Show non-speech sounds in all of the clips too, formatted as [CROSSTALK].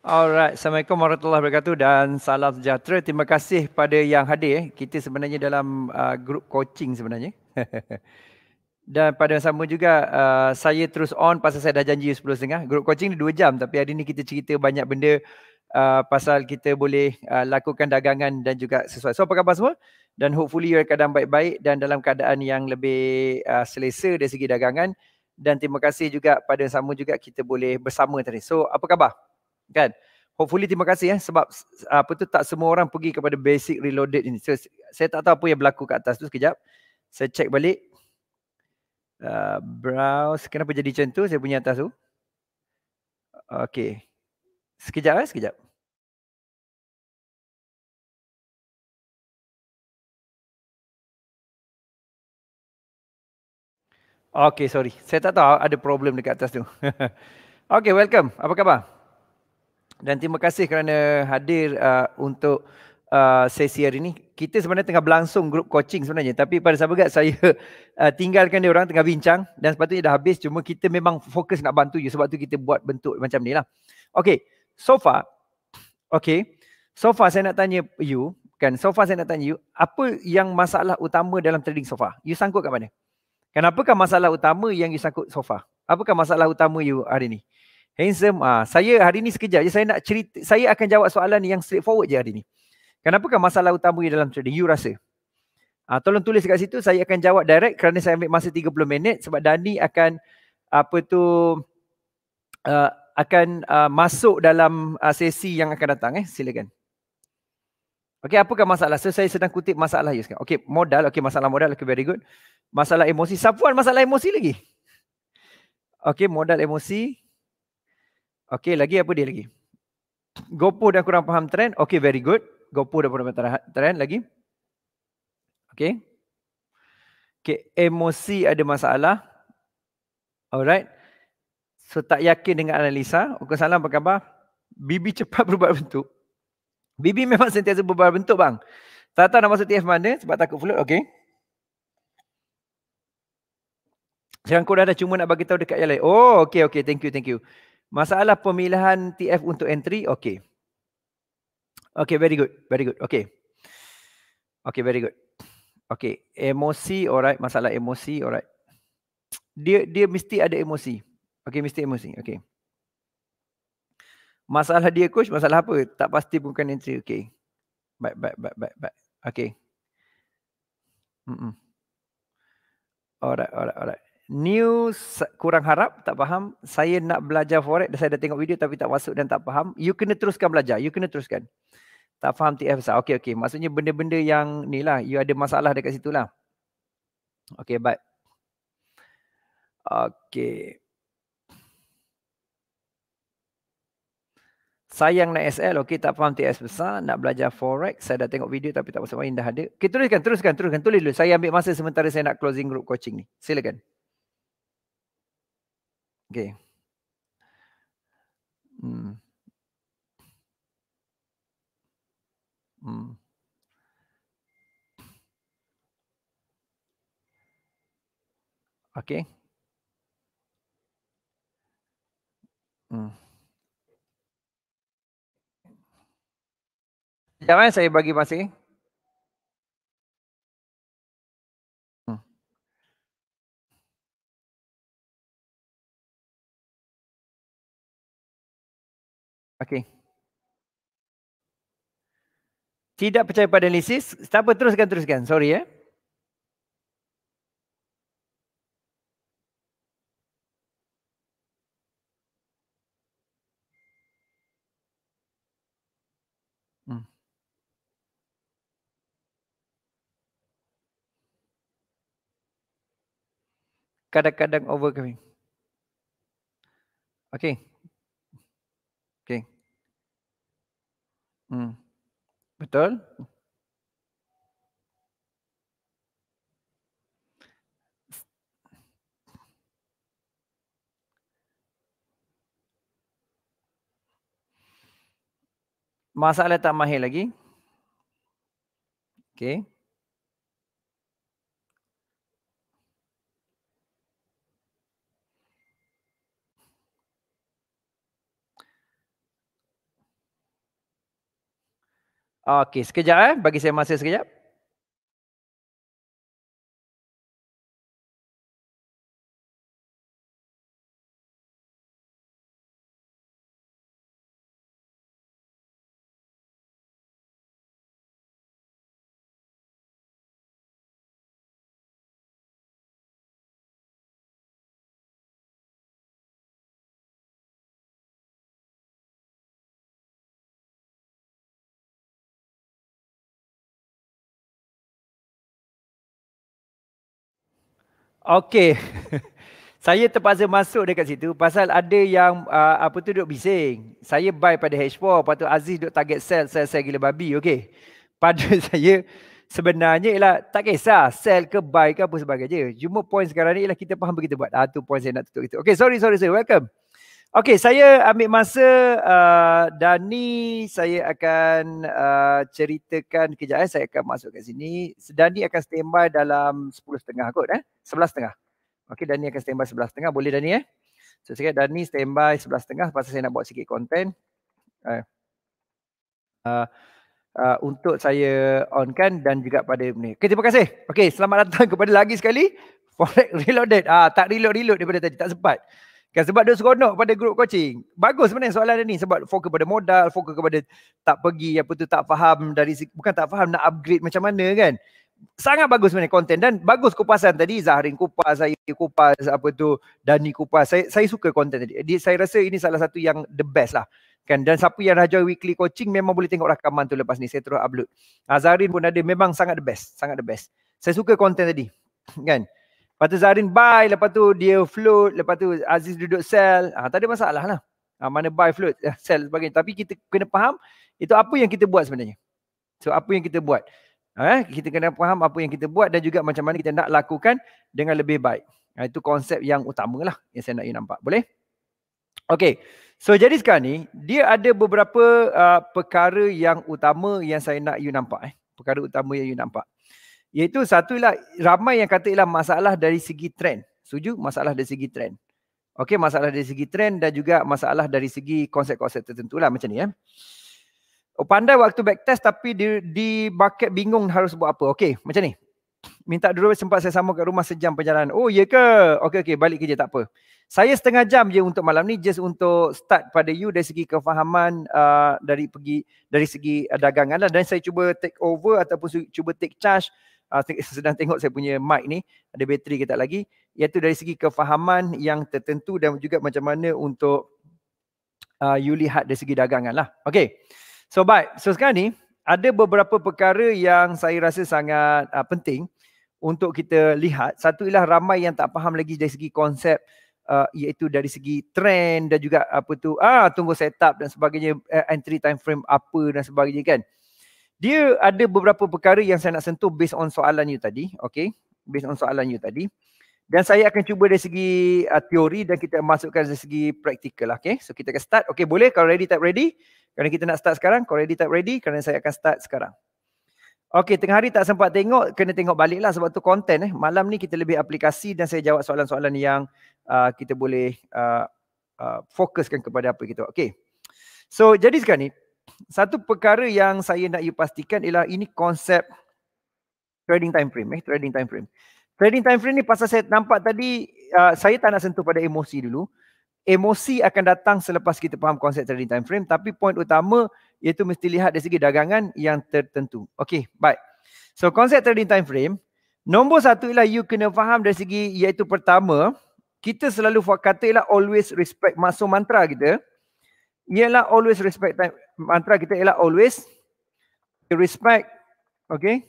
Alright, Assalamualaikum warahmatullahi wabarakatuh dan salam sejahtera. Terima kasih pada yang hadir. Kita sebenarnya dalam uh, grup coaching sebenarnya. [LAUGHS] dan pada yang sama juga, uh, saya terus on pasal saya dah janji 10.30. Grup coaching ni 2 jam tapi hari ni kita cerita banyak benda uh, pasal kita boleh uh, lakukan dagangan dan juga sesuai. So apa khabar semua? Dan hopefully you're keadaan baik-baik dan dalam keadaan yang lebih uh, selesa dari segi dagangan. Dan terima kasih juga pada yang sama juga kita boleh bersama tadi. So apa khabar? kan hopefully terima kasih eh sebab apa tu tak semua orang pergi kepada basic reloaded ini so, saya tak tahu apa yang berlaku kat atas tu sekejap saya check balik uh, browse kenapa jadi macam tu saya punya atas tu okey sekejap eh sekejap Okay, sorry. Saya tak tahu ada problem dekat atas tu. [LAUGHS] okay, welcome. Apa khabar? dan terima kasih kerana hadir uh, untuk uh, sesi hari ini. Kita sebenarnya tengah berlangsung grup coaching sebenarnya tapi pada sebab saya [LAUGHS] uh, tinggalkan dia orang tengah bincang dan sepatutnya dah habis cuma kita memang fokus nak bantu you sebab tu kita buat bentuk macam ni lah. Okay, so far, okay, so far saya nak tanya you kan, so far saya nak tanya you apa yang masalah utama dalam trading so far? You sangkut kat mana? Kenapakah masalah utama yang you sangkut so far? Apakah masalah utama you hari ni? Handsome. Ah, saya hari ni sekejap je saya nak cerita saya akan jawab soalan ni yang straightforward je hari ni. Kenapakah masalah utama dalam trading you rasa? Ah, tolong tulis kat situ saya akan jawab direct kerana saya ambil masa 30 minit sebab Dani akan apa tu uh, akan uh, masuk dalam uh, sesi yang akan datang eh. Silakan. Okey, apakah masalah? So, saya sedang kutip masalah you sekarang. Okey, modal. Okay, masalah modal. Okay, very good. Masalah emosi. Siapa masalah emosi lagi? Okay, modal emosi. Okay, lagi apa dia lagi? Gopo dah kurang faham trend. Okay, very good. Gopo dah kurang faham trend lagi. Okay. Okay, emosi ada masalah. Alright. So, tak yakin dengan analisa. Okay, salam, apa khabar? Bibi [LAUGHS] cepat berubah bentuk. Bibi memang sentiasa berubah bentuk, bang. Tak tahu nak masuk TF mana sebab takut float, okay. Sekarang kau dah cuma nak bagi tahu dekat yang lain. Oh, okay, okay. Thank you, thank you. Masalah pemilihan TF untuk entry, okay. Okay, very good. Very good. Okay. Okay, very good. Okay, emosi, alright. Masalah emosi, alright. Dia dia mesti ada emosi. Okay, mesti emosi. Okay. Masalah dia coach, masalah apa? Tak pasti bukan entry. Okay. Baik, baik, baik, baik, baik. Okay. Mm-mm. Alright, alright, alright new kurang harap tak faham saya nak belajar forex saya dah tengok video tapi tak masuk dan tak faham you kena teruskan belajar you kena teruskan tak faham TF besar okey okey maksudnya benda-benda yang ni lah you ada masalah dekat situ lah okey but okey yang nak SL, okey tak faham TF besar, nak belajar Forex, saya dah tengok video tapi tak masuk main, dah ada. Okey teruskan, teruskan, teruskan, tulis dulu. Saya ambil masa sementara saya nak closing group coaching ni. Silakan. Okay. Hmm. Hmm. Okay. Hmm. Jangan saya bagi masih. Okay. Tidak percaya pada analisis. Tak apa, teruskan, teruskan. Sorry ya. Eh. Kadang-kadang overcoming. Okay. Okay, Hmm. Betul? Masalah tak mahir lagi. Okay. Okey, sekejap eh. Bagi saya masa sekejap. Okey. [LAUGHS] saya terpaksa masuk dekat situ pasal ada yang uh, apa tu duk bising. Saya buy pada H4, lepas tu Aziz duk target sell, sell, sell gila babi. Okey. Pada [LAUGHS] saya sebenarnya ialah tak kisah sell ke buy ke apa sebagainya. Cuma point sekarang ni ialah kita faham begitu buat. Ah tu point saya nak tutup kita. Okey, sorry, sorry, sorry. Welcome. Okay, saya ambil masa uh, dan saya akan uh, ceritakan kejap eh. Saya akan masuk kat sini. Dan akan standby dalam 10.30 kot eh. 11.30. Okay, Dani ni akan standby 11.30. Boleh Dani? eh. So, sekejap dan ni standby 11.30 sebab saya nak buat sikit konten. Uh, eh. uh, Uh, untuk saya onkan dan juga pada ni. Okay, terima kasih. Okay, selamat datang [LAUGHS] kepada lagi sekali Forex Reloaded. Ah, tak reload-reload daripada tadi, tak sempat. Kan sebab dia seronok pada group coaching. Bagus sebenarnya soalan dia ni sebab fokus kepada modal, fokus kepada tak pergi apa tu tak faham dari bukan tak faham nak upgrade macam mana kan. Sangat bagus sebenarnya konten dan bagus kupasan tadi Zahrin kupas, saya kupas apa tu Dani kupas. Saya saya suka konten tadi. Jadi saya rasa ini salah satu yang the best lah. Kan dan siapa yang dah weekly coaching memang boleh tengok rakaman tu lepas ni saya terus upload. Ah, Zahrin pun ada memang sangat the best, sangat the best. Saya suka konten tadi. Kan? Lepas tu Zarin buy, lepas tu dia float, lepas tu Aziz duduk sell. Ha, tak ada masalah lah. Ha, mana buy, float, [LAUGHS] sell sebagainya. Tapi kita kena faham itu apa yang kita buat sebenarnya. So apa yang kita buat. Ah, eh, kita kena faham apa yang kita buat dan juga macam mana kita nak lakukan dengan lebih baik. Ha, itu konsep yang utama lah yang saya nak you nampak. Boleh? Okay. So jadi sekarang ni, dia ada beberapa uh, perkara yang utama yang saya nak you nampak. Eh. Perkara utama yang you nampak. Iaitu satu ialah ramai yang kata ialah masalah dari segi trend. Setuju? Masalah dari segi trend. Okey, masalah dari segi trend dan juga masalah dari segi konsep-konsep tertentu lah macam ni ya. Oh, pandai waktu backtest tapi di, di bucket bingung harus buat apa. Okey, macam ni. Minta dulu sempat saya sama kat rumah sejam perjalanan. Oh, ya ke? Okey, okey, balik kerja tak apa. Saya setengah jam je untuk malam ni just untuk start pada you dari segi kefahaman uh, dari pergi dari segi uh, dagangan lah. Dan saya cuba take over ataupun cuba take charge uh, [LAUGHS] sedang tengok saya punya mic ni ada bateri ke tak lagi iaitu dari segi kefahaman yang tertentu dan juga macam mana untuk uh, you lihat dari segi dagangan lah. Okay. So baik. So sekarang ni ada beberapa perkara yang saya rasa sangat uh, penting untuk kita lihat. Satu ialah ramai yang tak faham lagi dari segi konsep uh, iaitu dari segi trend dan juga apa tu ah tunggu setup dan sebagainya eh, entry time frame apa dan sebagainya kan. Dia ada beberapa perkara yang saya nak sentuh based on soalan you tadi, okay? Based on soalan you tadi. Dan saya akan cuba dari segi uh, teori dan kita masukkan dari segi praktikal, lah, okay? So kita akan start. Okay boleh? Kalau ready, type ready. Kerana kita nak start sekarang. Kalau ready, type ready. Kerana saya akan start sekarang. Okay, tengah hari tak sempat tengok, kena tengok balik lah sebab tu konten eh. Malam ni kita lebih aplikasi dan saya jawab soalan-soalan yang uh, kita boleh uh, uh, fokuskan kepada apa kita buat. Okay. So, jadi sekarang ni, satu perkara yang saya nak you pastikan ialah ini konsep trading time frame eh trading time frame. Trading time frame ni pasal saya nampak tadi uh, saya tak nak sentuh pada emosi dulu. Emosi akan datang selepas kita faham konsep trading time frame tapi point utama iaitu mesti lihat dari segi dagangan yang tertentu. Okay, baik. So konsep trading time frame nombor satu ialah you kena faham dari segi iaitu pertama kita selalu kata ialah always respect masuk mantra kita ialah always respect time mantra kita ialah always respect okay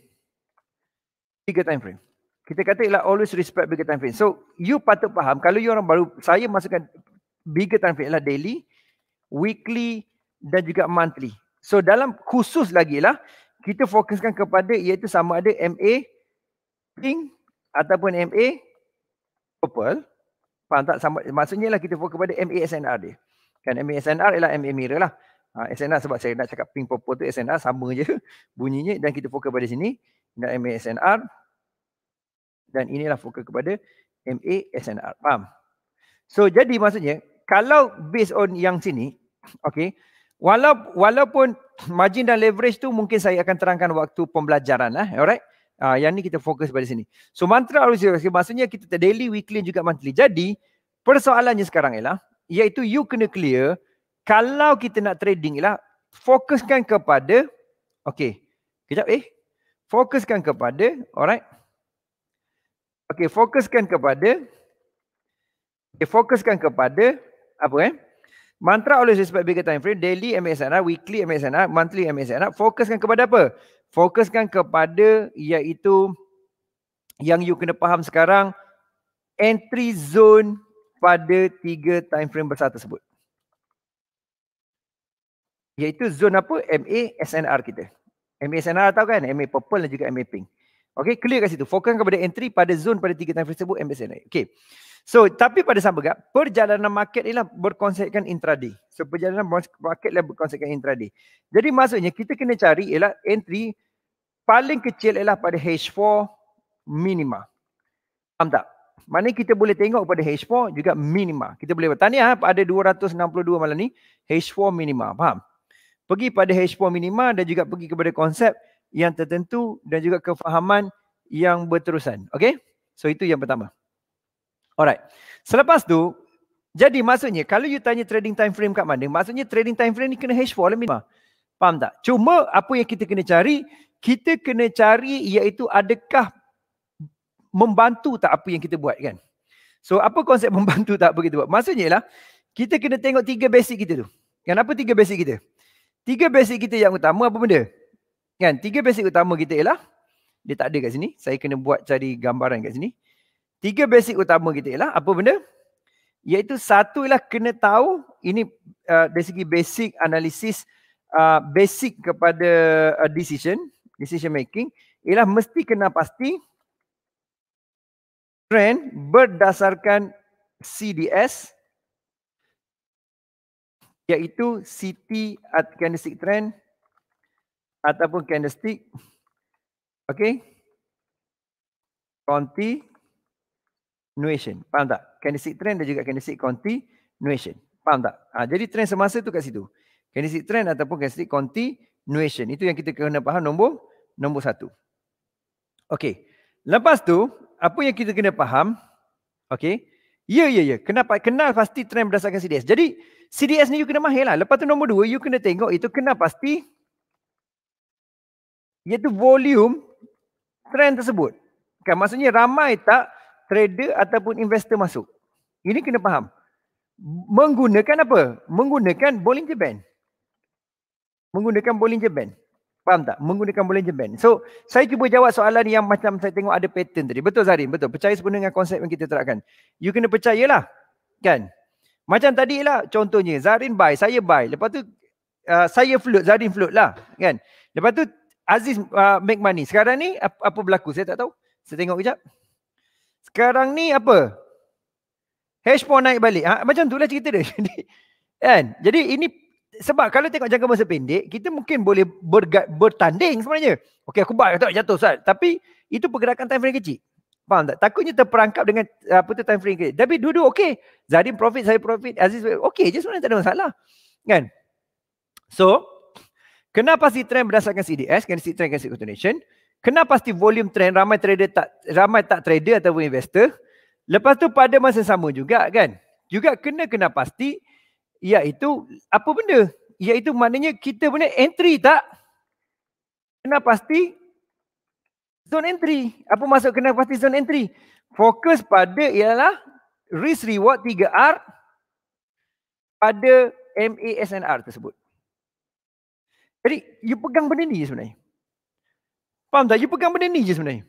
bigger time frame kita kata ialah always respect bigger time frame so you patut faham kalau you orang baru saya masukkan bigger time frame ialah daily weekly dan juga monthly so dalam khusus lagi lah kita fokuskan kepada iaitu sama ada MA pink ataupun MA purple faham tak sama maksudnya lah kita fokus kepada MA SNR dia kan MA SNR ialah MA mirror lah Uh, ha, SNR sebab saya nak cakap ping purple tu SNR sama je [LAUGHS] bunyinya dan kita fokus pada sini nak MA SNR dan inilah fokus kepada MA SNR faham so jadi maksudnya kalau based on yang sini [CLEARS THROAT] okay Walau walaupun [CLEARS THROAT] margin dan leverage tu mungkin saya akan terangkan waktu pembelajaran lah alright uh, yang ni kita fokus pada sini so mantra harus maksudnya kita daily weekly juga monthly jadi persoalannya sekarang ialah iaitu you kena clear kalau kita nak trading ialah fokuskan kepada okey kejap eh fokuskan kepada alright okey fokuskan kepada okay, fokuskan kepada apa eh mantra always respect bigger time frame daily MSNR weekly MSNR monthly MSNR fokuskan kepada apa fokuskan kepada iaitu yang you kena faham sekarang entry zone pada tiga time frame besar tersebut iaitu zone apa MA SNR kita. MA SNR tahu kan? MA purple dan juga MA pink. Okay, clear kat situ. Fokuskan kepada entry pada zone pada tiga time frame tersebut MA SNR. Okay. So, tapi pada sama gap, perjalanan market ialah berkonsepkan intraday. So, perjalanan market lah berkonsepkan intraday. Jadi, maksudnya kita kena cari ialah entry paling kecil ialah pada H4 minima. Faham tak? Mana kita boleh tengok pada H4 juga minima. Kita boleh bertanya ah, ada 262 malam ni H4 minima. Faham? pergi pada hashpon minima dan juga pergi kepada konsep yang tertentu dan juga kefahaman yang berterusan. Okay? So itu yang pertama. Alright. Selepas tu, jadi maksudnya kalau you tanya trading time frame kat mana, maksudnya trading time frame ni kena hash for minima. Faham tak? Cuma apa yang kita kena cari, kita kena cari iaitu adakah membantu tak apa yang kita buat kan? So apa konsep [LAUGHS] membantu tak apa kita buat? Maksudnya lah, kita kena tengok tiga basic kita tu. Kenapa tiga basic kita? Tiga basic kita yang utama apa benda? Kan? Tiga basic utama kita ialah dia tak ada kat sini. Saya kena buat cari gambaran kat sini. Tiga basic utama kita ialah apa benda? Iaitu satu ialah kena tahu ini uh, dari segi basic analisis uh, basic kepada uh, decision, decision making ialah mesti kena pasti trend berdasarkan CDS iaitu CT at candlestick trend ataupun candlestick okey continuation faham tak candlestick trend dan juga candlestick continuation faham tak ha, jadi trend semasa tu kat situ candlestick trend ataupun candlestick continuation itu yang kita kena faham nombor nombor satu okey lepas tu apa yang kita kena faham okey Ya, ya, ya. Kenapa? Kenal pasti trend berdasarkan CDS. Jadi, CDS ni you kena mahir lah. Lepas tu nombor dua, you kena tengok itu kena pasti iaitu volume trend tersebut. Kan maksudnya ramai tak trader ataupun investor masuk. Ini kena faham. Menggunakan apa? Menggunakan Bollinger Band. Menggunakan Bollinger Band. Faham tak? Menggunakan Bollinger Band. So, saya cuba jawab soalan yang macam saya tengok ada pattern tadi. Betul Zarin? Betul. Percaya sepenuhnya dengan konsep yang kita terapkan. You kena percayalah. Kan? Macam tadi lah contohnya Zarin buy, saya buy. Lepas tu uh, saya float, Zarin float lah kan. Lepas tu Aziz uh, make money. Sekarang ni apa, apa berlaku saya tak tahu. Saya tengok kejap. Sekarang ni apa? Hash pun naik balik. Ha? Macam tu lah cerita dia. [LAUGHS] Jadi, kan? Jadi ini sebab kalau tengok jangka masa pendek, kita mungkin boleh berga- bertanding sebenarnya. Okey aku buy, aku tak jatuh Ustaz. Tapi itu pergerakan time frame kecil. Faham tak? Takutnya terperangkap dengan eh, apa tu time frame kita. Tapi dua-dua okey. Zahidin profit, saya profit, Aziz profit. Okey je sebenarnya tak ada masalah. Kan? So, kenapa pasti trend berdasarkan CDS, kan trend kan CDS Nation? Kenapa pasti volume trend ramai trader tak ramai tak trader ataupun investor? Lepas tu pada masa sama juga kan? Juga kena kena pasti iaitu apa benda? Iaitu maknanya kita punya entry tak kena pasti zone entry. Apa maksud kena pasti zone entry? Fokus pada ialah risk reward 3R pada MASNR tersebut. Jadi you pegang benda ni je sebenarnya. Faham tak? You pegang benda ni je sebenarnya.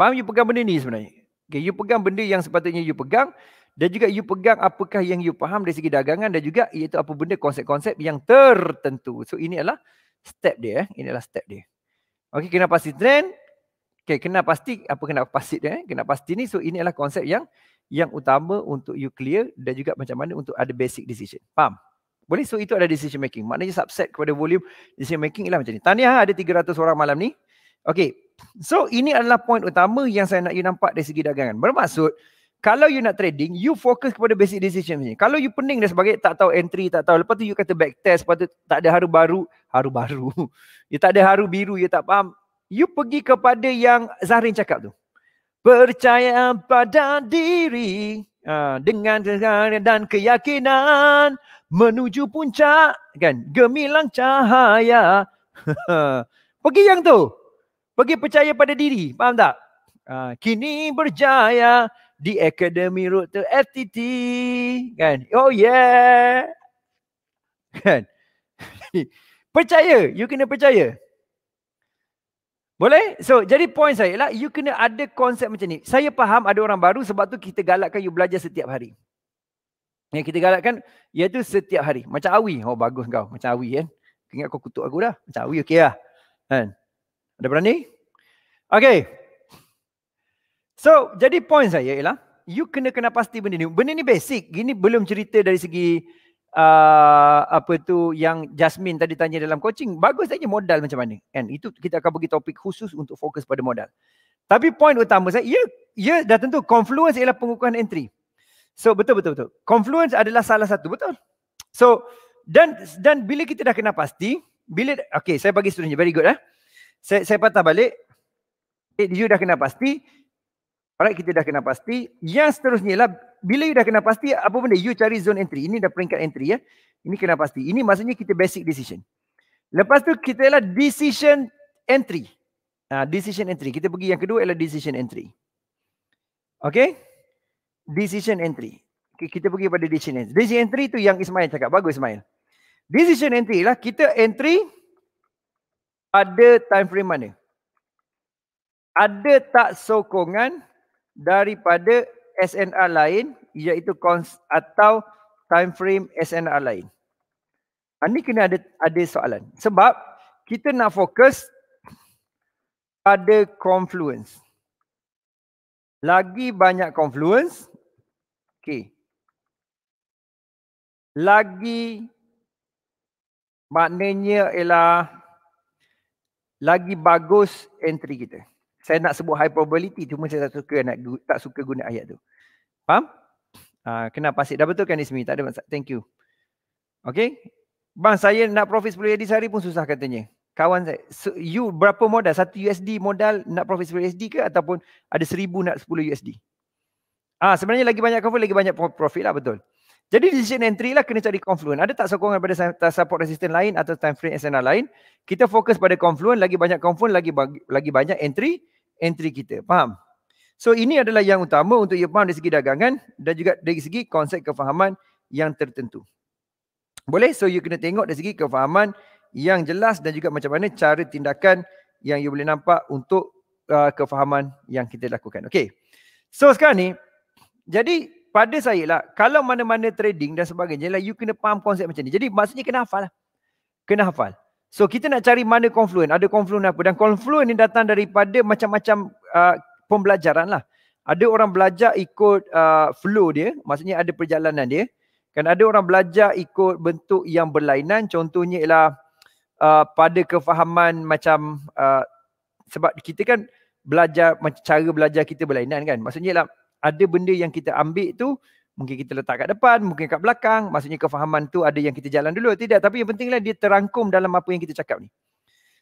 Faham you pegang benda ni sebenarnya. Okay, you pegang benda yang sepatutnya you pegang dan juga you pegang apakah yang you faham dari segi dagangan dan juga iaitu apa benda konsep-konsep yang tertentu. So ini adalah step dia. Eh. Ini adalah step dia. Okey kena pasti trend. Okey kena pasti apa kena pasti dia eh? Kena pasti ni so ini adalah konsep yang yang utama untuk you clear dan juga macam mana untuk ada basic decision. Faham? Boleh so itu ada decision making. Maknanya subset kepada volume decision making ialah macam ni. Tanya ah, ada 300 orang malam ni. Okey. So ini adalah point utama yang saya nak you nampak dari segi dagangan. Bermaksud kalau you nak trading, you fokus kepada basic decision ni. Kalau you pening dan sebagai tak tahu entry, tak tahu. Lepas tu you kata back test, lepas tu tak ada haru baru haru baru. [LAUGHS] Dia tak ada haru biru, dia tak faham. You pergi kepada yang Zahrin cakap tu. Percaya pada diri ha, dengan dan keyakinan menuju puncak kan gemilang cahaya. [LAUGHS] pergi yang tu. Pergi percaya pada diri, faham tak? Ha, kini berjaya di Akademi Road to FTT kan. Oh yeah. [LAUGHS] Kan. Percaya, you kena percaya. Boleh? So, jadi point saya ialah you kena ada konsep macam ni. Saya faham ada orang baru sebab tu kita galakkan you belajar setiap hari. Ya, kita galakkan iaitu setiap hari. Macam Awi. Oh, bagus kau. Macam Awi kan. Eh? Ingat kau kutuk aku dah. Macam Awi okey lah. Kan? Ada berani? Okay. So, jadi point saya ialah you kena kena pasti benda ni. Benda ni basic. Gini belum cerita dari segi uh, apa tu yang Jasmine tadi tanya dalam coaching bagus saja modal macam mana kan itu kita akan bagi topik khusus untuk fokus pada modal tapi point utama saya ya ya dah tentu confluence ialah pengukuhan entry so betul betul betul confluence adalah salah satu betul so dan dan bila kita dah kena pasti bila okey saya bagi sebenarnya very good eh saya saya patah balik eh, you dah kena pasti Alright, kita dah kena pasti. Yang seterusnya lah, bila you dah kena pasti, apa benda? You cari zone entry. Ini dah peringkat entry ya. Ini kena pasti. Ini maksudnya kita basic decision. Lepas tu kita ialah decision entry. Ha, decision entry. Kita pergi yang kedua ialah decision entry. Okay? Decision entry. Okay, kita pergi pada decision entry. Decision entry tu yang Ismail cakap. Bagus Ismail. Decision entry lah. Kita entry pada time frame mana? Ada tak sokongan daripada SNR lain iaitu kons atau time frame SNR lain. Ini ah, kena ada ada soalan. Sebab kita nak fokus pada confluence. Lagi banyak confluence. Okay. Lagi maknanya ialah lagi bagus entry kita saya nak sebut high probability cuma saya tak suka nak tak suka guna ayat tu. Faham? Ah uh, kena pasti dah betulkan ni tak ada masalah. Thank you. Okay. Bang saya nak profit 10 jadi sehari pun susah katanya. Kawan saya, so you berapa modal? Satu USD modal nak profit 10 USD ke ataupun ada seribu nak 10 USD? Ah sebenarnya lagi banyak cover lagi banyak profit lah betul. Jadi decision entry lah kena cari confluent. Ada tak sokongan pada support resistance lain atau time frame SNR lain? Kita fokus pada confluent, lagi banyak confluent, lagi lagi banyak entry entry kita. Faham? So ini adalah yang utama untuk you faham dari segi dagangan dan juga dari segi konsep kefahaman yang tertentu. Boleh? So you kena tengok dari segi kefahaman yang jelas dan juga macam mana cara tindakan yang you boleh nampak untuk uh, kefahaman yang kita lakukan. Okay. So sekarang ni, jadi pada saya lah, kalau mana-mana trading dan sebagainya lah, you kena faham konsep macam ni. Jadi maksudnya kena hafal lah. Kena hafal. So kita nak cari mana konfluen. ada konfluen apa dan konfluen ni datang daripada macam-macam uh, pembelajaran lah. Ada orang belajar ikut uh, flow dia, maksudnya ada perjalanan dia. Kan ada orang belajar ikut bentuk yang berlainan, contohnya ialah uh, pada kefahaman macam uh, sebab kita kan belajar, cara belajar kita berlainan kan. Maksudnya ialah ada benda yang kita ambil tu mungkin kita letak kat depan, mungkin kat belakang, maksudnya kefahaman tu ada yang kita jalan dulu tidak, tapi yang pentinglah dia terangkum dalam apa yang kita cakap ni.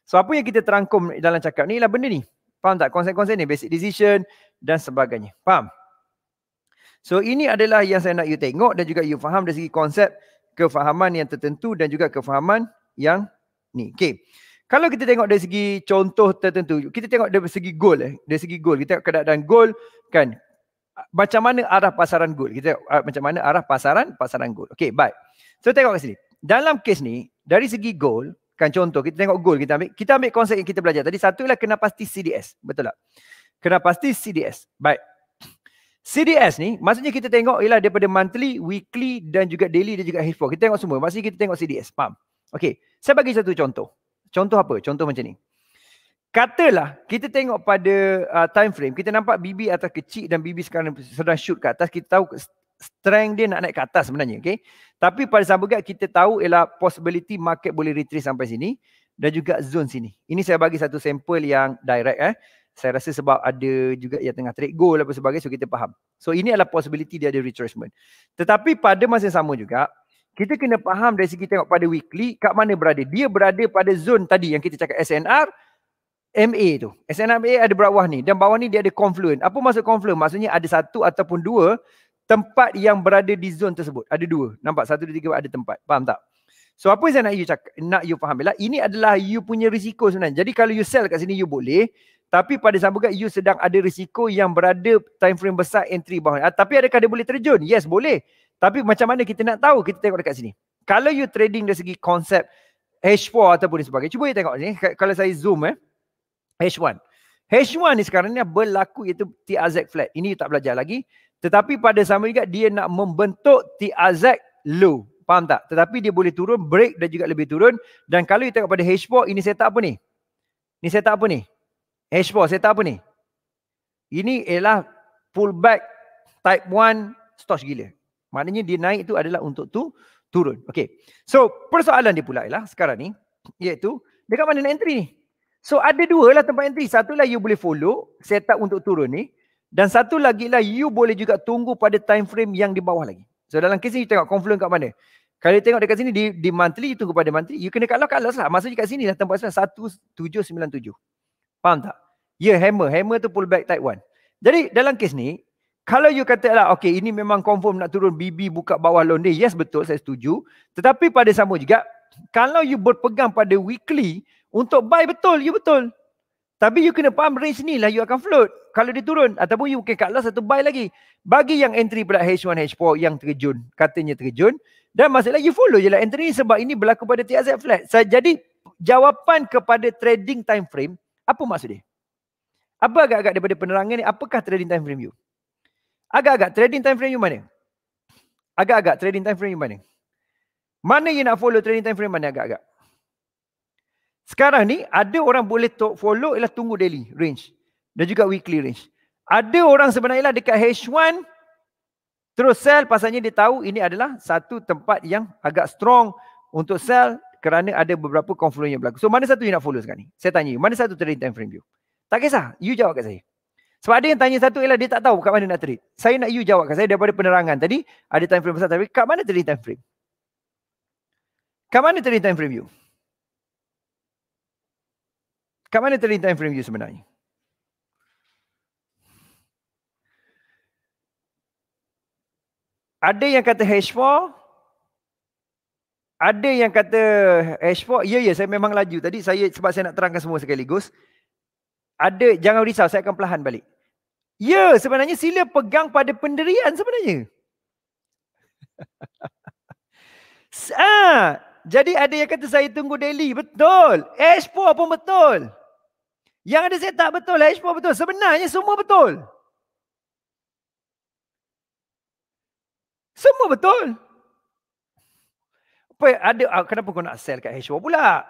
So apa yang kita terangkum dalam cakap ni ialah benda ni. Faham tak konsep-konsep ni basic decision dan sebagainya. Faham? So ini adalah yang saya nak you tengok dan juga you faham dari segi konsep kefahaman yang tertentu dan juga kefahaman yang ni. Okay. Kalau kita tengok dari segi contoh tertentu, kita tengok dari segi goal eh. Dari segi goal, kita tengok keadaan goal kan macam mana arah pasaran gold kita uh, macam mana arah pasaran pasaran gold Okay baik so tengok kat sini dalam kes ni dari segi gold kan contoh kita tengok gold kita ambil kita ambil konsep yang kita belajar tadi satu ialah kena pasti CDS betul tak kena pasti CDS baik CDS ni maksudnya kita tengok ialah daripada monthly weekly dan juga daily dan juga hedge kita tengok semua maksudnya kita tengok CDS faham Okay. saya bagi satu contoh contoh apa contoh macam ni Katalah kita tengok pada uh, time frame kita nampak bibi atas kecil dan bibi sekarang sedang shoot ke atas kita tahu strength dia nak naik ke atas sebenarnya okey tapi pada sambungan kita tahu ialah possibility market boleh retrace sampai sini dan juga zone sini ini saya bagi satu sample yang direct eh saya rasa sebab ada juga yang tengah trade goal lah apa sebagainya so kita faham so ini adalah possibility dia ada retracement tetapi pada masa yang sama juga kita kena faham dari segi tengok pada weekly kat mana berada dia berada pada zone tadi yang kita cakap SNR MA tu. SNMA ada bawah ni dan bawah ni dia ada confluent. Apa maksud confluent? Maksudnya ada satu ataupun dua tempat yang berada di zon tersebut. Ada dua. Nampak? Satu, dua, tiga, ada tempat. Faham tak? So apa yang saya nak you, cakap, nak you faham ialah ini adalah you punya risiko sebenarnya. Jadi kalau you sell kat sini you boleh. Tapi pada sama juga you sedang ada risiko yang berada time frame besar entry bawah. Ah, tapi adakah dia boleh terjun? Yes boleh. Tapi macam mana kita nak tahu? Kita tengok dekat sini. Kalau you trading dari segi konsep H4 ataupun sebagainya. Cuba you tengok ni. kalau saya zoom eh. H1. H1 ni sekarang ni berlaku iaitu TRZ flat. Ini tak belajar lagi. Tetapi pada sama juga dia nak membentuk TRZ low. Faham tak? Tetapi dia boleh turun break dan juga lebih turun. Dan kalau kita tengok pada H4 ini setup apa ni? Ini setup apa ni? H4 setup apa ni? Ini ialah pullback type 1 stock gila. Maknanya dia naik tu adalah untuk tu turun. Okay. So persoalan dia pula ialah sekarang ni iaitu dekat mana nak entry ni? So ada dua lah tempat entry. Satu lah you boleh follow set up untuk turun ni. Dan satu lagi lah you boleh juga tunggu pada time frame yang di bawah lagi. So dalam kes ni you tengok confluent kat mana. Kalau you tengok dekat sini di, di monthly you tunggu pada monthly. You kena cut loss, cut loss lah. Maksudnya kat sini lah tempat sana 1797. Faham tak? yeah, hammer. Hammer tu pullback type one. Jadi dalam kes ni kalau you kata lah okay ini memang confirm nak turun BB buka bawah londe. Yes betul saya setuju. Tetapi pada sama juga kalau you berpegang pada weekly untuk buy betul, you betul. Tapi you kena faham range ni lah you akan float. Kalau dia turun ataupun you mungkin kat last satu buy lagi. Bagi yang entry pula H1, H4 yang terjun. Katanya terjun. Dan masih lagi follow je lah entry sebab ini berlaku pada TRZ flat. So, jadi jawapan kepada trading time frame, apa maksud dia? Apa agak-agak daripada penerangan ni, apakah trading time frame you? Agak-agak trading time frame you mana? Agak-agak trading time frame you mana? Mana you nak follow trading time frame mana agak-agak? Sekarang ni ada orang boleh to- follow ialah tunggu daily range dan juga weekly range. Ada orang sebenarnya lah dekat H1 terus sell pasalnya dia tahu ini adalah satu tempat yang agak strong untuk sell kerana ada beberapa confluence yang berlaku. So mana satu you nak follow sekarang ni? Saya tanya you, mana satu trading time frame you? Tak kisah, you jawab kat saya. Sebab ada yang tanya satu ialah dia tak tahu kat mana nak trade. Saya nak you jawab kat saya daripada penerangan tadi ada time frame besar tapi kat mana trading time frame? Kat mana trading time frame you? Kat mana trading time frame you sebenarnya? Ada yang kata H4. Ada yang kata H4. Ya, ya. Saya memang laju tadi. Saya Sebab saya nak terangkan semua sekaligus. Ada. Jangan risau. Saya akan perlahan balik. Ya, sebenarnya sila pegang pada penderian sebenarnya. [LAUGHS] ah, jadi ada yang kata saya tunggu daily. Betul. H4 pun betul. Yang ada saya tak betul, H4 betul. Sebenarnya semua betul. Semua betul. Apa ada ah, kenapa kau nak sell kat H4 pula?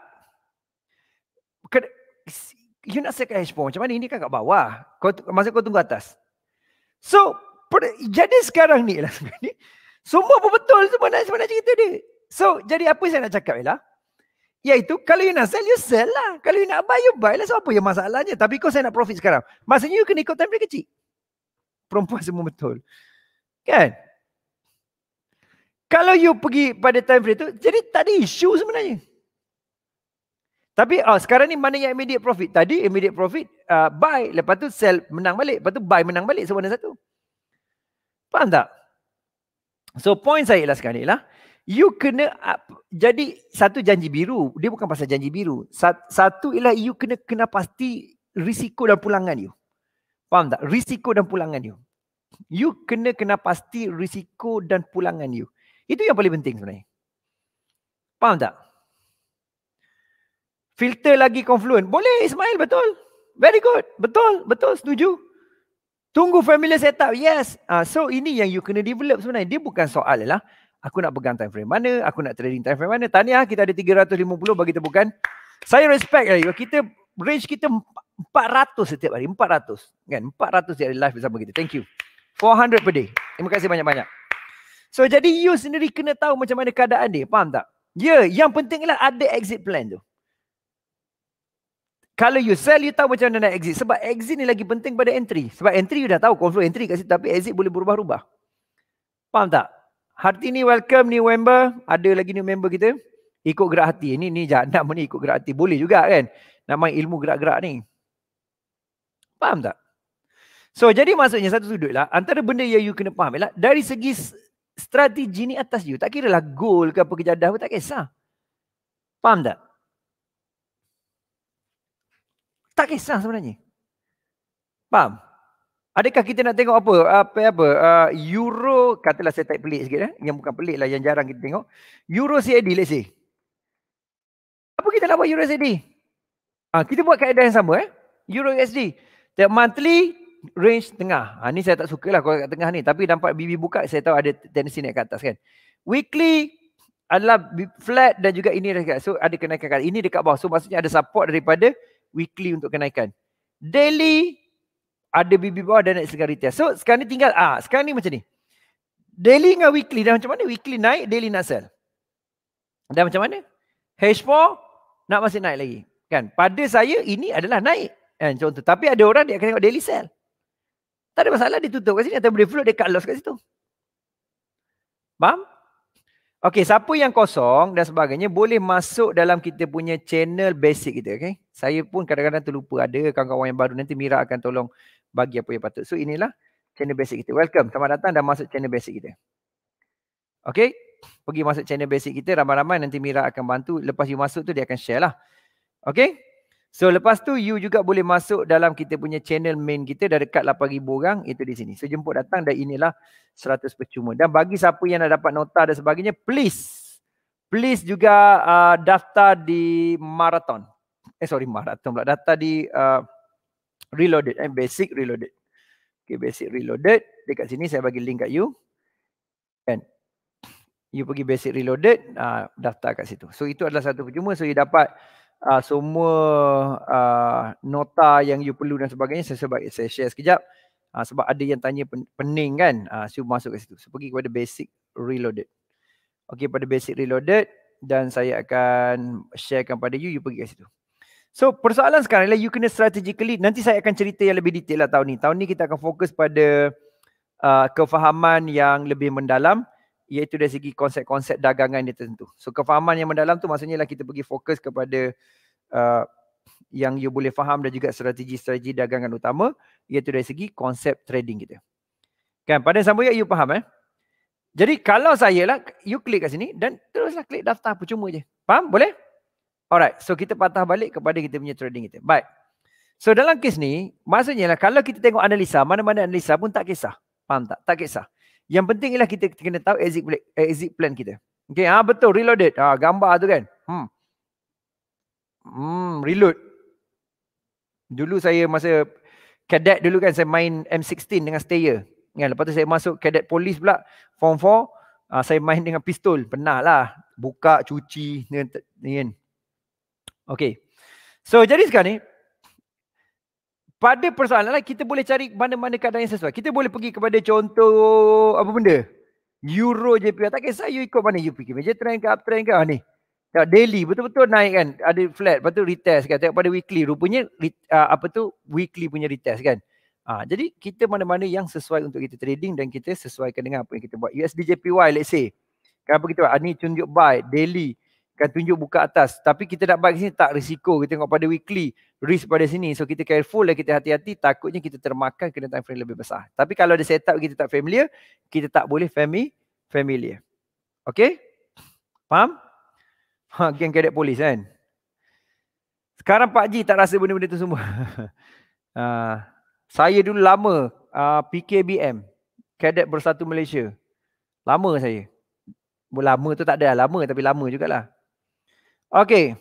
You nak sell kat H4 macam mana? Ini kan kat bawah. Kau masa kau tunggu atas. So, per, jadi sekarang ni lah [LAUGHS] Semua pun betul sebenarnya, sebenarnya cerita dia. So, jadi apa saya nak cakap ialah Iaitu kalau you nak sell, you sell lah. Kalau you nak buy, you buy lah. So apa yang masalahnya? Tapi kau saya nak profit sekarang. Maksudnya you kena ikut time dia kecil. [LAUGHS] Perempuan semua betul. Kan? Kalau you pergi pada time frame tu, jadi tak ada isu sebenarnya. Tapi oh, sekarang ni mana yang immediate profit? Tadi immediate profit, uh, buy. Lepas tu sell menang balik. Lepas tu buy menang balik. Sebenarnya satu. Faham tak? So point saya ialah sekarang ni lah you kena up. jadi satu janji biru dia bukan pasal janji biru satu ialah you kena kena pasti risiko dan pulangan you faham tak risiko dan pulangan you you kena kena pasti risiko dan pulangan you itu yang paling penting sebenarnya faham tak filter lagi confluent boleh Ismail betul very good betul betul setuju tunggu familiar setup yes uh, so ini yang you kena develop sebenarnya dia bukan soal lah aku nak pegang time frame mana, aku nak trading time frame mana. Tahniah kita ada 350 bagi tebukan. Saya respect lah. Kita range kita 400 setiap hari. 400. Kan? 400 setiap hari live bersama kita. Thank you. 400 per day. Terima kasih banyak-banyak. So jadi you sendiri kena tahu macam mana keadaan dia. Faham tak? Ya, yeah, yang penting ialah ada exit plan tu. Kalau you sell, you tahu macam mana nak exit. Sebab exit ni lagi penting pada entry. Sebab entry you dah tahu, control entry kat situ. Tapi exit boleh berubah-ubah. Faham tak? Hati ni welcome new member. Ada lagi new member kita. Ikut gerak hati. Ini ni jahat ni ikut gerak hati. Boleh juga kan? Nama ilmu gerak-gerak ni. Faham tak? So jadi maksudnya satu sudut lah. Antara benda yang you kena faham ialah dari segi strategi ni atas you. Tak kira lah goal ke apa kejadah pun tak kisah. Faham tak? Tak kisah sebenarnya. Faham? Adakah kita nak tengok apa? Apa apa? Uh, Euro katalah saya tak pelik sikit eh. Yang bukan pelik lah yang jarang kita tengok. Euro CAD let's say. Apa kita nak buat Euro CAD? Uh, ah, kita buat keadaan yang sama eh. Euro USD. The monthly range tengah. Ha, ni saya tak suka lah kalau kat tengah ni. Tapi nampak BB buka saya tahu ada tendency naik ke atas kan. Weekly adalah flat dan juga ini dekat. So ada kenaikan kat. Ini dekat bawah. So maksudnya ada support daripada weekly untuk kenaikan. Daily ada bibi bawah dan naik sekali retail. So sekarang ni tinggal ah sekarang ni macam ni. Daily dengan weekly dah macam mana? Weekly naik, daily nak sell. Dah macam mana? H4 nak masih naik lagi. Kan? Pada saya ini adalah naik. Kan contoh. Tapi ada orang dia akan tengok daily sell. Tak ada masalah dia tutup kat sini atau boleh float dia cut loss kat situ. Faham? Okay, siapa yang kosong dan sebagainya boleh masuk dalam kita punya channel basic kita. Okay? Saya pun kadang-kadang terlupa ada kawan-kawan yang baru nanti Mira akan tolong bagi apa yang patut. So inilah channel basic kita. Welcome. Selamat datang dan masuk channel basic kita. Okay. Pergi masuk channel basic kita. Ramai-ramai nanti Mira akan bantu. Lepas you masuk tu dia akan share lah. Okay. So lepas tu you juga boleh masuk dalam kita punya channel main kita dah dekat 8,000 orang itu di sini. So jemput datang dan inilah 100 percuma. Dan bagi siapa yang dah dapat nota dan sebagainya please please juga uh, daftar di maraton. Eh sorry maraton pula. Daftar di uh, reloaded eh basic reloaded okay basic reloaded dekat sini saya bagi link kat you kan you pergi basic reloaded uh, daftar kat situ so itu adalah satu percuma so you dapat uh, semua uh, nota yang you perlu dan sebagainya saya sebab saya share sekejap uh, sebab ada yang tanya pening kan uh, so you masuk kat situ so pergi kepada basic reloaded okay pada basic reloaded dan saya akan sharekan pada you you pergi kat situ So persoalan sekarang ialah you kena strategically nanti saya akan cerita yang lebih detail lah tahun ni. Tahun ni kita akan fokus pada uh, kefahaman yang lebih mendalam iaitu dari segi konsep-konsep dagangan dia tentu. So kefahaman yang mendalam tu maksudnya lah kita pergi fokus kepada uh, yang you boleh faham dan juga strategi-strategi dagangan utama iaitu dari segi konsep trading kita. Kan pada sama ya you faham eh. Jadi kalau saya lah you klik kat sini dan teruslah klik daftar percuma je. Faham? Boleh? Alright, so kita patah balik kepada kita punya trading kita. Baik. So dalam kes ni, maksudnya lah kalau kita tengok analisa, mana-mana analisa pun tak kisah. Faham tak? Tak kisah. Yang penting ialah kita, kena tahu exit plan, eh, exit plan kita. Okay, ah ha, betul reloaded. Ah ha, gambar tu kan. Hmm. Hmm, reload. Dulu saya masa cadet dulu kan saya main M16 dengan stayer. Ya, lepas tu saya masuk cadet polis pula form 4. Ha, ah, saya main dengan pistol. Penahlah. Buka, cuci. Ni, ni, ni. Okay. So jadi sekarang ni pada persoalan lah kita boleh cari mana-mana keadaan yang sesuai. Kita boleh pergi kepada contoh apa benda? Euro JPY. Tak kisah you ikut mana you pergi. Major trend ke uptrend ke? Ah, ni. Tak, daily betul-betul naik kan. Ada flat. Lepas tu retest kan. Tengok pada weekly. Rupanya uh, apa tu weekly punya retest kan. Uh, jadi kita mana-mana yang sesuai untuk kita trading dan kita sesuaikan dengan apa yang kita buat. USD JPY let's say. Kenapa kita buat? Ah, ni tunjuk buy daily akan tunjuk buka atas. Tapi kita nak buy kat sini tak risiko. Kita tengok pada weekly risk pada sini. So kita careful lah kita hati-hati takutnya kita termakan kena time frame lebih besar. Tapi kalau ada setup kita tak familiar, kita tak boleh family familiar. Okay? Faham? Ha, geng kadet polis kan? Sekarang Pak Ji tak rasa benda-benda tu semua. uh, [LAUGHS] saya dulu lama uh, ha, PKBM. Kadet Bersatu Malaysia. Lama saya. Lama tu tak ada lah, lama tapi lama jugalah. Okey,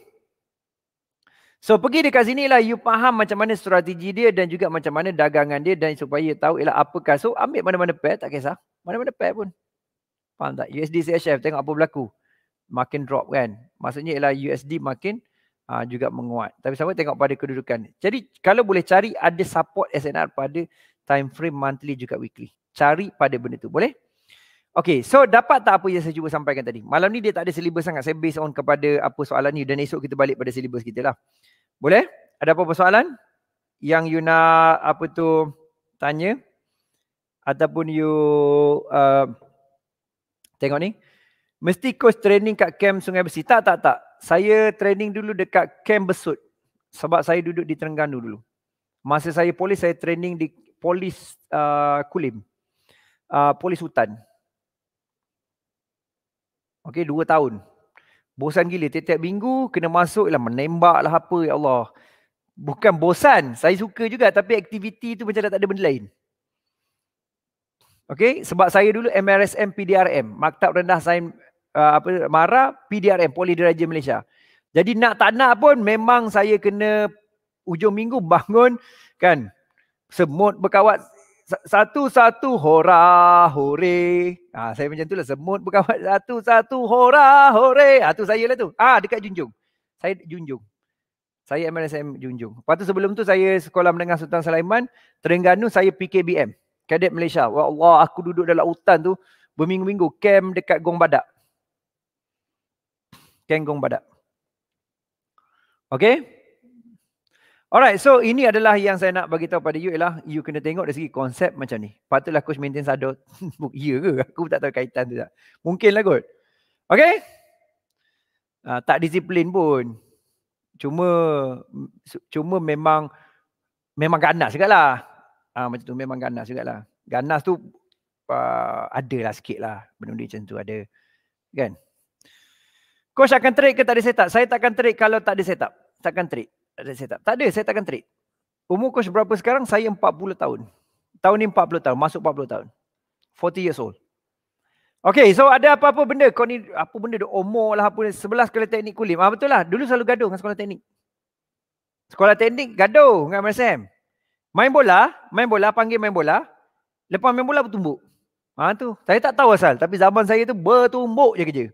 So pergi dekat sini lah you faham macam mana strategi dia dan juga macam mana dagangan dia dan supaya you tahu ialah apakah. So ambil mana-mana pair tak kisah. Mana-mana pair pun. Faham tak? USD CHF tengok apa berlaku. Makin drop kan. Maksudnya ialah USD makin uh, juga menguat. Tapi sama tengok pada kedudukan. Jadi kalau boleh cari ada support SNR pada time frame monthly juga weekly. Cari pada benda tu. Boleh? Okay, so dapat tak apa yang saya cuba sampaikan tadi? Malam ni dia tak ada silibus sangat. Saya based on kepada apa soalan ni dan esok kita balik pada silibus kita lah. Boleh? Ada apa-apa soalan? Yang you nak apa tu tanya? Ataupun you uh, tengok ni. Mesti coach training kat camp Sungai Besi. Tak, tak, tak. Saya training dulu dekat camp Besut. Sebab saya duduk di Terengganu dulu. Masa saya polis, saya training di polis uh, Kulim. Uh, polis hutan. Okey, dua tahun. Bosan gila. Tiap-tiap minggu kena masuk lah menembak lah apa ya Allah. Bukan bosan. Saya suka juga tapi aktiviti tu macam dah tak ada benda lain. Okey, sebab saya dulu MRSM PDRM. Maktab rendah saya uh, apa mara PDRM Poli Diraja Malaysia. Jadi nak tak nak pun memang saya kena ujung minggu [LAUGHS] bangun kan semut berkawat satu-satu hora hore. Ah ha, saya macam itulah semut berkawat [LAUGHS] satu-satu hora hore. Ah tu saya lah tu. Ah ha, dekat junjung. Saya junjung. Saya MLSM junjung. Lepas tu sebelum tu saya sekolah menengah Sultan Sulaiman, Terengganu saya PKBM, Kadet Malaysia. Wah Allah aku duduk dalam hutan tu berminggu-minggu camp dekat Gong Badak. Camp Gong Badak. Okay. Alright, so ini adalah yang saya nak bagi tahu pada you ialah you kena tengok dari segi konsep macam ni. Patutlah coach maintain sado. [LAUGHS] ya ke? Aku tak tahu kaitan tu tak. Mungkin lah kot. Okay? Uh, tak disiplin pun. Cuma cuma memang memang ganas juga lah. Uh, ah, macam tu memang ganas juga lah. Ganas tu uh, ah, ada lah sikit lah. Benda-benda macam tu ada. Kan? Coach akan trade ke tak ada setup? Saya takkan trade kalau tak ada setup. Takkan trade ada Tak ada, saya takkan trade. Umur coach berapa sekarang? Saya 40 tahun. Tahun ni 40 tahun, masuk 40 tahun. 40 years old. Okay, so ada apa-apa benda kau ni, apa benda dia umur lah, apa sebelah sekolah teknik kulim. Ah, betul lah, dulu selalu gaduh dengan sekolah teknik. Sekolah teknik gaduh dengan MSM. Main bola, main bola, panggil main bola. Lepas main bola bertumbuk. Ha tu. Saya tak tahu asal. Tapi zaman saya tu bertumbuk je kerja.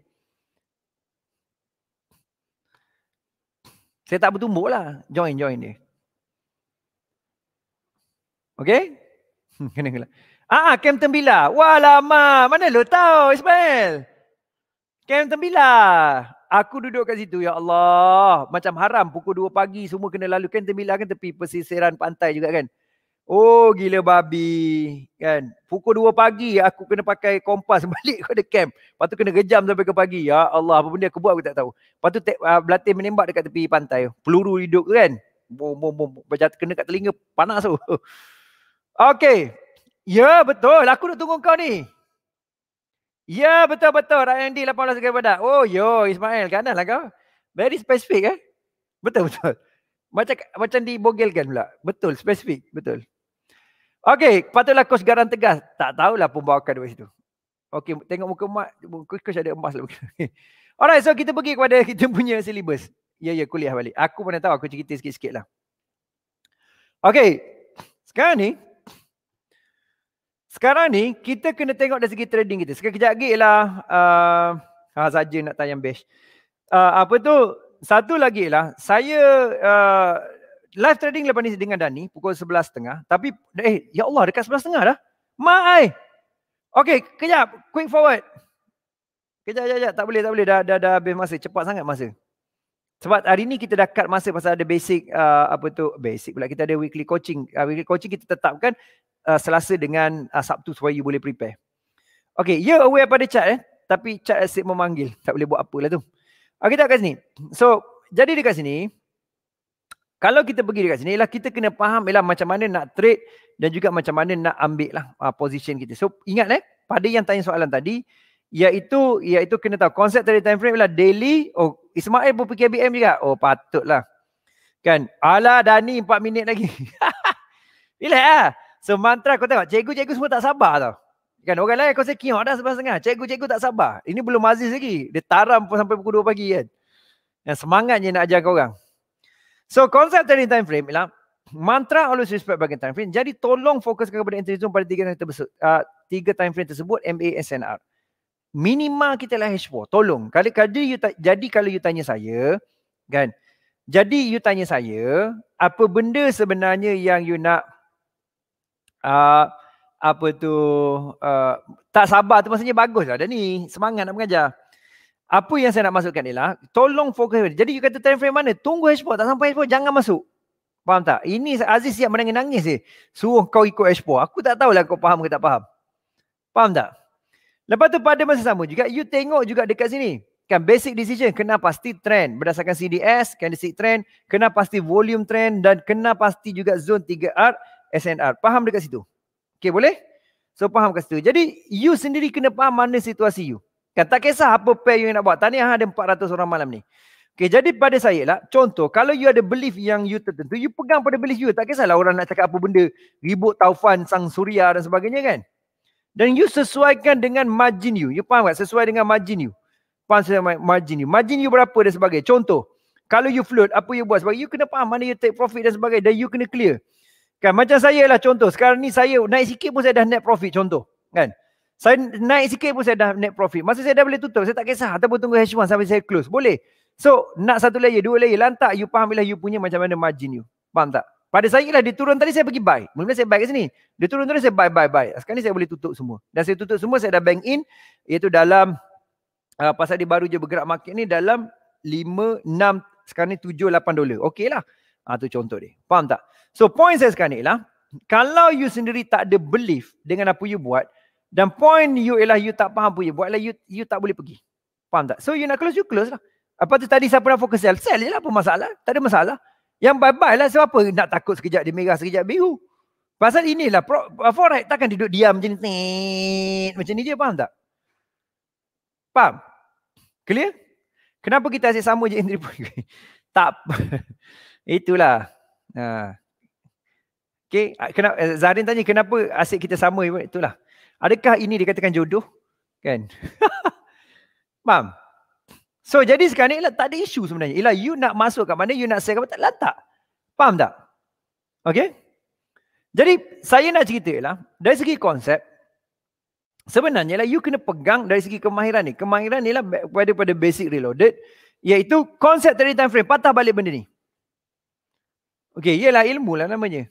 Saya tak bertumbuk lah. Join, join dia. Okay? [LAUGHS] Kena gelap. Ah, ah, Camp Tembila. Wah lama. Mana lo tahu Ismail? Camp Tembila. Aku duduk kat situ. Ya Allah. Macam haram. Pukul 2 pagi semua kena lalu. Camp Tembila kan tepi pesisiran pantai juga kan. Oh gila babi kan. Pukul 2 pagi aku kena pakai kompas [LAUGHS] balik ke camp. Lepas tu kena rejam sampai ke pagi. Ya Allah apa benda aku buat aku tak tahu. Lepas tu tek, uh, ah, berlatih menembak dekat tepi pantai. Peluru hidup tu kan. Bum bum bum. kena kat telinga panas tu. [LAUGHS] okay. Ya yeah, betul aku nak tunggu kau ni. Ya yeah, betul-betul Ryan D 18 ke badak. Oh yo Ismail kanan lah kau. Very specific eh. Betul-betul. Macam macam dibogelkan pula. Betul, specific Betul. Okey, patutlah coach garang tegas. Tak tahulah pembawakan dari situ. Okey, tengok muka mat, coach ada emas lah. Okay. [LAUGHS] Alright, so kita pergi kepada [LAUGHS] kita punya syllabus. Ya, ya, kuliah balik. Aku mana tahu, aku cerita sikit-sikit lah. Okey, sekarang ni, sekarang ni kita kena tengok dari segi trading kita. Sekarang kejap lagi lah, uh, ah, ha, saja nak tanya bash. Uh, apa tu, satu lagi lah, saya uh, live trading lepas ni dengan Dani pukul 11.30 tapi eh ya Allah dekat 11.30 dah. Mai. Okey, kejap, quick forward. Kejap, kejap, kejap. Tak boleh, tak boleh. Dah, dah, dah habis masa. Cepat sangat masa. Sebab hari ni kita dah cut masa pasal ada basic, uh, apa tu, basic pula. Kita ada weekly coaching. Uh, weekly coaching kita tetapkan uh, selasa dengan uh, Sabtu supaya you boleh prepare. Okay, yeah, aware pada chat eh. Tapi chat asyik memanggil. Tak boleh buat apalah tu. Okay, tak kat sini. So, jadi dekat sini, kalau kita pergi dekat sini ialah kita kena faham ialah macam mana nak trade dan juga macam mana nak ambil lah uh, ah, position kita. So ingat eh pada yang tanya soalan tadi iaitu iaitu kena tahu konsep dari time frame ialah daily oh Ismail pun pergi BM juga. Oh patutlah. Kan? Ala Dani 4 minit lagi. Bila [LAUGHS] ah. So mantra kau tengok cikgu-cikgu semua tak sabar tau. Kan orang lain kau sekiok dah sebab setengah. Cikgu-cikgu tak sabar. Ini belum mazis lagi. Dia taram pun sampai pukul 2 pagi kan. Yang semangatnya nak ajar kau orang. So konsep trading time frame ialah mantra always respect bagi time frame. Jadi tolong fokus kepada entry zone pada tiga time frame tersebut. Uh, tiga time frame tersebut MA, SNR. Minima kita lah H4. Tolong. Kali -kali you jadi kalau you tanya saya, kan? Jadi you tanya saya, apa benda sebenarnya yang you nak uh, apa tu uh, tak sabar tu maksudnya bagus lah dah ni semangat nak mengajar apa yang saya nak masukkan ialah tolong fokus. Jadi you kata time frame mana? Tunggu export. Tak sampai export jangan masuk. Faham tak? Ini Aziz siap menangis-nangis dia. Suruh kau ikut export. Aku tak tahulah kau faham ke tak faham. Faham tak? Lepas tu pada masa sama juga you tengok juga dekat sini. Kan basic decision kena pasti trend berdasarkan CDS, candlestick trend, kena pasti volume trend dan kena pasti juga zone 3R, SNR. Faham dekat situ? Okay boleh? So faham kat situ. Jadi you sendiri kena faham mana situasi you. Kan tak kisah apa pair you nak buat. Tahniah ada 400 orang malam ni. Okay, jadi pada saya lah, contoh kalau you ada belief yang you tertentu, you pegang pada belief you. Tak kisahlah orang nak cakap apa benda. Ribut Taufan, Sang Surya dan sebagainya kan. Dan you sesuaikan dengan margin you. You faham tak? Sesuai dengan margin you. Faham sesuai margin you. Margin you berapa dan sebagainya. Contoh, kalau you float, apa you buat? Sebab you kena faham mana you take profit dan sebagainya. Dan you kena clear. Kan macam saya lah contoh. Sekarang ni saya naik sikit pun saya dah net profit contoh. Kan? Saya naik sikit pun saya dah net profit. Masa saya dah boleh tutup, saya tak kisah. Ataupun tunggu H1 sampai saya close. Boleh. So, nak satu layer, dua layer. Lantak, you faham bila you punya macam mana margin you. Faham tak? Pada saya lah, dia turun tadi saya pergi buy. Mula-mula saya buy kat sini. Dia turun tadi saya buy, buy, buy. Sekarang ni saya boleh tutup semua. Dan saya tutup semua, saya dah bank in. Iaitu dalam, uh, pasal dia baru je bergerak market ni, dalam 5, 6, sekarang ni 7, 8 dolar. Okey lah. Ha, contoh dia. Faham tak? So, point saya sekarang ni lah, kalau you sendiri tak ada belief dengan apa you buat, dan point you ialah you tak faham punya. Buatlah you, you tak boleh pergi. Faham tak? So you nak close, you close lah. Apa tu tadi siapa nak fokus sell? Sell je lah apa masalah. Tak ada masalah. Yang bye-bye lah siapa nak takut sekejap dia merah, sekejap biru. Pasal inilah, pro, forex takkan duduk diam macam ni. Macam ni je, faham tak? Faham? Clear? Kenapa kita asyik sama je entry point? [LAUGHS] tak. [LAUGHS] Itulah. Ha. Okay, kenapa, Zahrin tanya kenapa asyik kita sama je? Itulah. Adakah ini dikatakan jodoh? Kan? [LAUGHS] Faham? so jadi sekarang ni ialah, tak ada isu sebenarnya. Ialah you nak masuk kat mana, you nak share kat mana, tak letak. Faham tak? Okay? Jadi saya nak cerita ialah dari segi konsep sebenarnya ialah you kena pegang dari segi kemahiran ni. Kemahiran ni lah pada, pada basic reloaded iaitu konsep tadi time frame. Patah balik benda ni. Okay, ialah ilmu lah namanya.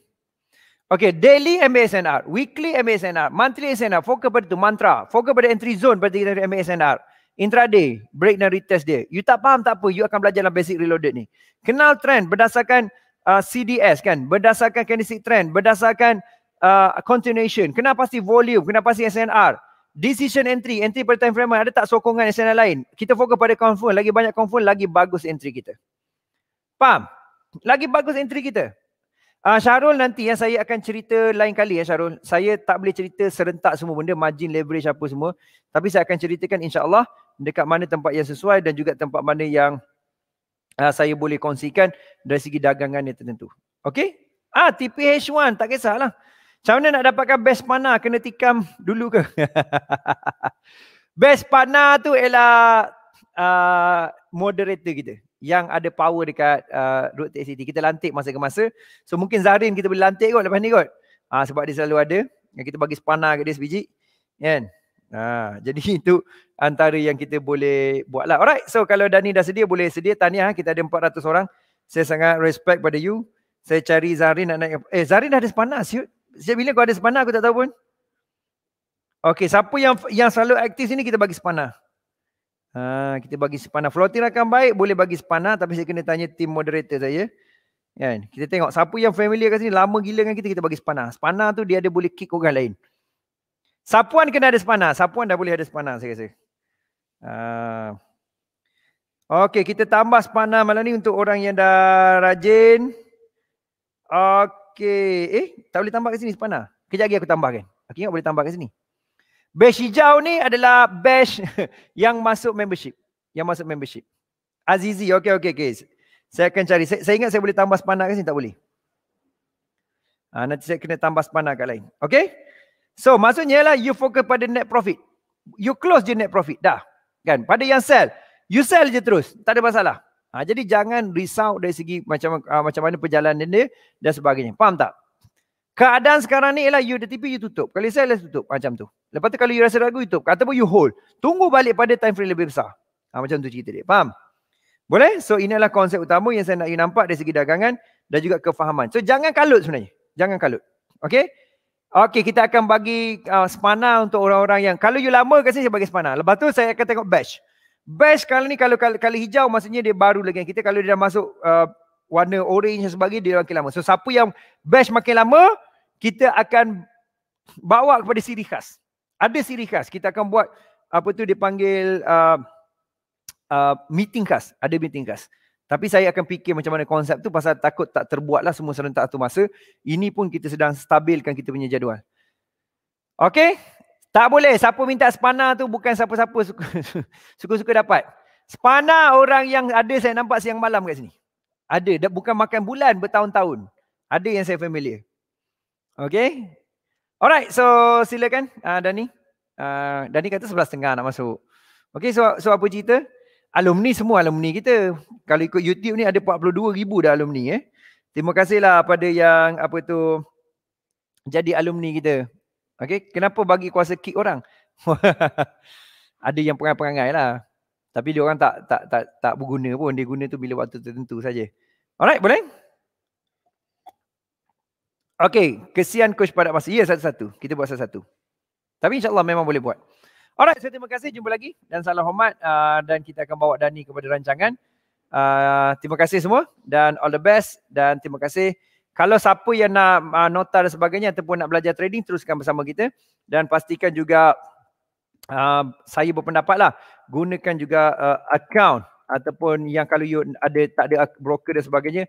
Okay, daily MASNR, weekly MASNR, monthly MASNR, fokus pada tu, mantra, fokus pada entry zone pada kita MASNR. Intraday, break dan retest dia. You tak faham tak apa, you akan belajar dalam basic reloaded ni. Kenal trend berdasarkan uh, CDS kan, berdasarkan candlestick trend, berdasarkan uh, continuation, kenapa pasti volume, kenapa pasti SNR. Decision entry, entry pada time frame, ada tak sokongan SNR lain? Kita fokus pada confirm, lagi banyak confirm, lagi bagus entry kita. Faham? Lagi bagus entry kita. Ah uh, Syarul nanti yang saya akan cerita lain kali ya Syarul. Saya tak boleh cerita serentak semua benda margin leverage apa semua. Tapi saya akan ceritakan insya-Allah dekat mana tempat yang sesuai dan juga tempat mana yang uh, saya boleh kongsikan dari segi dagangan dagangannya tertentu. Okey? Ah TPH1 tak kisahlah. Macam mana nak dapatkan best mana kena tikam dulu ke? [LAUGHS] best mana tu ialah uh, moderator kita yang ada power dekat uh, Road Tech City. Kita lantik masa ke masa. So mungkin Zarin kita boleh lantik kot lepas ni kot. Uh, sebab dia selalu ada. Yang kita bagi sepanah kat dia sebiji. Kan? Uh, [LAUGHS] jadi itu antara yang kita boleh buat lah. Alright. So kalau Dani dah sedia boleh sedia. Tahniah kita ada 400 orang. Saya sangat respect pada you. Saya cari Zarin nak naik. Eh Zarin dah ada sepanah siut. Sejak bila kau ada sepanah aku tak tahu pun. Okay, siapa yang yang selalu aktif sini kita bagi sepanah. Ha, kita bagi sepanah. Floating rakam baik boleh bagi sepanah tapi saya kena tanya tim moderator saya. Kan? Kita tengok siapa yang familiar kat sini lama gila dengan kita kita bagi sepanah. Sepanah tu dia ada boleh kick orang lain. Sapuan kena ada sepanah. Sapuan dah boleh ada sepanah saya rasa. Ha. Okey kita tambah sepanah malam ni untuk orang yang dah rajin. Okey. Eh tak boleh tambah kat sini sepanah. Kejap lagi aku tambahkan. Aku ingat boleh tambah kat sini. Bash hijau ni adalah bash [LAUGHS] yang masuk membership. Yang masuk membership. Azizi, okay okay okey. Saya akan cari. Saya, saya ingat saya boleh tambah sepanah ke sini? Tak boleh. Ha, nanti saya kena tambah sepanah kat lain. Okay? So, maksudnya lah. you focus pada net profit. You close je net profit. Dah. Kan? Pada yang sell, you sell je terus. Tak ada masalah. Ha, jadi jangan risau dari segi macam uh, macam mana perjalanan dia dan sebagainya. Faham tak? Keadaan sekarang ni ialah you ada TV, you tutup. Kalau saya, let's tutup. Macam tu. Lepas tu kalau you rasa ragu, you tutup. Kata you hold. Tunggu balik pada time frame lebih besar. Ha, macam tu cerita dia. Faham? Boleh? So inilah konsep utama yang saya nak you nampak dari segi dagangan dan juga kefahaman. So jangan kalut sebenarnya. Jangan kalut. Okay? Okay, kita akan bagi uh, spana untuk orang-orang yang kalau you lama kat sini, saya bagi spana. Lepas tu saya akan tengok Batch Badge kali ni kalau kali hijau maksudnya dia baru lagi. Kita kalau dia dah masuk uh, warna orange dan sebagainya, dia makin lama. So siapa yang badge makin lama, kita akan bawa kepada siri khas. Ada siri khas. Kita akan buat apa tu dipanggil uh, uh, meeting khas. Ada meeting khas. Tapi saya akan fikir macam mana konsep tu pasal takut tak terbuatlah semua serentak satu masa. Ini pun kita sedang stabilkan kita punya jadual. Okay? Tak boleh. Siapa minta sepana tu bukan siapa-siapa [LAUGHS] suka-suka dapat. Sepana orang yang ada saya nampak siang malam kat sini. Ada. Bukan makan bulan bertahun-tahun. Ada yang saya familiar. Okay. Alright, so silakan uh, Dani. Uh, Dani kata sebelas tengah nak masuk. Okay, so, so apa cerita? Alumni semua alumni kita. Kalau ikut YouTube ni ada 42 ribu dah alumni eh. Terima kasihlah pada yang apa tu jadi alumni kita. Okay, kenapa bagi kuasa kick orang? [LAUGHS] ada yang perangai-perangai lah. Tapi dia orang tak tak tak tak berguna pun. Dia guna tu bila waktu tertentu saja. Alright, boleh? Okay, kesian coach pada masa. Ya, satu-satu. Kita buat satu-satu. Tapi insyaAllah memang boleh buat. Alright, saya terima kasih. Jumpa lagi. Dan salam hormat. Uh, dan kita akan bawa Dani kepada rancangan. Uh, terima kasih semua. Dan all the best. Dan terima kasih. Kalau siapa yang nak uh, nota dan sebagainya ataupun nak belajar trading, teruskan bersama kita. Dan pastikan juga uh, saya berpendapat lah. Gunakan juga uh, account ataupun yang kalau you ada tak ada broker dan sebagainya,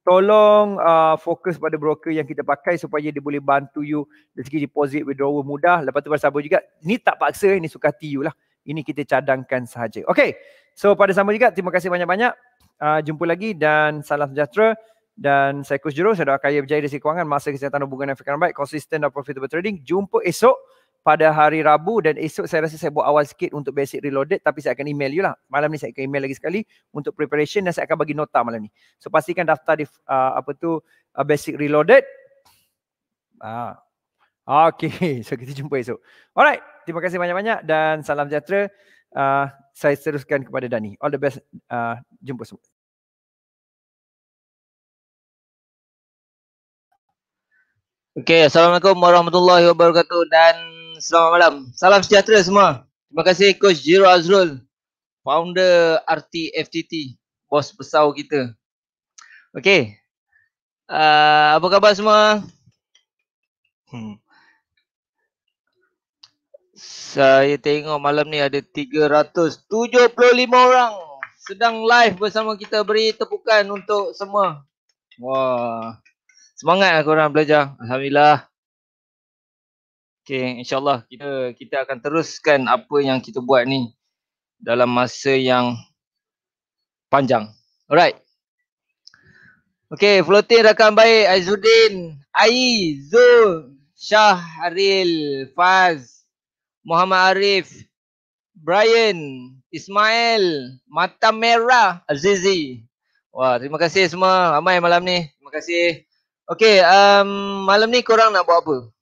tolong uh, fokus pada broker yang kita pakai supaya dia boleh bantu you dari segi deposit withdrawal mudah lepas tu bersabar juga ni tak paksa ini suka hati you lah ini kita cadangkan sahaja okay so pada sama juga terima kasih banyak-banyak uh, jumpa lagi dan salam sejahtera dan saya Kus Jero saya doakan kaya berjaya dari segi kewangan masa kesihatan hubungan yang fikiran baik konsisten dan profitable trading jumpa esok pada hari Rabu dan esok saya rasa saya buat awal sikit untuk basic reloaded tapi saya akan email you lah. Malam ni saya akan email lagi sekali untuk preparation dan saya akan bagi nota malam ni. So pastikan daftar di uh, apa tu uh, basic reloaded. Ah. okay, [LAUGHS] so kita jumpa esok. Alright, terima kasih banyak-banyak dan salam sejahtera. Uh, saya teruskan kepada Dani. All the best. Uh, jumpa semua. Okay, Assalamualaikum warahmatullahi wabarakatuh dan selamat malam. Salam sejahtera semua. Terima kasih Coach Jiro Azrul, founder RTFTT, bos besar kita. Okay. Uh, ah, apa khabar semua? Hmm. Saya tengok malam ni ada 375 orang sedang live bersama kita beri tepukan untuk semua. Wah. Semangat lah korang belajar. Alhamdulillah. Okay, insyaAllah kita kita akan teruskan apa yang kita buat ni dalam masa yang panjang. Alright. Okay, floating rakan baik Azudin, Aizul, Zul, Shah, Aril, Faz, Muhammad Arif, Brian, Ismail, Mata Merah, Azizi. Wah, terima kasih semua. Ramai malam ni. Terima kasih. Okay, um, malam ni korang nak buat apa?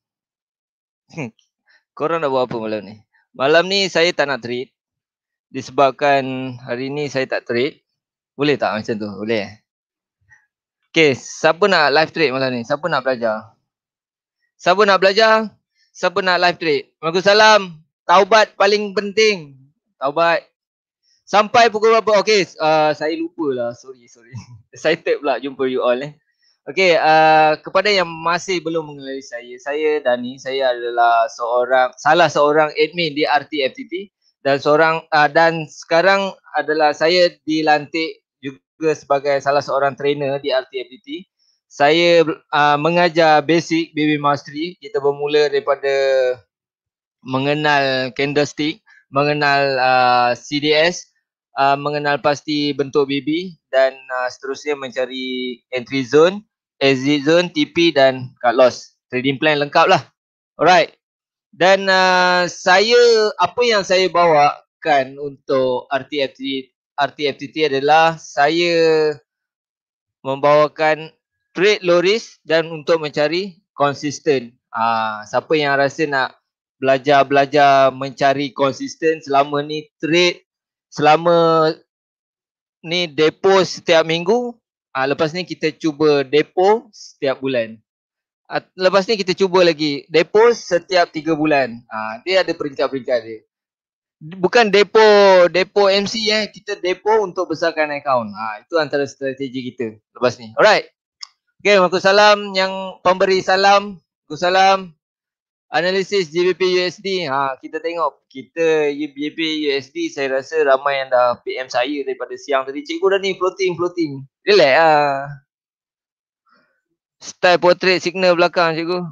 [LAUGHS] korang nak buat apa malam ni? Malam ni saya tak nak trade disebabkan hari ni saya tak trade. Boleh tak macam tu? Boleh. Okay, siapa nak live trade malam ni? Siapa nak belajar? Siapa nak belajar? Siapa nak live trade? Waalaikumsalam. salam. Taubat paling penting. Taubat. Sampai pukul berapa? Okay, uh, saya lupa lah. Sorry, sorry. [LAUGHS] Excited pula jumpa you all eh. Okey, uh, kepada yang masih belum mengenali saya, saya Dani, saya adalah seorang salah seorang admin di RTFTT dan seorang uh, dan sekarang adalah saya dilantik juga sebagai salah seorang trainer di RTFTT. Saya uh, mengajar basic baby mastery. Kita bermula daripada mengenal candlestick, mengenal uh, CDS, uh, mengenal pasti bentuk baby dan uh, seterusnya mencari entry zone exit zone, TP dan cut loss. Trading plan lengkap lah. Alright. Dan uh, saya, apa yang saya bawakan untuk RTFT, RTFTT adalah saya membawakan trade low risk dan untuk mencari konsisten. Uh, siapa yang rasa nak belajar-belajar mencari konsisten selama ni trade, selama ni depo setiap minggu Ah lepas ni kita cuba depo setiap bulan. Uh, lepas ni kita cuba lagi depo setiap tiga bulan. Ah dia ada peringkat-peringkat dia. Bukan depo depo MC eh, kita depo untuk besarkan akaun. Ah itu antara strategi kita lepas ni. Alright. Okay, waktu salam yang pemberi salam. Waktu salam analisis JPP USD ha kita tengok kita JPP USD saya rasa ramai yang dah PM saya daripada siang tadi cikgu dah ni floating floating relax ah style portrait signal belakang cikgu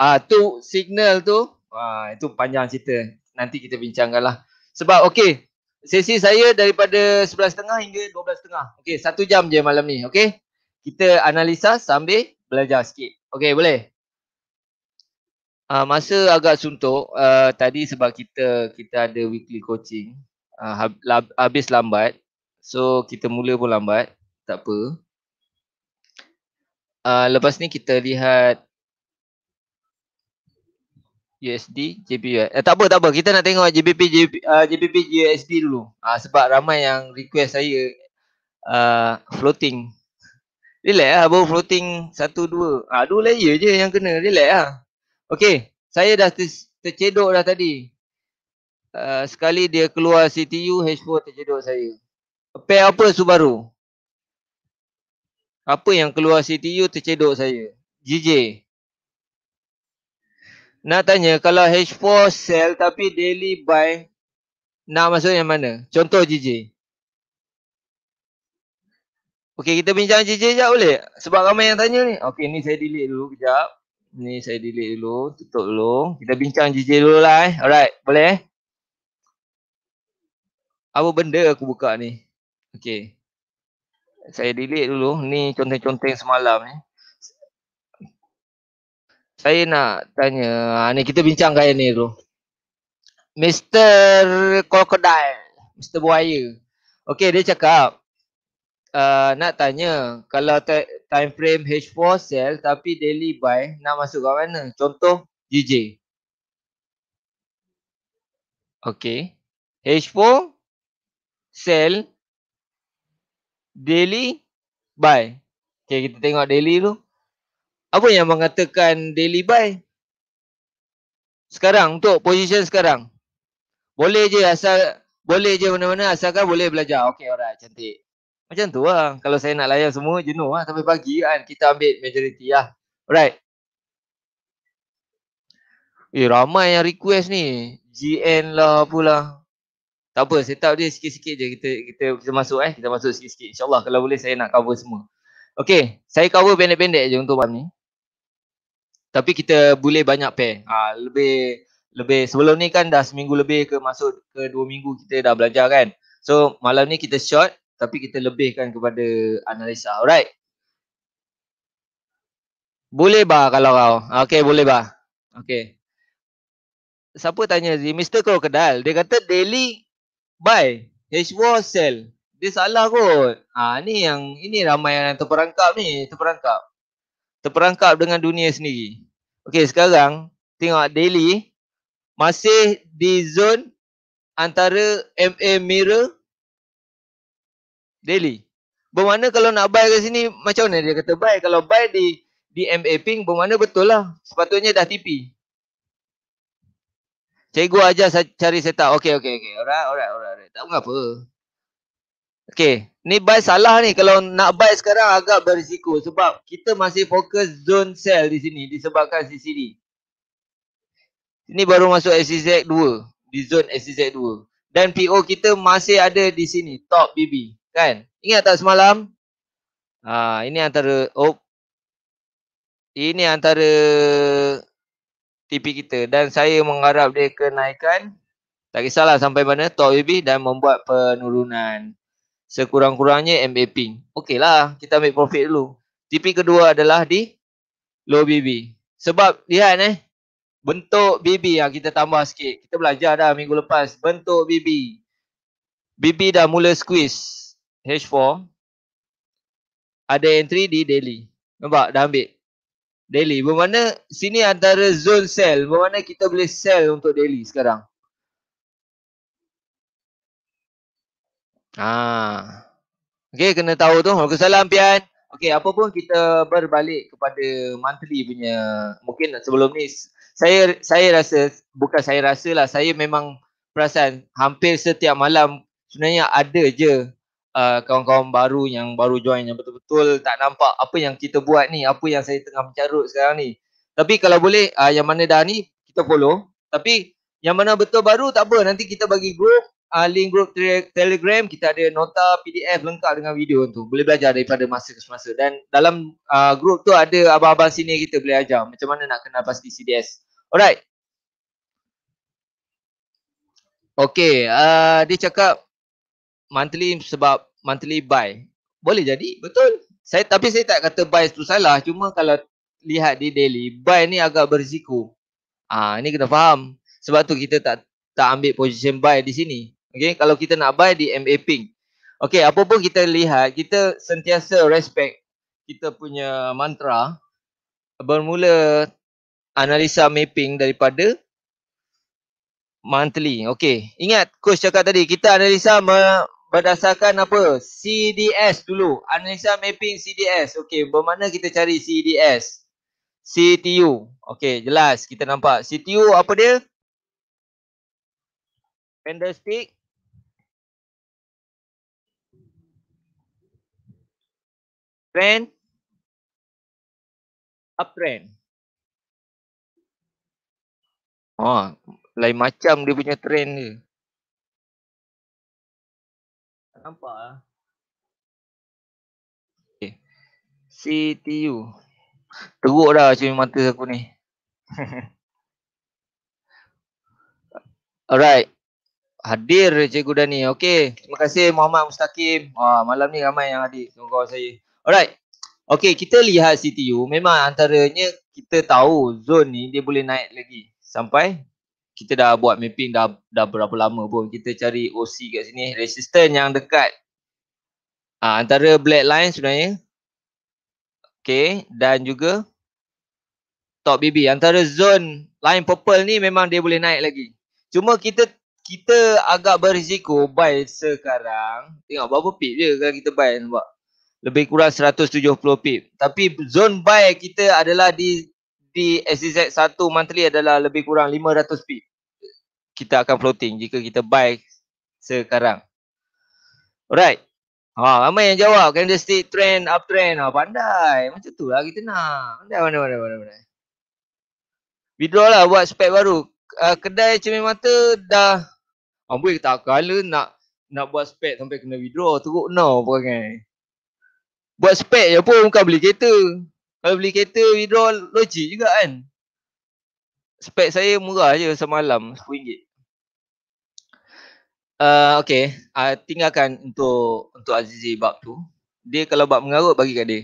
ah tu signal tu ah itu panjang cerita nanti kita bincangkanlah sebab okey sesi saya daripada 11.30 hingga 12.30 okey satu jam je malam ni okey kita analisa sambil belajar sikit okey boleh uh, masa agak suntuk uh, tadi sebab kita kita ada weekly coaching uh, habis lambat so kita mula pun lambat tak apa uh, lepas ni kita lihat USD JPY eh, tak apa tak apa kita nak tengok JPP JP, uh, USD dulu uh, sebab ramai yang request saya uh, floating Relax lah, baru floating satu dua. Ha, dua layer je yang kena. Relax lah. Okey, saya dah tercedok dah tadi. Uh, sekali dia keluar CTU, H4 tercedok saya. Pair apa Subaru? Apa yang keluar CTU tercedok saya? JJ. Nak tanya kalau H4 sell tapi daily buy nak masuk yang mana? Contoh JJ. Okey kita bincang JJ sekejap boleh? Sebab ramai yang tanya ni. Okey ni saya delete dulu kejap. Ni saya delete dulu, tutup dulu. Kita bincang JJ dulu lah eh. Alright, boleh eh? Apa benda aku buka ni? Okay. Saya delete dulu. Ni conteng-conteng semalam eh. Saya nak tanya, ha, ni kita bincang kaya ni dulu. Mr. Crocodile. Mr. Buaya. Okay, dia cakap. Uh, nak tanya kalau te- time frame H4 sell tapi daily buy nak masuk kat mana? Contoh JJ. Okay. H4 sell daily buy. Okay kita tengok daily tu. Apa yang mengatakan daily buy? Sekarang untuk position sekarang. Boleh je asal boleh je mana-mana asalkan boleh belajar. Okay alright cantik. Macam tu lah. Kalau saya nak layan semua jenuh lah sampai pagi kan. Kita ambil majoriti lah. Alright. Eh ramai yang request ni. GN lah pula. Tak apa setup dia sikit-sikit je kita, kita kita masuk eh. Kita masuk sikit-sikit. InsyaAllah kalau boleh saya nak cover semua. Okay. Saya cover pendek-pendek je untuk malam ni. Tapi kita boleh banyak pair. Ha, lebih lebih sebelum ni kan dah seminggu lebih ke masuk ke dua minggu kita dah belajar kan. So malam ni kita short tapi kita lebihkan kepada analisa. Alright. Boleh bah kalau kau. Okay boleh bah. Okay. Siapa tanya Z? Mr. Crocodile. Dia kata daily buy. H4 sell. Dia salah kot. Ah ha, ni yang ini ramai yang terperangkap ni. Terperangkap. Terperangkap dengan dunia sendiri. Okay sekarang tengok daily. Masih di zone antara MA mirror Daily. Bermakna kalau nak buy ke sini macam mana dia kata buy kalau buy di di MA Ping bermakna betul lah. Sepatutnya dah TP. Cikgu ajar cari setup. Okay okay okay. Alright alright alright. alright. Tak mengapa. Okey, ni buy salah ni kalau nak buy sekarang agak berisiko sebab kita masih fokus zone sell di sini disebabkan CCD. Ini baru masuk SCZ 2 di zone SCZ 2 dan PO kita masih ada di sini top BB. Kan? Ingat tak semalam? Ha, ini antara Oh, ini antara TP kita dan saya mengharap dia kenaikan. Tak kisahlah sampai mana top UB dan membuat penurunan. Sekurang-kurangnya MA ping. Okey lah, kita ambil profit dulu. TP kedua adalah di low BB. Sebab lihat eh, bentuk BB yang kita tambah sikit. Kita belajar dah minggu lepas, bentuk BB. BB dah mula squeeze. H4 ada entry di daily. Nampak? Dah ambil. Daily. Bermakna sini antara zone sell. Bermakna kita boleh sell untuk daily sekarang. Ah, Okay kena tahu tu. Kalau kesalahan pian. Okay apa pun kita berbalik kepada monthly punya. Mungkin sebelum ni saya saya rasa bukan saya rasa lah. Saya memang perasan hampir setiap malam sebenarnya ada je Uh, kawan-kawan baru yang baru join yang betul-betul tak nampak apa yang kita buat ni, apa yang saya tengah mencarut sekarang ni. Tapi kalau boleh uh, yang mana dah ni kita follow. Tapi yang mana betul baru tak apa, nanti kita bagi group uh, link group Telegram, kita ada nota PDF lengkap dengan video tu. Boleh belajar daripada masa ke semasa dan dalam uh, group tu ada abang-abang sini kita boleh ajar macam mana nak kenal pasti CDS. Alright. Okay, uh, dia cakap monthly sebab monthly buy. Boleh jadi, betul. Saya tapi saya tak kata buy itu salah, cuma kalau lihat di daily, buy ni agak berisiko. Ah, ha, ini kena faham. Sebab tu kita tak tak ambil position buy di sini. Okay, kalau kita nak buy di MA Pink. Okay, apa pun kita lihat, kita sentiasa respect kita punya mantra bermula analisa mapping daripada monthly. Okay, ingat coach cakap tadi kita analisa berdasarkan apa? CDS dulu. Analisa mapping CDS. Okey, bermakna kita cari CDS. CTU. Okey, jelas kita nampak. CTU apa dia? Candlestick. Trend. Uptrend. Oh, lain macam dia punya trend dia nampak lah. Okay. CTU. Teruk dah cermin mata aku ni. [LAUGHS] Alright. Hadir Cikgu Dani. Okay. Terima kasih Muhammad Mustaqim. Wah, malam ni ramai yang hadir. Tunggu saya. Alright. Okay, kita lihat CTU. Memang antaranya kita tahu zon ni dia boleh naik lagi. Sampai kita dah buat mapping dah dah berapa lama pun kita cari OC kat sini resistance yang dekat uh, antara black line sebenarnya okay dan juga top BB antara zone line purple ni memang dia boleh naik lagi cuma kita kita agak berisiko buy sekarang tengok berapa pip je kalau kita buy nampak lebih kurang 170 pip tapi zone buy kita adalah di di SDZ satu monthly adalah lebih kurang 500 pip kita akan floating jika kita buy sekarang. Alright. Ha, ramai yang jawab candlestick trend uptrend. Ha, pandai. Macam tu lah kita nak. Pandai mana mana mana mana. Withdraw lah buat spek baru. Uh, kedai cermin mata dah Amboi tak kala nak nak buat spek sampai kena withdraw. Teruk no perangai. Buat spek je pun bukan beli kereta. Kalau beli kereta withdraw logik juga kan. Spek saya murah je semalam RM10. Uh, okay. Uh, tinggalkan untuk untuk Azizi bab tu. Dia kalau bab mengarut bagi kat dia.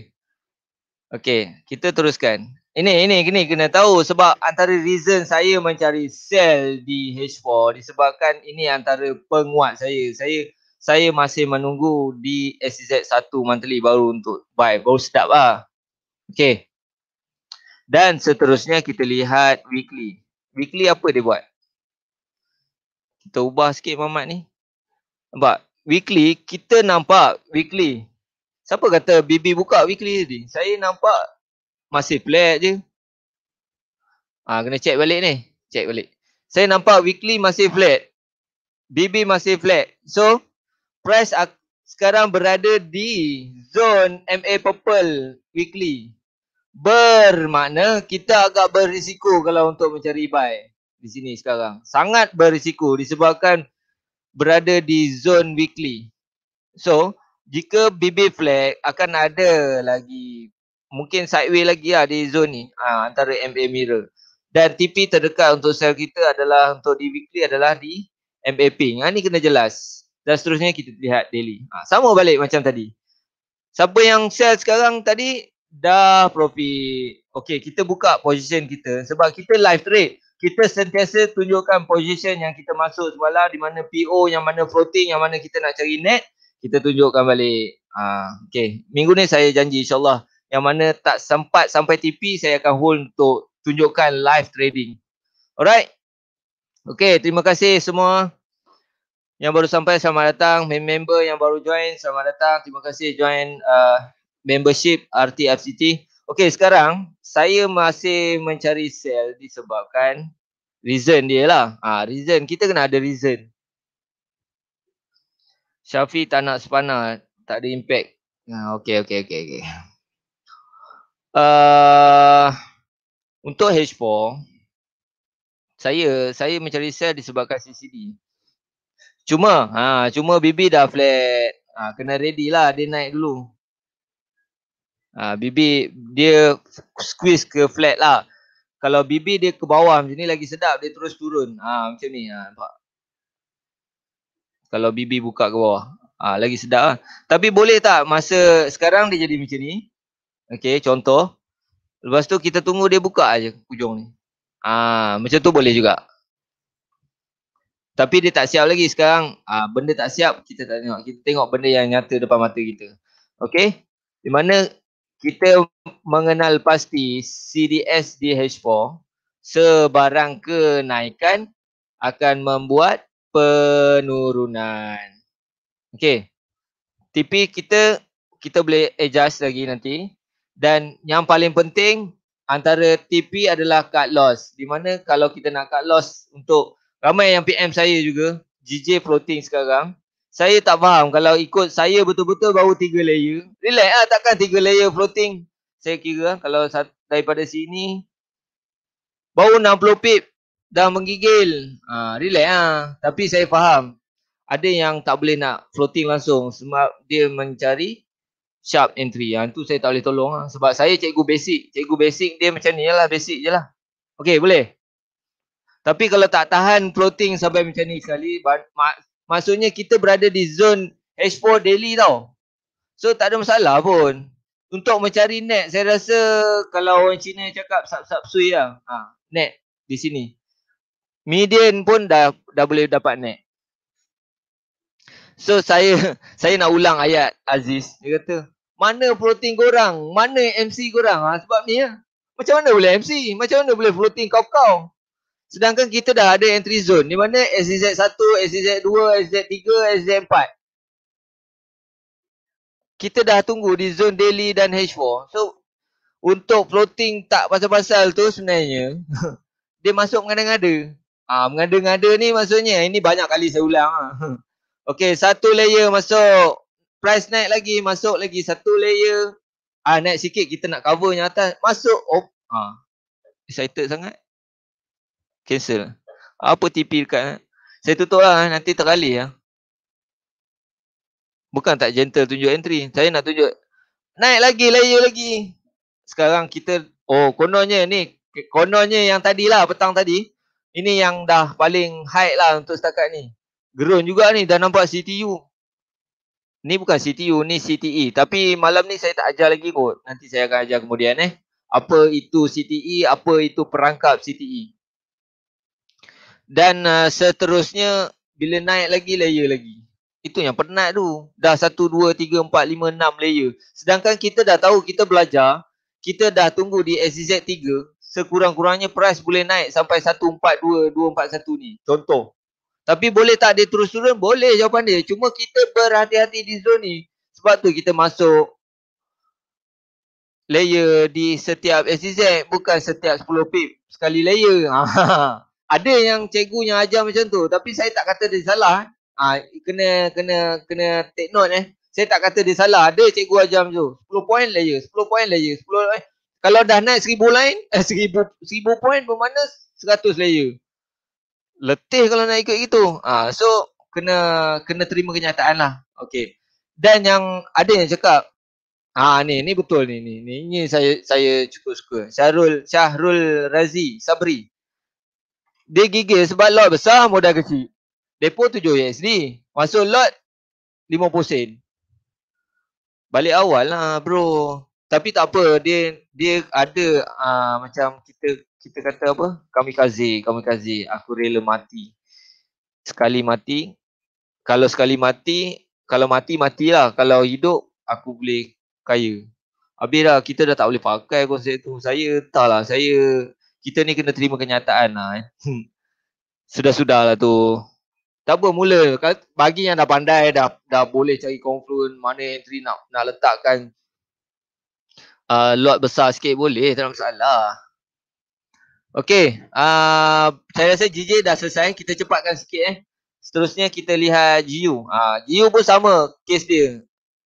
Okay. Kita teruskan. Ini, ini, ini kena tahu sebab antara reason saya mencari sell di H4 disebabkan ini antara penguat saya. Saya saya masih menunggu di SZ1 monthly baru untuk buy. Baru sedap lah. Okay. Dan seterusnya kita lihat weekly. Weekly apa dia buat? Kita ubah sikit Muhammad ni. Nampak? Weekly, kita nampak weekly. Siapa kata BB buka weekly tadi? Saya nampak masih flat je. Ah, ha, kena check balik ni. Check balik. Saya nampak weekly masih flat. BB masih flat. So, price sekarang berada di zone MA purple weekly bermakna kita agak berisiko kalau untuk mencari buy di sini sekarang. Sangat berisiko disebabkan berada di zone weekly. So, jika BB flag akan ada lagi mungkin sideway lagi lah di zone ni ha, antara MA mirror. Dan TP terdekat untuk sell kita adalah untuk di weekly adalah di MA ping. Ha, ni kena jelas. Dan seterusnya kita lihat daily. Ha, sama balik macam tadi. Siapa yang sell sekarang tadi dah profit. Okey, kita buka position kita sebab kita live trade. Kita sentiasa tunjukkan position yang kita masuk semalam di mana PO, yang mana floating, yang mana kita nak cari net, kita tunjukkan balik. Ah, okey. Minggu ni saya janji insya-Allah yang mana tak sempat sampai TP saya akan hold untuk tunjukkan live trading. Alright. Okey, terima kasih semua yang baru sampai selamat datang, member yang baru join selamat datang. Terima kasih join uh, membership RTFCT. Okey sekarang saya masih mencari sale disebabkan reason dia lah. Ah ha, reason kita kena ada reason. Syafi tak nak sepana, tak ada impact. Ha, okey okey okey okey. Uh, untuk H4 saya saya mencari sell disebabkan CCD. Cuma ha cuma BB dah flat. Ha, kena ready lah dia naik dulu. Ha, bibi dia squeeze ke flat lah. Kalau bibi dia ke bawah macam ni lagi sedap dia terus turun. Ah ha, macam ni ha, nampak. Kalau bibi buka ke bawah. Ah ha, lagi sedap lah. Tapi boleh tak masa sekarang dia jadi macam ni? Okey, contoh. Lepas tu kita tunggu dia buka aje hujung ni. Ah ha, macam tu boleh juga. Tapi dia tak siap lagi sekarang. Ah ha, benda tak siap kita tak tengok. Kita tengok benda yang nyata depan mata kita. Okey? Di mana kita mengenal pasti CDS di H4 sebarang kenaikan akan membuat penurunan. Okey. TP kita kita boleh adjust lagi nanti dan yang paling penting antara TP adalah cut loss di mana kalau kita nak cut loss untuk ramai yang PM saya juga JJ floating sekarang saya tak faham kalau ikut saya betul-betul baru tiga layer. Relax lah takkan tiga layer floating. Saya kira kalau daripada sini baru 60 pip dah menggigil. Ha, relax lah. Tapi saya faham ada yang tak boleh nak floating langsung sebab dia mencari sharp entry. Ha, itu saya tak boleh tolong lah. Sebab saya cikgu basic. Cikgu basic dia macam ni lah. Basic je lah. Okay boleh? Tapi kalau tak tahan floating sampai macam ni sekali, maksudnya kita berada di zone H4 daily tau. So tak ada masalah pun. Untuk mencari net saya rasa kalau orang Cina cakap sub sub sui lah. Ha, net di sini. Median pun dah dah boleh dapat net. So saya [LAUGHS] saya nak ulang ayat Aziz. Dia kata, mana floating korang? Mana MC korang? Ha, sebab ni lah. Ya. Macam mana boleh MC? Macam mana boleh floating kau-kau? Sedangkan kita dah ada entry zone. Di mana SZ1, SZ2, SZ3, SZ4. Kita dah tunggu di zone daily dan H4. So, untuk floating tak pasal-pasal tu sebenarnya, [LAUGHS] dia masuk mengada-ngada. Ah, ha, mengada-ngada ni maksudnya, ini banyak kali saya ulang. Ha. Ah. [LAUGHS] Okay, satu layer masuk. Price naik lagi, masuk lagi satu layer. Ah, ha, naik sikit kita nak cover yang atas. Masuk. Oh, ha. excited sangat cancel. Apa TP dekat? Eh? Saya tutup lah eh. nanti teralih lah. Bukan tak gentle tunjuk entry. Saya nak tunjuk naik lagi layer lagi. Sekarang kita oh kononnya ni kononnya yang tadilah petang tadi. Ini yang dah paling high lah untuk setakat ni. Gerun juga ni dah nampak CTU. Ni bukan CTU ni CTE tapi malam ni saya tak ajar lagi kot. Nanti saya akan ajar kemudian eh. Apa itu CTE, apa itu perangkap CTE dan uh, seterusnya bila naik lagi layer lagi itu yang penat tu dah 1 2 3 4 5 6 layer sedangkan kita dah tahu kita belajar kita dah tunggu di SZ3 sekurang-kurangnya price boleh naik sampai 142 241 ni contoh tapi boleh tak dia terus turun boleh jawapan dia cuma kita berhati-hati di zone ni sebab tu kita masuk layer di setiap SZ bukan setiap 10 pip sekali layer [LAUGHS] ada yang cikgu yang ajar macam tu tapi saya tak kata dia salah eh. ha, kena kena kena take note eh saya tak kata dia salah ada cikgu ajar macam tu 10 poin layer 10 point layer ya, 10 lah ya. eh. kalau dah naik 1000 lain eh 1000 1000 poin bermakna 100 layer ya. letih kalau nak ikut gitu ha, so kena kena terima kenyataan lah Okay. dan yang ada yang cakap Ha ni ni betul ni ni ni saya saya cukup suka. Syahrul Syahrul Razi Sabri dia gigil sebab lot besar modal kecil. Depo 7 USD. Masuk lot 50 sen. Balik awal lah bro. Tapi tak apa dia dia ada uh, macam kita kita kata apa? Kami kazi kami kazi Aku rela mati. Sekali mati. Kalau sekali mati, kalau mati matilah. Kalau hidup aku boleh kaya. Habis dah kita dah tak boleh pakai konsep tu. Saya entahlah saya kita ni kena terima kenyataan lah. Eh. Hmm. Sudah-sudahlah tu. Tak apa, mula. Bagi yang dah pandai, dah dah boleh cari confluent mana entry nak nak letakkan uh, lot besar sikit boleh. Tak ada masalah. Okay. Uh, ah, saya rasa JJ dah selesai. Kita cepatkan sikit eh. Seterusnya kita lihat GU. Uh, ah, GU pun sama kes dia.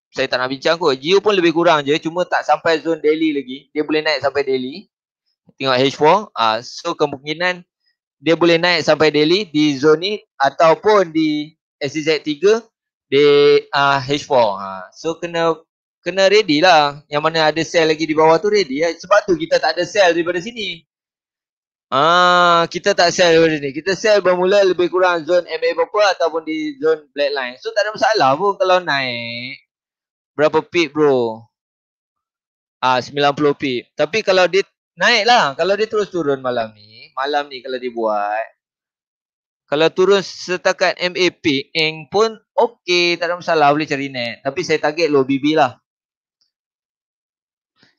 Saya tak nak bincang kot. GU pun lebih kurang je. Cuma tak sampai zone daily lagi. Dia boleh naik sampai daily tengok H4 uh, ah, so kemungkinan dia boleh naik sampai daily di zone ni ataupun di SZ3 di uh, ah, H4 uh, ah. so kena kena ready lah yang mana ada sell lagi di bawah tu ready ya. sebab tu kita tak ada sell daripada sini Ah kita tak sell daripada sini. Kita sell bermula lebih kurang zone MA berapa ataupun di zone black line. So tak ada masalah pun kalau naik berapa pip bro. Ah 90 pip. Tapi kalau dia naiklah kalau dia terus turun malam ni malam ni kalau dia buat kalau turun setakat MA Eng pun okey tak ada masalah boleh cari net tapi saya target low BB lah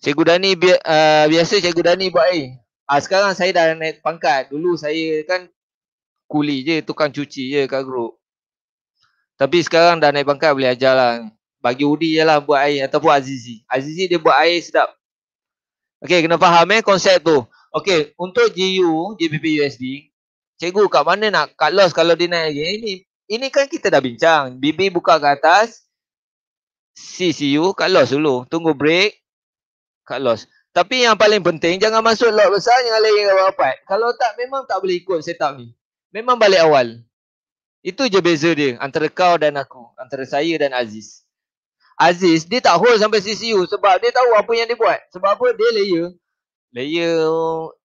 Cikgu Dani bi- uh, biasa Cikgu Dani buat air ah, sekarang saya dah naik pangkat dulu saya kan kuli je tukang cuci je kat grup tapi sekarang dah naik pangkat boleh ajar lah bagi Udi je lah buat air ataupun Azizi Azizi dia buat air sedap Okey, kena faham eh konsep tu. Okey, untuk GU, GBP USD, cikgu kat mana nak cut loss kalau dia naik lagi? Ini ini kan kita dah bincang. BB buka ke atas, CCU cut loss dulu. Tunggu break, cut loss. Tapi yang paling penting, jangan masuk lot besar yang lain yang rapat. Kalau tak, memang tak boleh ikut setup ni. Memang balik awal. Itu je beza dia antara kau dan aku. Antara saya dan Aziz. Aziz dia tak hold sampai CCU sebab dia tahu apa yang dia buat. Sebab apa? Dia layer. Layer,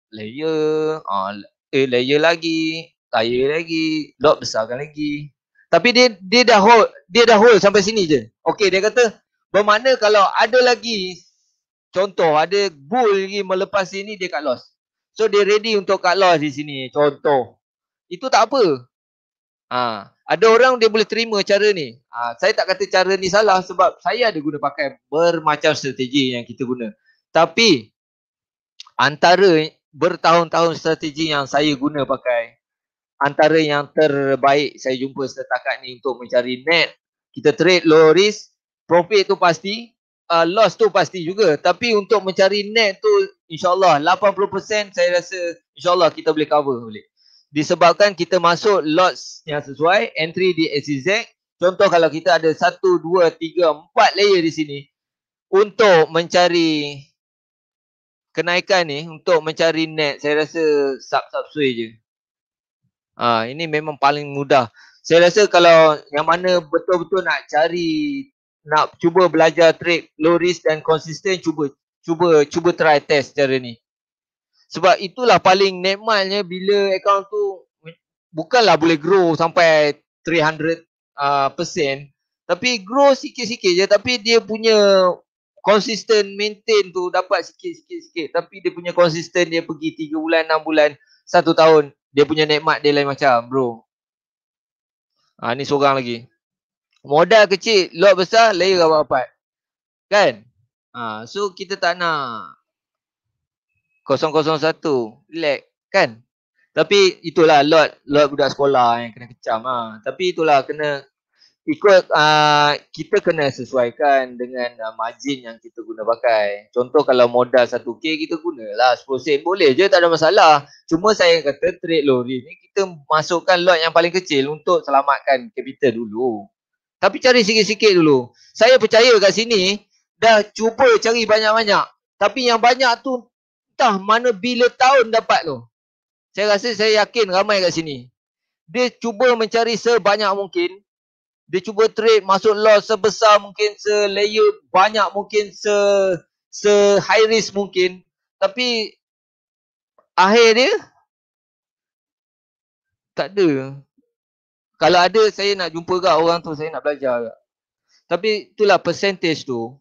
layer, ah eh layer lagi, layer lagi, dot besarkan lagi. Tapi dia dia dah hold, dia dah hold sampai sini je. Okay dia kata bermakna kalau ada lagi contoh ada bull lagi melepas sini dia cut loss. So dia ready untuk cut loss di sini contoh. Itu tak apa. Ah, ada orang dia boleh terima cara ni. Ha, saya tak kata cara ni salah sebab saya ada guna pakai bermacam strategi yang kita guna. Tapi antara bertahun-tahun strategi yang saya guna pakai antara yang terbaik saya jumpa setakat ni untuk mencari net kita trade low risk profit tu pasti uh, loss tu pasti juga tapi untuk mencari net tu insyaallah 80% saya rasa insyaallah kita boleh cover boleh disebabkan kita masuk lots yang sesuai entry di SEZ contoh kalau kita ada 1 2 3 4 layer di sini untuk mencari kenaikan ni untuk mencari net saya rasa sub sub sui je ha, ini memang paling mudah saya rasa kalau yang mana betul-betul nak cari nak cuba belajar trade low risk dan konsisten cuba cuba cuba try test cara ni sebab itulah paling nikmatnya bila account tu bukanlah boleh grow sampai 300% uh, ah, tapi grow sikit-sikit je tapi dia punya consistent maintain tu dapat sikit-sikit-sikit tapi dia punya consistent dia pergi 3 bulan, 6 bulan, 1 tahun dia punya nikmat dia lain macam bro. Ha, ni seorang lagi. Modal kecil, lot besar, layer rapat-rapat. Kan? Ha, so kita tak nak 001 relax kan tapi itulah lot lot budak sekolah yang kena kecam ha. tapi itulah kena ikut uh, kita kena sesuaikan dengan uh, margin yang kita guna pakai contoh kalau modal 1k kita guna lah, 10 sen boleh je tak ada masalah cuma saya kata trade lori ni kita masukkan lot yang paling kecil untuk selamatkan kapital dulu tapi cari sikit-sikit dulu saya percaya kat sini dah cuba cari banyak-banyak tapi yang banyak tu entah mana bila tahun dapat tu. Saya rasa saya yakin ramai kat sini. Dia cuba mencari sebanyak mungkin. Dia cuba trade masuk loss sebesar mungkin, selayut banyak mungkin, se, se high risk mungkin. Tapi akhir dia tak ada. Kalau ada saya nak jumpa kat orang tu saya nak belajar kat. Tapi itulah percentage tu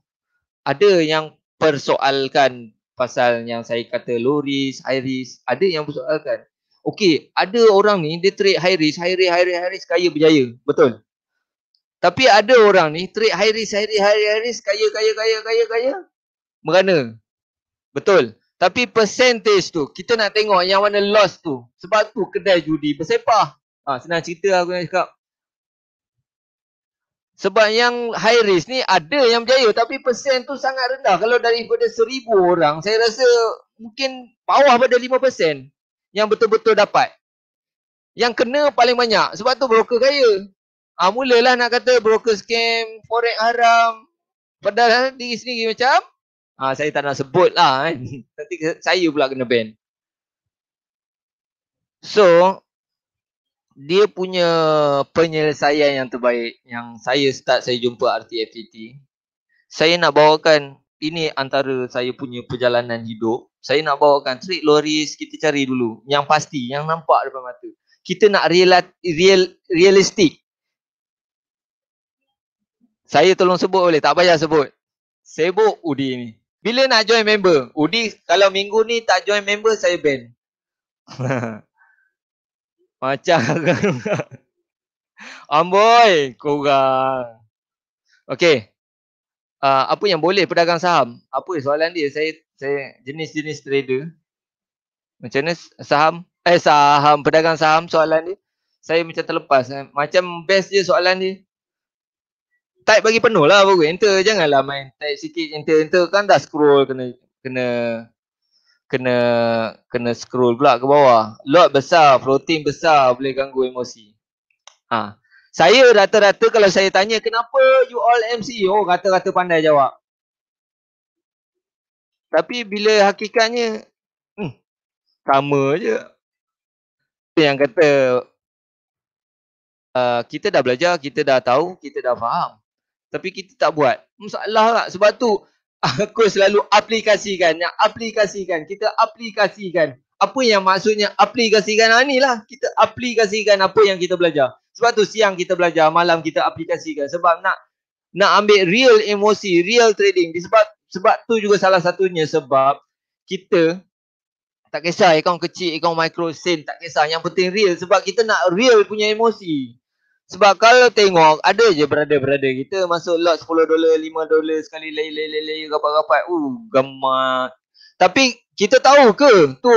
ada yang persoalkan pasal yang saya kata low risk, high risk, ada yang persoalkan. Okey, ada orang ni dia trade high risk, high risk, high risk, high risk kaya berjaya. Betul. Tapi ada orang ni trade high risk, high risk, high risk, high risk kaya, kaya, kaya, kaya, kaya. Merana. Betul. Tapi percentage tu, kita nak tengok yang mana loss tu. Sebab tu kedai judi bersepah. Ha, senang cerita aku nak cakap. Sebab yang high risk ni ada yang berjaya tapi persen tu sangat rendah. Kalau daripada seribu orang, saya rasa mungkin bawah pada lima persen yang betul-betul dapat. Yang kena paling banyak. Sebab tu broker kaya. Ha, mulalah nak kata broker scam, forex haram. Padahal ha, diri sendiri macam, ha, saya tak nak sebut lah. Eh. [LAUGHS] Nanti saya pula kena ban. So, dia punya penyelesaian yang terbaik yang saya start saya jumpa RTFT. Saya nak bawakan ini antara saya punya perjalanan hidup. Saya nak bawakan street loris kita cari dulu yang pasti yang nampak depan mata. Kita nak real, real realistik. Saya tolong sebut boleh tak payah sebut. Sebut Udi ni. Bila nak join member? Udi kalau minggu ni tak join member saya ban. [LAUGHS] Macam [LAUGHS] Amboi Korang Okay uh, ah, Apa yang boleh pedagang saham Apa soalan dia Saya saya jenis-jenis trader Macam mana saham Eh saham Pedagang saham soalan dia Saya macam terlepas eh. Macam best je soalan dia Type bagi penuh lah baru enter Janganlah main type sikit enter enter kan dah scroll kena kena kena kena scroll pula ke bawah. Lot besar, protein besar boleh ganggu emosi. Ha. Saya rata-rata kalau saya tanya kenapa you all MC? Oh, rata-rata pandai jawab. Tapi bila hakikatnya hmm, sama je. Yang kata uh, kita dah belajar, kita dah tahu, kita dah faham. Tapi kita tak buat. Masalah lah. Sebab tu aku selalu aplikasikan yang aplikasikan kita aplikasikan apa yang maksudnya aplikasikan ah, inilah kita aplikasikan apa yang kita belajar sebab tu siang kita belajar malam kita aplikasikan sebab nak nak ambil real emosi real trading sebab sebab tu juga salah satunya sebab kita tak kisah account kecil account micro sin tak kisah yang penting real sebab kita nak real punya emosi sebab kalau tengok ada je berada-berada kita masuk lot 10 dolar, 5 dolar sekali lay-lay-lay-lay rapat-rapat. Uh, gemak. Tapi kita tahu ke tu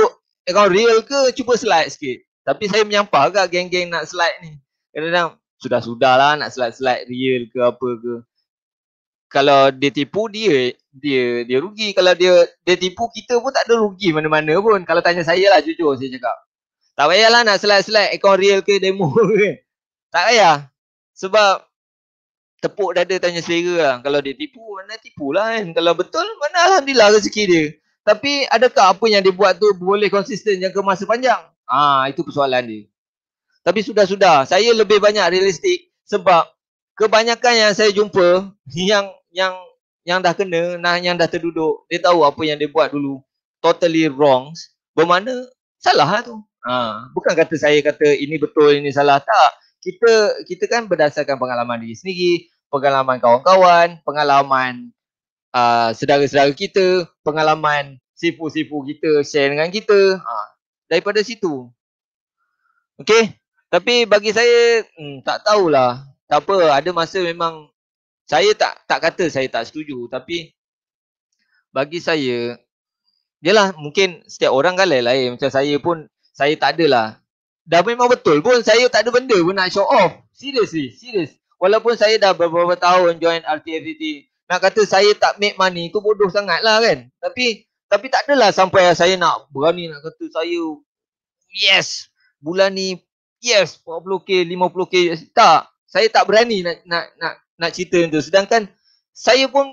kau real ke cuba slide sikit. Tapi saya menyampah agak geng-geng nak slide ni. Kadang-kadang sudah-sudahlah nak slide-slide real ke apa ke. Kalau dia tipu dia dia dia rugi. Kalau dia dia tipu kita pun tak ada rugi mana-mana pun. Kalau tanya saya lah jujur saya cakap. Tak payahlah nak slide-slide akaun real ke demo [LAUGHS] ke. Tak payah. Sebab tepuk dada tanya selera lah. Kalau dia tipu, mana tipu lah kan. Kalau betul, mana Alhamdulillah rezeki dia. Tapi adakah apa yang dia buat tu boleh konsisten yang ke masa panjang? Ah itu persoalan dia. Tapi sudah-sudah, saya lebih banyak realistik sebab kebanyakan yang saya jumpa [LAUGHS] yang yang yang dah kena, nah yang dah terduduk, dia tahu apa yang dia buat dulu totally wrong. Bermana salah lah tu. Ah ha, bukan kata saya kata ini betul ini salah tak kita kita kan berdasarkan pengalaman diri sendiri, pengalaman kawan-kawan, pengalaman uh, saudara-saudara kita, pengalaman sifu-sifu kita share dengan kita. Ha, daripada situ. Okay. Tapi bagi saya, hmm, tak tahulah. Tak apa, ada masa memang saya tak tak kata saya tak setuju. Tapi bagi saya, yelah mungkin setiap orang kan lain-lain. Macam saya pun, saya tak adalah dah memang betul pun saya tak ada benda pun nak show off. Serius Seriously, serius. Walaupun saya dah beberapa tahun join RTFT, nak kata saya tak make money tu bodoh sangat lah kan. Tapi tapi tak adalah sampai saya nak berani nak kata saya yes, bulan ni yes, 40k, 50k, tak. Saya tak berani nak nak nak nak cerita tu. Sedangkan saya pun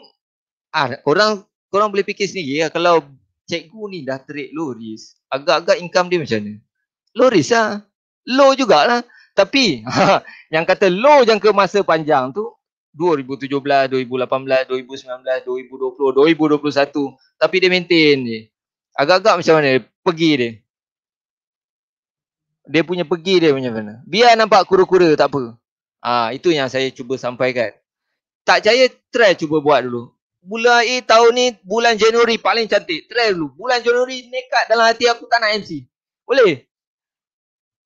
ah Korang, korang boleh fikir sendiri ya kalau cikgu ni dah terik loris. agak-agak income dia macam mana? Loris lah. Low jugalah. Tapi [LAUGHS] yang kata low jangka masa panjang tu 2017, 2018, 2019, 2020, 2021 tapi dia maintain je. Agak-agak macam mana pergi dia. Dia punya pergi dia punya mana. Biar nampak kura-kura tak apa. ha, itu yang saya cuba sampaikan. Tak percaya try cuba buat dulu. Bulan A tahun ni bulan Januari paling cantik. Try dulu. Bulan Januari nekat dalam hati aku tak nak MC. Boleh?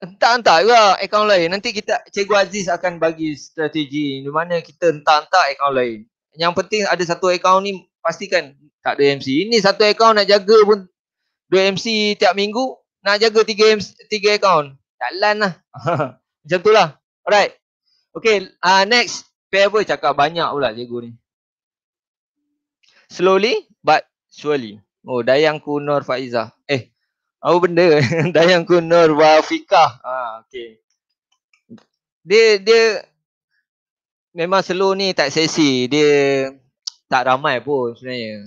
Entah-entah juga akaun lain. Nanti kita Cikgu Aziz akan bagi strategi di mana kita entah-entah akaun lain. Yang penting ada satu akaun ni pastikan tak ada MC. Ini satu akaun nak jaga pun dua MC tiap minggu. Nak jaga tiga, MC, tiga akaun. Tak lah. [LAUGHS] Macam itulah. Alright. Okay. Uh, next. Pair cakap banyak pula cikgu ni. Slowly but surely. Oh, Dayang Kunor Faizah. Eh, apa benda [LAUGHS] dayang ku nur wa fikah ha, ah, okay. dia dia memang selalu ni tak sesi dia tak ramai pun sebenarnya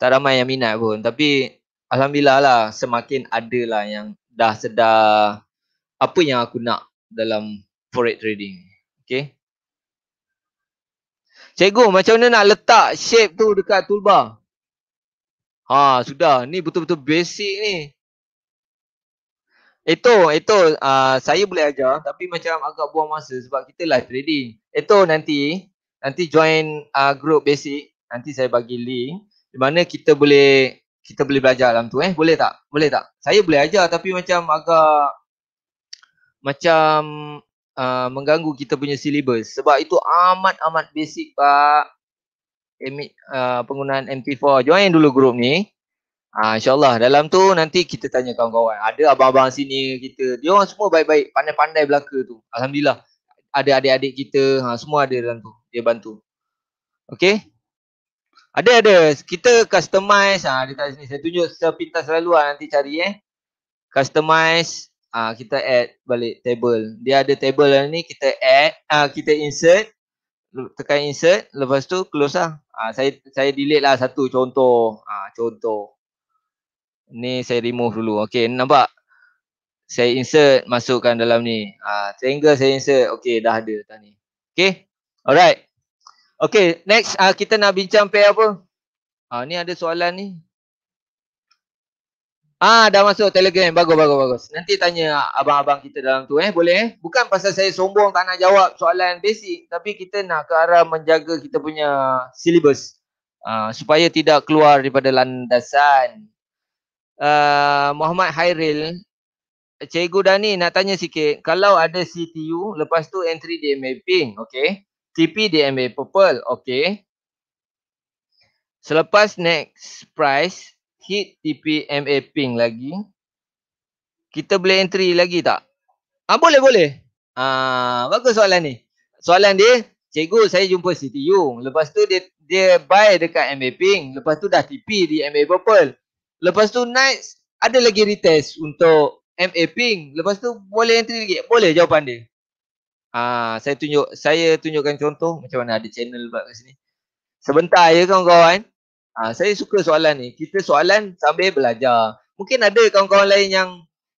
tak ramai yang minat pun tapi alhamdulillah lah semakin ada lah yang dah sedar apa yang aku nak dalam forex trading Okay. Cikgu macam mana nak letak shape tu dekat toolbar? Ha sudah ni betul-betul basic ni. Eto, eto, uh, saya boleh ajar tapi macam agak buang masa sebab kita live trading. Eto nanti, nanti join uh, group basic, nanti saya bagi link di mana kita boleh kita boleh belajar dalam tu eh. Boleh tak? Boleh tak? Saya boleh ajar tapi macam agak macam uh, mengganggu kita punya syllabus sebab itu amat amat basic pak. Uh, penggunaan MP4. Join dulu group ni ha, insyaallah dalam tu nanti kita tanya kawan-kawan. Ada abang-abang sini kita. Dia orang semua baik-baik, pandai-pandai belaka tu. Alhamdulillah. Ada adik-adik kita, ha semua ada dalam tu. Dia bantu. okay Ada ada. Kita customize. Ha dekat sini saya tunjuk sepintas selalu ha, nanti cari eh. Customize ha, kita add balik table. Dia ada table yang ni kita add, ha, kita insert. Tekan insert, lepas tu close lah. Ha, saya saya delete lah satu contoh. Ha, contoh ni saya remove dulu. Okey, nampak? Saya insert masukkan dalam ni. Ah, uh, saya insert. Okey, dah ada tadi. ni. Okey. Alright. Okey, next uh, kita nak bincang pair apa? Ah, ni ada soalan ni. Ah, dah masuk Telegram. Bagus, bagus, bagus. Nanti tanya abang-abang kita dalam tu eh, boleh eh? Bukan pasal saya sombong tak nak jawab soalan basic, tapi kita nak ke arah menjaga kita punya syllabus. Uh, supaya tidak keluar daripada landasan Ah, Muhammad Hairil Cikgu Dani nak tanya sikit kalau ada CTU lepas tu entry DMA pink okay TP DMA purple okay selepas next price hit TP MA pink lagi kita boleh entry lagi tak? Ah boleh boleh. Ah bagus soalan ni. Soalan dia Cikgu saya jumpa CTU lepas tu dia dia buy dekat MA pink lepas tu dah TP di MA purple Lepas tu night ada lagi retest untuk MA ping. Lepas tu boleh entry lagi. Boleh jawapan dia. Ah, saya tunjuk saya tunjukkan contoh macam mana ada channel buat kat sini. Sebentar ya kawan-kawan. Ah, saya suka soalan ni. Kita soalan sambil belajar. Mungkin ada kawan-kawan lain yang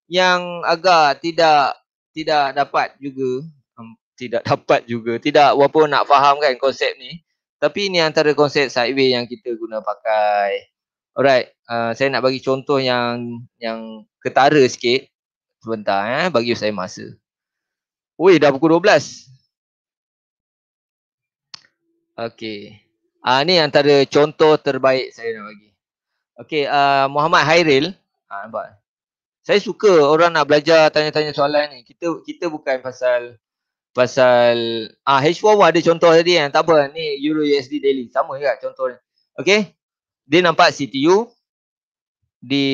yang agak tidak tidak dapat juga um, tidak [LAUGHS] dapat juga tidak walaupun nak faham kan konsep ni tapi ini antara konsep sideway yang kita guna pakai Alright, uh, saya nak bagi contoh yang yang ketara sikit sebentar eh bagi saya masa. Oi, dah pukul 12. Okey. Ah uh, ni antara contoh terbaik saya nak bagi. Okey, uh, Muhammad Hairil, ah uh, nampak. Saya suka orang nak belajar tanya-tanya soalan ni. Kita kita bukan pasal pasal ah uh, H4 ada contoh tadi kan. Tak apa, ni Euro USD Daily sama juga contoh ni. Okey dia nampak CTU di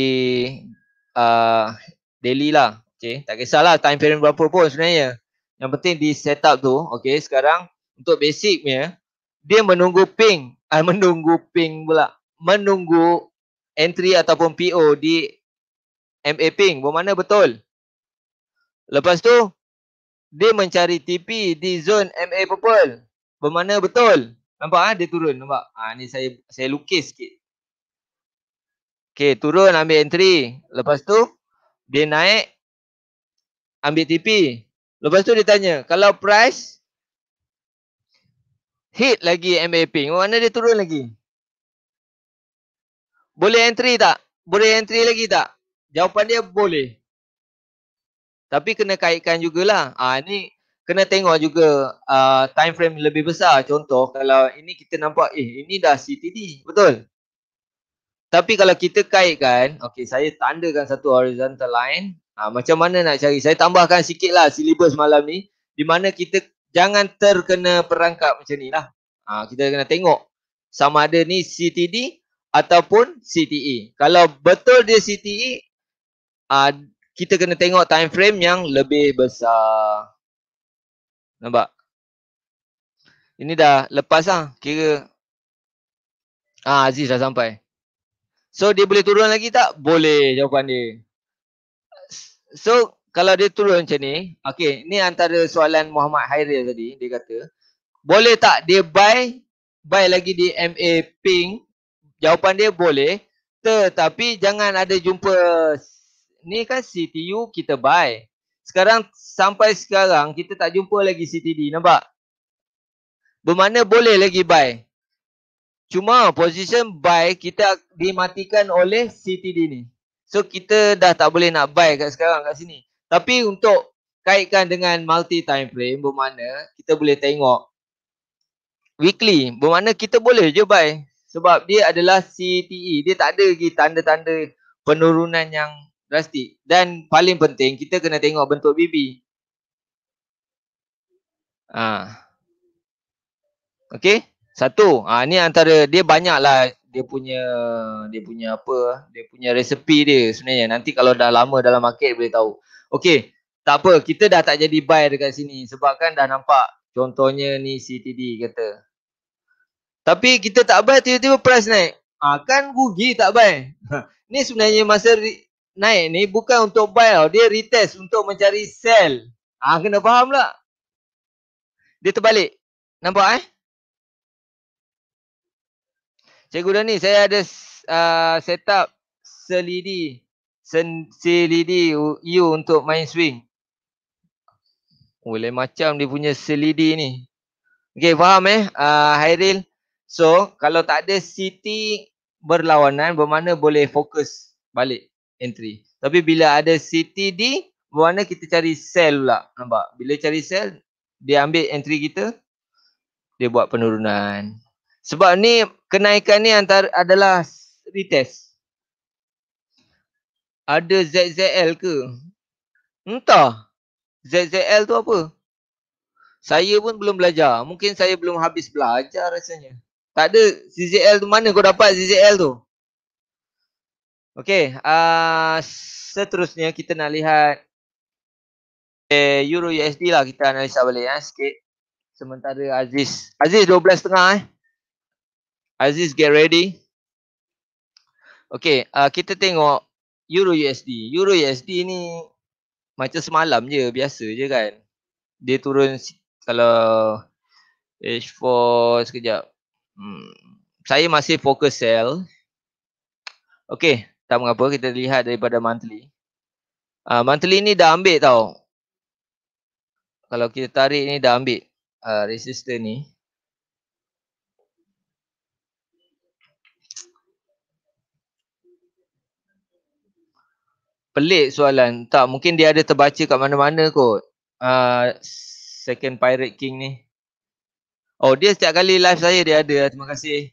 uh, Delhi lah. Okay. Tak kisahlah time period berapa pun sebenarnya. Yang penting di setup tu. Okay. Sekarang untuk basicnya dia menunggu ping. Uh, [LAUGHS] menunggu ping pula. Menunggu entry ataupun PO di MA ping. Bermakna betul. Lepas tu dia mencari TP di zone MA purple. Bermakna betul. Nampak ah ha? dia turun nampak. Ah ha, ni saya saya lukis sikit. Okey, turun ambil entry. Lepas tu dia naik ambil TP. Lepas tu dia tanya, kalau price hit lagi MA ping, mana dia turun lagi? Boleh entry tak? Boleh entry lagi tak? Jawapan dia boleh. Tapi kena kaitkan jugalah. Ah ha, ni kena tengok juga uh, ah, time frame lebih besar. Contoh kalau ini kita nampak eh ini dah CTD, betul? Tapi kalau kita kaitkan, okay, saya tandakan satu horizontal line. Ha, macam mana nak cari? Saya tambahkan sikit lah silibus malam ni. Di mana kita jangan terkena perangkap macam ni lah. Ha, kita kena tengok. Sama ada ni CTD ataupun CTE. Kalau betul dia CTE, ha, ah, kita kena tengok time frame yang lebih besar. Nampak? Ini dah lepas lah. Kira ha, Aziz dah sampai. So dia boleh turun lagi tak? Boleh jawapan dia. So kalau dia turun macam ni, okay. ni antara soalan Muhammad Hairil tadi, dia kata, boleh tak dia buy buy lagi di MA Pink? Jawapan dia boleh, tetapi jangan ada jumpa ni kan CTU kita buy. Sekarang sampai sekarang kita tak jumpa lagi CTD, nampak? Bermakna boleh lagi buy. Cuma position buy kita dimatikan oleh CTD ni. So kita dah tak boleh nak buy kat sekarang kat sini. Tapi untuk kaitkan dengan multi time frame bermakna kita boleh tengok weekly bermakna kita boleh je buy sebab dia adalah CTE dia tak ada lagi tanda-tanda penurunan yang drastik dan paling penting kita kena tengok bentuk BB ah. okay satu, ah ha, ni antara dia banyaklah dia punya dia punya apa? Dia punya resepi dia sebenarnya. Nanti kalau dah lama dalam market boleh tahu. Okey, tak apa, kita dah tak jadi buy dekat sini sebab kan dah nampak contohnya ni CTD kata. Tapi kita tak buy tiba-tiba price naik. Ha, kan rugi tak buy. [LAUGHS] ni sebenarnya masa naik ni bukan untuk buy tau. Dia retest untuk mencari sell. Ah ha, kena faham lah. Dia terbalik. Nampak eh? Cikgu ni, saya ada uh, set up selidi selidi U untuk main swing. Boleh macam dia punya selidi ni. Okay, faham eh? Uh, Hairil. So, kalau tak ada CT berlawanan, bermakna boleh fokus balik entry. Tapi bila ada CTD, bermakna kita cari sel pula. Nampak? Bila cari sell, dia ambil entry kita, dia buat penurunan. Sebab ni kenaikan ni antara adalah retest. Ada ZZL ke? Entah. ZZL tu apa? Saya pun belum belajar. Mungkin saya belum habis belajar rasanya. Tak ada ZZL tu mana kau dapat ZZL tu? Okey, uh, seterusnya kita nak lihat eh, Euro USD lah kita analisa balik eh, sikit. Sementara Aziz. Aziz 12.5 eh. Aziz get ready. Okay, uh, kita tengok Euro USD. Euro USD ni macam semalam je, biasa je kan. Dia turun kalau H4 sekejap. Hmm. Saya masih fokus sell. Okay, tak mengapa kita lihat daripada monthly. Uh, monthly ni dah ambil tau. Kalau kita tarik ni dah ambil uh, resistor ni. pelik soalan. Tak, mungkin dia ada terbaca kat mana-mana kot. Uh, second Pirate King ni. Oh, dia setiap kali live saya dia ada. Terima kasih.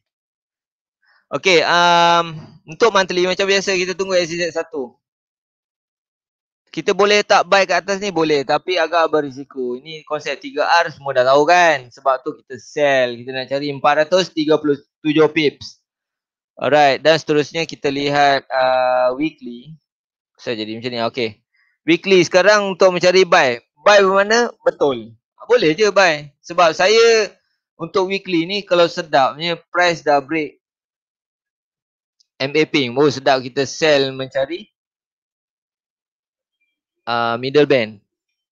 Okay, um, untuk monthly macam biasa kita tunggu SZ1. Kita boleh tak buy kat atas ni? Boleh. Tapi agak berisiko. Ini konsep 3R semua dah tahu kan? Sebab tu kita sell. Kita nak cari 437 pips. Alright. Dan seterusnya kita lihat uh, weekly saya jadi macam ni. Ah, okay. Weekly sekarang untuk mencari buy. Buy bermana? Betul. Ah, boleh je buy. Sebab saya untuk weekly ni kalau sedapnya price dah break MA Pink. Oh sedap kita sell mencari uh, middle band.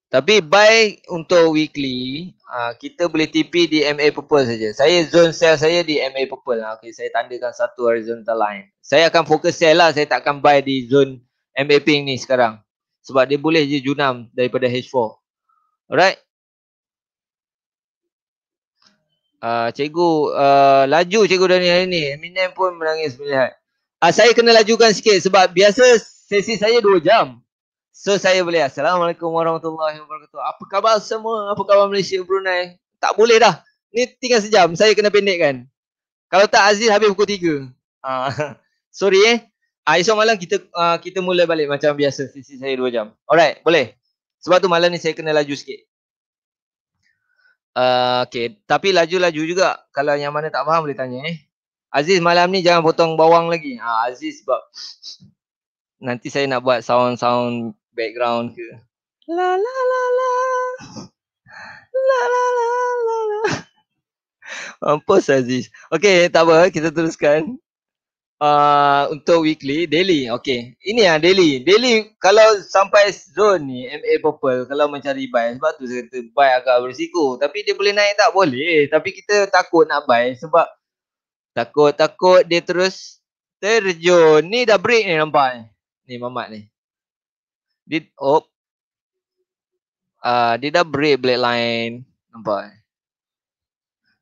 Tapi buy untuk weekly uh, kita boleh TP di MA Purple saja. Saya zone sell saya di MA Purple. Okay, saya tandakan satu horizontal line. Saya akan fokus sell lah. Saya tak akan buy di zone MA ni sekarang. Sebab dia boleh je junam daripada H4. Alright. Uh, cikgu, uh, laju cikgu dari hari ni. Eminem pun menangis melihat. Uh, saya kena lajukan sikit sebab biasa sesi saya 2 jam. So saya boleh. Assalamualaikum warahmatullahi wabarakatuh. Apa khabar semua? Apa khabar Malaysia Brunei? Tak boleh dah. Ni tinggal sejam. Saya kena pendekkan. Kalau tak Aziz habis pukul 3. Uh, [LAUGHS] sorry eh. Ah uh, esok malam kita uh, kita mula balik macam biasa sesi saya 2 jam. Alright, boleh. Sebab tu malam ni saya kena laju sikit. Uh, okay, tapi laju-laju juga. Kalau yang mana tak faham boleh tanya eh. Aziz malam ni jangan potong bawang lagi. Ah uh, Aziz sebab nanti saya nak buat sound-sound background ke. La la la la. La la la la. Ampun Aziz. Okay, tak apa. Kita teruskan uh, untuk weekly daily okay. ini yang daily daily kalau sampai zone ni MA purple kalau mencari buy sebab tu saya kata buy agak berisiko tapi dia boleh naik tak boleh tapi kita takut nak buy sebab takut-takut dia terus terjun ni dah break ni nampak ni mamat ni dia oh ah, uh, dia dah break black line nampak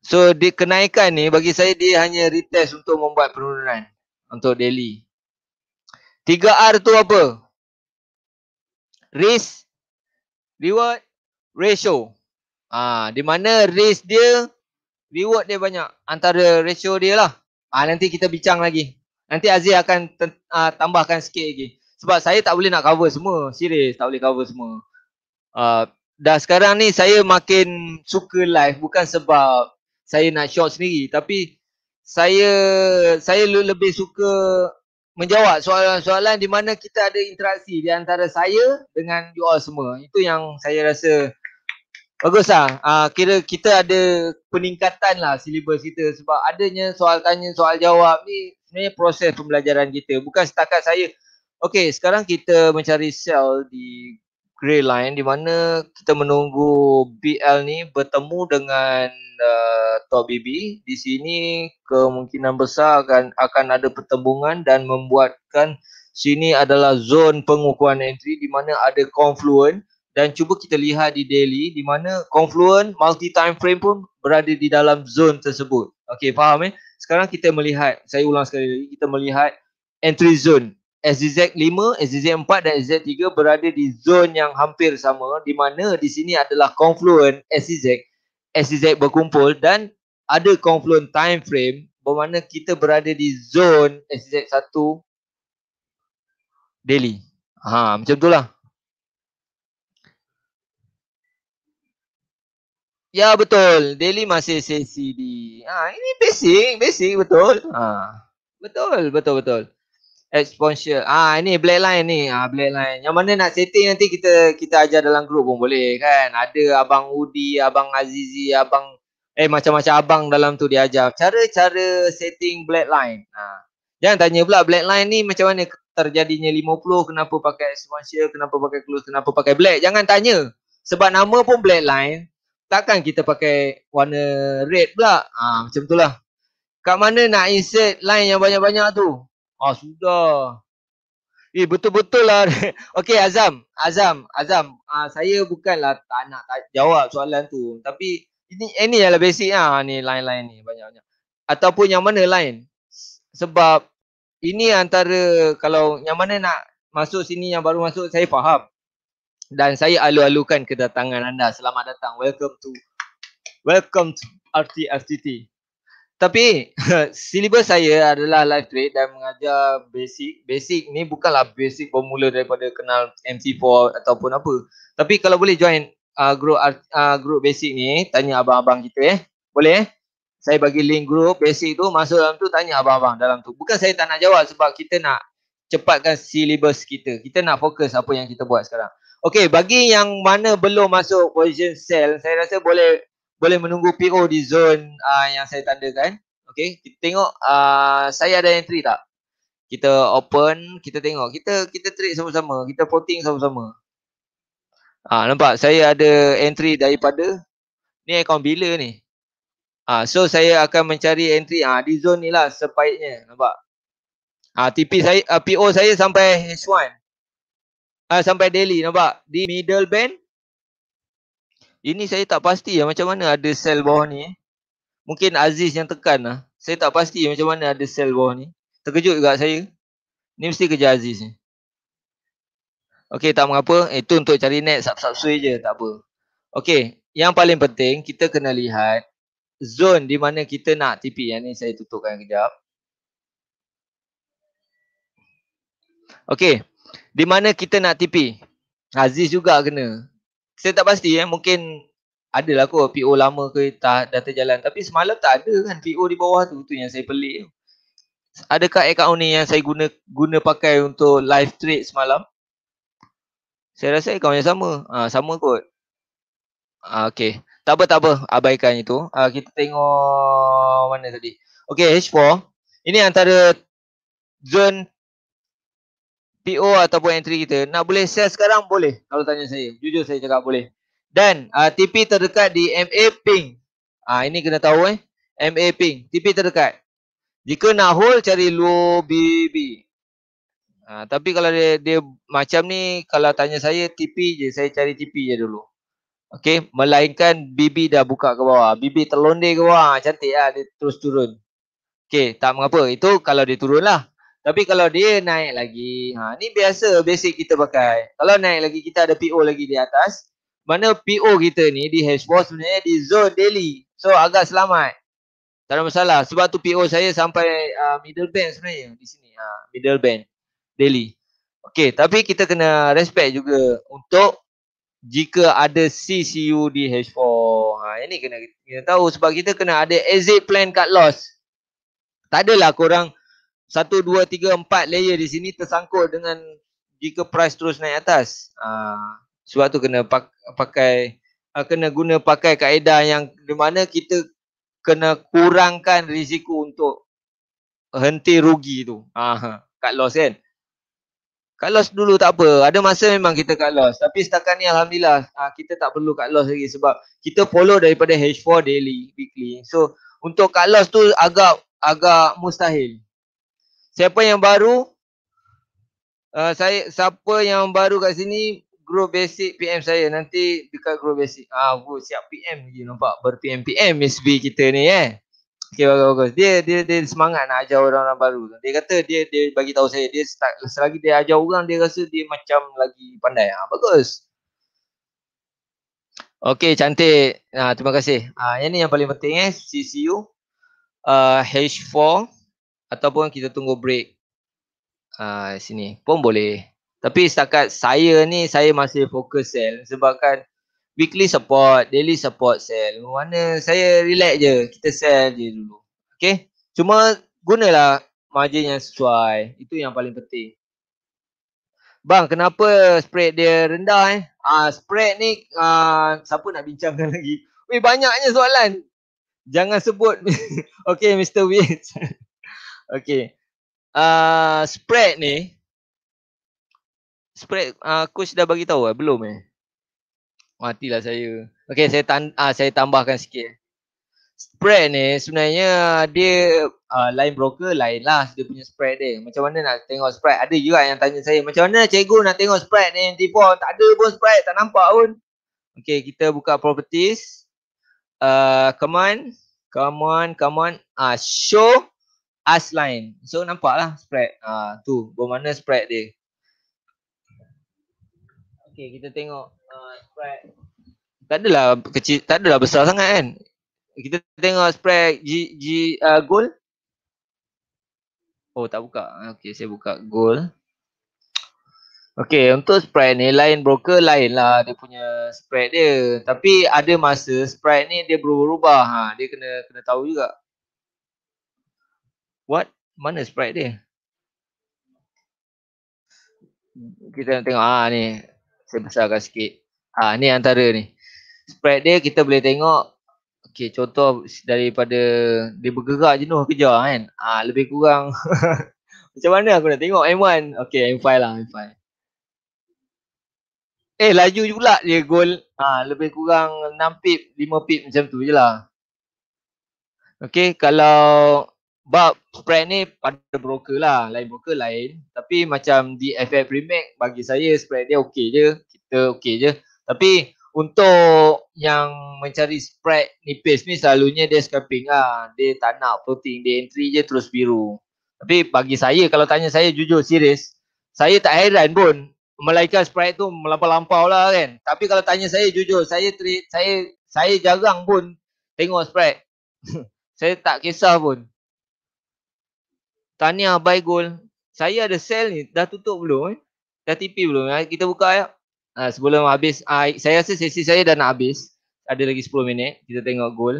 So di kenaikan ni bagi saya dia hanya retest untuk membuat penurunan untuk daily. 3R tu apa? Risk reward ratio. Ha, di mana risk dia reward dia banyak antara ratio dia lah. Ha, nanti kita bincang lagi. Nanti Aziz akan ha, tambahkan sikit lagi. Sebab saya tak boleh nak cover semua. Serius tak boleh cover semua. Ha, dah sekarang ni saya makin suka live bukan sebab saya nak short sendiri tapi saya saya lebih suka menjawab soalan-soalan di mana kita ada interaksi di antara saya dengan you all semua. Itu yang saya rasa bagus lah. Ah, kira kita ada peningkatan lah silibus kita sebab adanya soal tanya soal jawab ni sebenarnya proses pembelajaran kita. Bukan setakat saya. Okay sekarang kita mencari sel di grey line di mana kita menunggu BL ni bertemu dengan uh, eh, Tua Bibi di sini kemungkinan besar akan akan ada pertembungan dan membuatkan sini adalah zon pengukuhan entry di mana ada confluent dan cuba kita lihat di daily di mana confluent multi time frame pun berada di dalam zon tersebut. Okey faham eh? Sekarang kita melihat saya ulang sekali lagi kita melihat entry zone SZZ5, SZZ4 dan SZZ3 berada di zon yang hampir sama di mana di sini adalah confluent SZZ, SZZ berkumpul dan ada confluent time frame bermakna kita berada di zon SZZ1 daily. Ha, macam itulah. Ya betul, daily masih sesi di. Ha, ini basic, basic betul. Ha, betul, betul, betul. betul exponential. Ah ini black line ni. Ah black line. Yang mana nak setting nanti kita kita ajar dalam group pun boleh kan. Ada abang Udi, abang Azizi, abang eh macam-macam abang dalam tu dia ajar cara-cara setting black line. Ah. Jangan tanya pula black line ni macam mana terjadinya 50 kenapa pakai exponential kenapa pakai close kenapa pakai black jangan tanya sebab nama pun black line takkan kita pakai warna red pula ah ha, macam itulah kat mana nak insert line yang banyak-banyak tu Ah sudah. Eh betul-betul lah. [LAUGHS] Okey Azam, Azam, Azam. Ah saya bukanlah tak nak tak jawab soalan tu, tapi ini ini adalah basic lah. ah ni lain-lain ni banyak-banyak. Ataupun yang mana lain? Sebab ini antara kalau yang mana nak masuk sini yang baru masuk saya faham. Dan saya alu-alukan kedatangan anda. Selamat datang. Welcome to Welcome to RTFTT tapi silibus [LAUGHS] saya adalah live trade dan mengajar basic. Basic ni bukanlah basic formula daripada kenal MC4 ataupun apa. Tapi kalau boleh join uh, group uh, group basic ni, tanya abang-abang kita eh. Boleh eh? Saya bagi link group basic tu, masuk dalam tu tanya abang-abang dalam tu. Bukan saya tak nak jawab sebab kita nak cepatkan silibus kita. Kita nak fokus apa yang kita buat sekarang. Okay, bagi yang mana belum masuk position sell, saya rasa boleh boleh menunggu PO di zon uh, ah, yang saya tandakan. Okay, kita tengok uh, saya ada entry tak? Kita open, kita tengok. Kita kita trade sama-sama. Kita voting sama-sama. Ah uh, nampak saya ada entry daripada ni account bila ni? Ah uh, so saya akan mencari entry ah uh, di zon ni lah sepatutnya. Nampak? Ah uh, TP saya uh, ah, PO saya sampai H1. Ah uh, sampai daily nampak? Di middle band ini saya tak pasti ya macam mana ada sel bawah ni. Mungkin Aziz yang tekan lah. Saya tak pasti macam mana ada sel bawah ni. Terkejut juga saya. Ni mesti kerja Aziz ni. Okay tak mengapa. Itu eh, untuk cari net sub-subsui je tak apa. Okay yang paling penting kita kena lihat zone di mana kita nak TP. Yang ni saya tutupkan kejap. Okay di mana kita nak TP. Aziz juga kena saya tak pasti eh mungkin ada lah kot PO lama ke tak dah terjalan tapi semalam tak ada kan PO di bawah tu tu yang saya pelik adakah account ni yang saya guna guna pakai untuk live trade semalam saya rasa account yang sama ha, sama kot ha, okey tak apa tak apa abaikan itu ha, kita tengok mana tadi Okay, H4 ini antara zone PO ataupun entry kita. Nak boleh sell sekarang boleh kalau tanya saya. Jujur saya cakap boleh. Dan uh, ah, TP terdekat di MA Ping. Uh, ini kena tahu eh. MA Ping. TP terdekat. Jika nak hold cari low BB. Ha, ah, tapi kalau dia, dia macam ni, kalau tanya saya TP je, saya cari TP je dulu. Okay, melainkan BB dah buka ke bawah. BB terlonde ke bawah, cantik lah dia terus turun. Okay, tak mengapa. Itu kalau dia turun lah. Tapi kalau dia naik lagi, ha ni biasa basic kita pakai. Kalau naik lagi kita ada PO lagi di atas. Mana PO kita ni di H4 sebenarnya di zone daily. So agak selamat. Tak ada masalah. Sebab tu PO saya sampai uh, middle band sebenarnya di sini. Ha, middle band daily. Okay, tapi kita kena respect juga untuk jika ada CCU di H4. Ha, ini kena kita tahu sebab kita kena ada exit plan cut loss. Tak adalah korang satu, dua, tiga, empat layer di sini tersangkut dengan jika price terus naik atas. Uh, sebab tu kena pakai, uh, kena guna pakai kaedah yang di mana kita kena kurangkan risiko untuk henti rugi tu. Uh, ah, cut loss kan. Cut loss dulu tak apa. Ada masa memang kita cut loss. Tapi setakat ni Alhamdulillah uh, kita tak perlu cut loss lagi sebab kita follow daripada H4 daily, weekly. So untuk cut loss tu agak agak mustahil. Siapa yang baru? Uh, saya siapa yang baru kat sini grow basic PM saya nanti dekat grow basic. Ah, bro, siap PM lagi nampak ber PM PM SB kita ni eh. Okay bagus, bagus. Dia dia dia semangat nak ajar orang-orang baru. Dia kata dia dia bagi tahu saya dia start, selagi dia ajar orang dia rasa dia macam lagi pandai. Ah, bagus. Okey cantik. Ah, terima kasih. Ah, yang ni yang paling penting eh CCU uh, ah, H4 ataupun kita tunggu break uh, sini pun boleh tapi setakat saya ni saya masih fokus sell sebabkan weekly support daily support sell. mana saya relax je kita sell je dulu Okay, cuma gunalah margin yang sesuai itu yang paling penting bang kenapa spread dia rendah eh ah spread ni uh, siapa nak bincangkan [LAUGHS] lagi weh banyaknya soalan jangan sebut Okay, mr wits Okay. Uh, ah, spread ni. Spread uh, coach dah bagi tahu eh? Belum eh? Matilah saya. Okay, saya, tan uh, saya tambahkan sikit. Spread ni sebenarnya dia uh, line broker lain lah dia punya spread dia. Macam mana nak tengok spread? Ada juga yang tanya saya. Macam mana cikgu nak tengok spread ni? Nanti pun tak ada pun spread. Tak nampak pun. Okay, kita buka properties. Uh, come on. Come on, come on. Uh, show ice line. So nampaklah lah spread. Uh, tu bermana spread dia. Okay kita tengok uh, spread. Tak adalah kecil, tak adalah besar sangat kan. Kita tengok spread G, G uh, goal. Oh tak buka. Okay saya buka goal. Okay untuk spread ni lain broker lain lah dia punya spread dia. Tapi ada masa spread ni dia berubah-ubah. Ha, dia kena kena tahu juga what mana spread dia kita nak tengok ah ni saya besarkan sikit ah ni antara ni spread dia kita boleh tengok okay contoh daripada dia bergerak jenuh kejar kan ah lebih kurang [LAUGHS] macam mana aku nak tengok M1 okey M5 lah M5 eh laju pula dia gol ah lebih kurang 6 pip 5 pip macam tu je lah Okay, kalau bab spread ni pada broker lah lain broker lain tapi macam di FF Remake bagi saya spread dia okey je kita okey je tapi untuk yang mencari spread nipis ni selalunya dia scalping lah dia tak nak floating dia entry je terus biru tapi bagi saya kalau tanya saya jujur serius saya tak heran pun melainkan spread tu melampau-lampau lah kan tapi kalau tanya saya jujur saya trade saya saya jarang pun tengok spread [LAUGHS] saya tak kisah pun Tahniah buy gold. Saya ada sell ni dah tutup belum eh? Dah tipi belum? Eh? Kita buka ya. Ha, sebelum habis ha, saya rasa sesi saya dah nak habis. Ada lagi 10 minit kita tengok gold.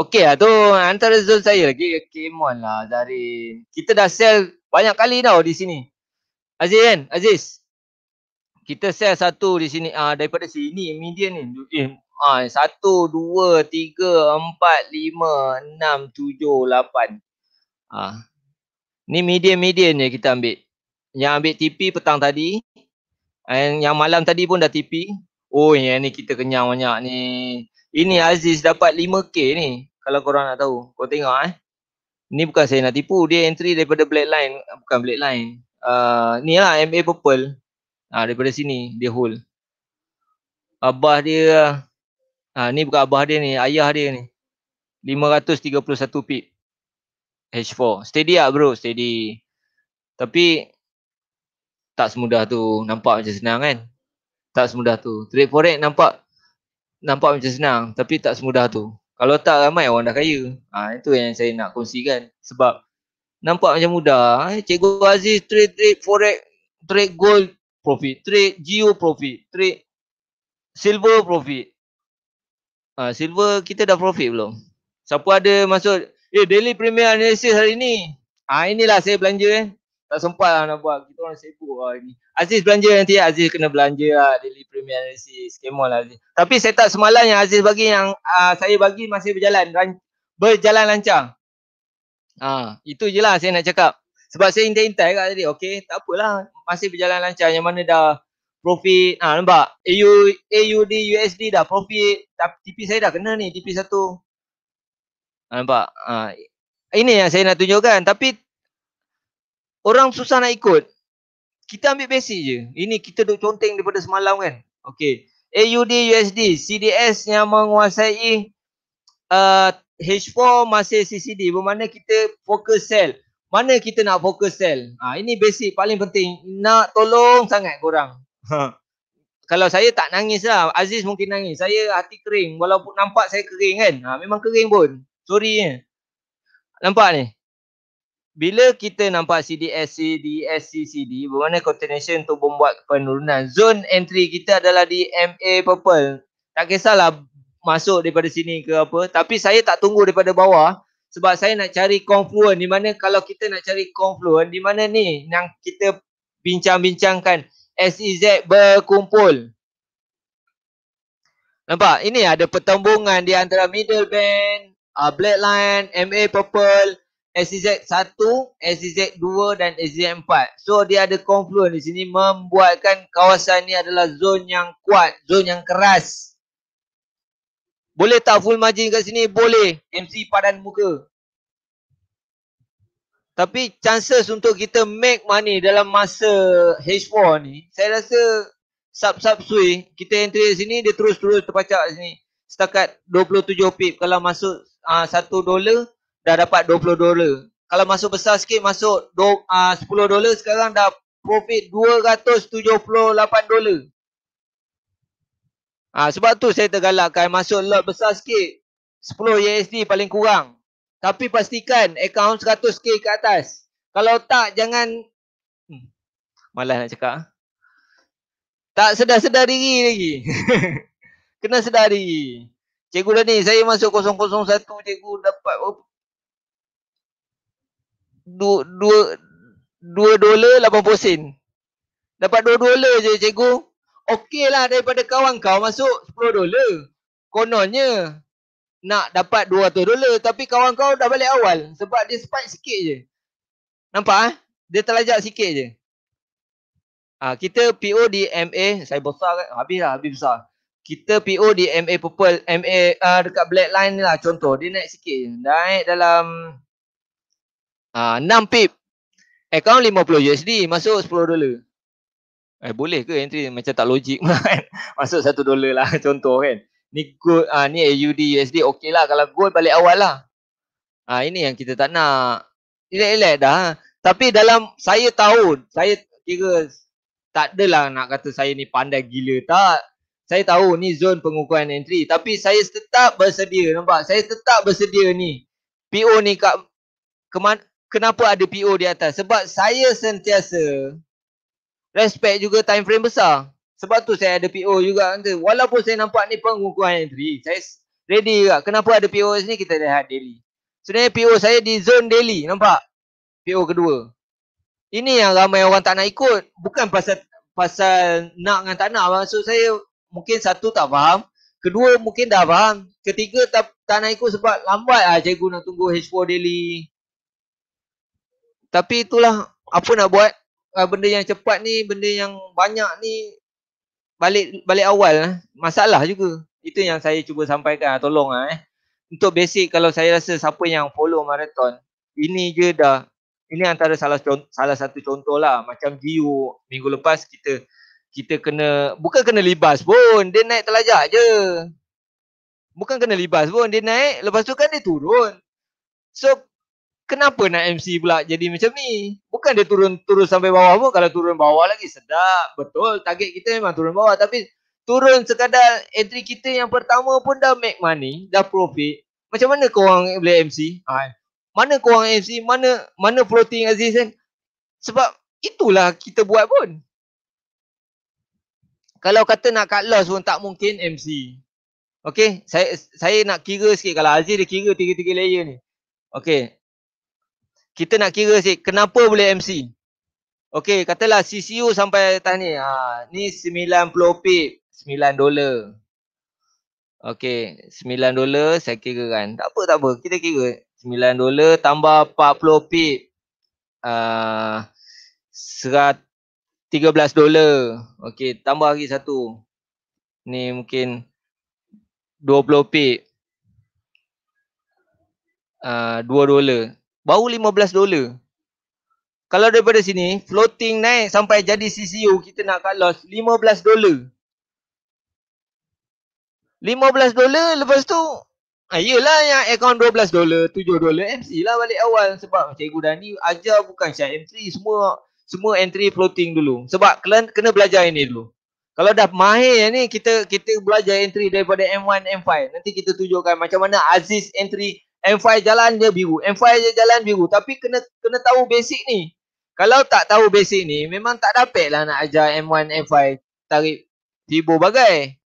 Okey lah tu antara zone saya lagi game on lah dari kita dah sell banyak kali tau di sini. Aziz kan? Aziz. Kita sell satu di sini ah ha, daripada sini median ni. Eh, ha, satu, dua, tiga, empat, lima, enam, tujuh, lapan. Ah, ha. Ni median-median je kita ambil. Yang ambil TP petang tadi. And yang malam tadi pun dah TP. Oh yang ni kita kenyang banyak ni. Ini Aziz dapat 5K ni. Kalau korang nak tahu. Kau tengok eh. Ni bukan saya nak tipu. Dia entry daripada black line. Bukan black line. Uh, ni lah MA Purple. Ah uh, daripada sini dia hold. Abah dia. Ah uh, ni bukan abah dia ni. Ayah dia ni. 531 pip. H4. Steady lah bro, steady. Tapi tak semudah tu nampak macam senang kan. Tak semudah tu. Trade forex nampak nampak macam senang tapi tak semudah tu. Kalau tak ramai orang dah kaya. Ha, itu yang saya nak kongsikan sebab nampak macam mudah. Eh, Cikgu Aziz trade trade forex, trade gold profit, trade geo profit, trade silver profit. Ha, silver kita dah profit belum? Siapa ada masuk Eh daily premium analysis hari ni. Ah ha, inilah saya belanja eh. Tak sempat lah nak buat. Kita orang sibuk lah hari ni. Aziz belanja nanti eh. Aziz kena belanja lah daily premium analysis. Come on lah Aziz. Tapi saya tak semalam yang Aziz bagi yang uh, saya bagi masih berjalan. Ran, berjalan lancar. Ha, itu je lah saya nak cakap. Sebab saya intai-intai kat tadi. Okay tak apalah. Masih berjalan lancar yang mana dah profit. Ha, nampak? AUD, USD dah profit. Tapi TP saya dah kena ni. TP satu. Ah, nampak? Ha. Ini yang saya nak tunjukkan. Tapi orang susah nak ikut. Kita ambil basic je. Ini kita duk conteng daripada semalam kan. Okay. AUD, USD, CDS yang menguasai uh, ah, H4 masih CCD. Bermakna kita fokus sell. Mana kita nak fokus sell? Ha, ini basic paling penting. Nak tolong sangat korang. Ha. Kalau saya tak nangis lah. Aziz mungkin nangis. Saya hati kering. Walaupun nampak saya kering kan. Ha, memang kering pun. Sorry. Nampak ni? Bila kita nampak CDSC, DSC, e CD, bermakna continuation untuk membuat penurunan. Zone entry kita adalah di MA purple. Tak kisahlah masuk daripada sini ke apa. Tapi saya tak tunggu daripada bawah sebab saya nak cari confluent. Di mana kalau kita nak cari confluent, di mana ni yang kita bincang-bincangkan SEZ berkumpul. Nampak? Ini ada pertembungan di antara middle band, uh, black line, MA purple, SZ1, SZ2 dan SZ4. So dia ada confluence di sini membuatkan kawasan ni adalah zon yang kuat, zon yang keras. Boleh tak full margin kat sini? Boleh. MC padan muka. Tapi chances untuk kita make money dalam masa H4 ni, saya rasa sub-sub sui, kita entry sini, dia terus-terus terpacak sini. Setakat 27 pip kalau masuk Ah satu dolar dah dapat 20 dolar. Kalau masuk besar sikit masuk do, ah, uh, 10 dolar sekarang dah profit 278 dolar. Uh, sebab tu saya tergalakkan masuk lot besar sikit 10 USD paling kurang. Tapi pastikan akaun 100k ke atas. Kalau tak jangan hmm, malas nak cakap. Ah. Tak sedar-sedar diri lagi. [LAUGHS] Kena sedar diri. Cikgu dah ni, saya masuk 001, cikgu dapat berapa? Dua, dua, dua dolar 80 sen. Dapat dua dolar je cikgu. Okey lah daripada kawan kau masuk 10 dolar. Kononnya nak dapat 200 dolar tapi kawan kau dah balik awal sebab dia spike sikit je. Nampak eh? Dia terlajak sikit je. Ha, kita PO di MA, saya besar kan? lah habis besar kita PO di MA purple, MA uh, ah, dekat black line ni lah contoh. Dia naik sikit Naik dalam uh, ah, 6 pip. Account 50 USD. Masuk 10 dolar. Eh boleh ke entry? Macam tak logik kan. [LAUGHS] masuk 1 dolar lah [LAUGHS] contoh kan. Ni gold, uh, ni AUD USD okey lah. Kalau gold balik awal lah. Uh, ini yang kita tak nak. Elak-elak dah. Ha. Tapi dalam saya tahu, saya kira tak adalah nak kata saya ni pandai gila. Tak, saya tahu ni zon pengukuhan entry tapi saya tetap bersedia nampak saya tetap bersedia ni PO ni kat keman, kenapa ada PO di atas sebab saya sentiasa respect juga time frame besar sebab tu saya ada PO juga nanti walaupun saya nampak ni pengukuhan entry saya ready juga kenapa ada PO sini kita lihat daily sebenarnya PO saya di zon daily nampak PO kedua ini yang ramai orang tak nak ikut bukan pasal pasal nak dengan tak nak maksud saya mungkin satu tak faham, kedua mungkin dah faham, ketiga tak, tak nak ikut sebab lambat lah cikgu nak tunggu H4 daily. Tapi itulah apa nak buat, ah, benda yang cepat ni, benda yang banyak ni balik balik awal, ah, masalah juga. Itu yang saya cuba sampaikan, ah, tolong lah eh. Untuk basic kalau saya rasa siapa yang follow marathon, ini je dah ini antara salah salah satu contoh lah macam GU minggu lepas kita kita kena bukan kena libas pun dia naik telajak je bukan kena libas pun dia naik lepas tu kan dia turun so kenapa nak MC pula jadi macam ni bukan dia turun turun sampai bawah pun kalau turun bawah lagi sedap betul target kita memang turun bawah tapi turun sekadar entry kita yang pertama pun dah make money dah profit macam mana kau orang boleh MC Hai. Eh. mana kau MC mana mana floating Aziz kan sebab itulah kita buat pun kalau kata nak cut loss pun tak mungkin MC. Okay, saya saya nak kira sikit kalau Aziz dia kira tiga-tiga layer ni. Okay, kita nak kira sikit kenapa boleh MC. Okay, katalah CCU sampai atas ni. Ha, ni 90 pip, 9 dolar. Okay, 9 dolar saya kira kan. Tak apa, tak apa. Kita kira. 9 dolar tambah 40 pip. Uh, 13 dolar. Okey, tambah lagi satu. Ni mungkin 20 pip. Uh, ah, 2 dolar. Baru 15 dolar. Kalau daripada sini, floating naik sampai jadi CCU, kita nak cut loss 15 dolar. 15 dolar lepas tu, ayolah yelah yang account 12 dolar, 7 dolar MC lah balik awal sebab cikgu Dhani ajar bukan Syah MC, semua semua entry floating dulu sebab kalian kena belajar ini dulu kalau dah mahir yang ni kita kita belajar entry daripada M1 M5 nanti kita tunjukkan macam mana Aziz entry M5 jalan dia biru M5 dia jalan biru tapi kena kena tahu basic ni kalau tak tahu basic ni memang tak dapat lah nak ajar M1 M5 tarik tiba bagai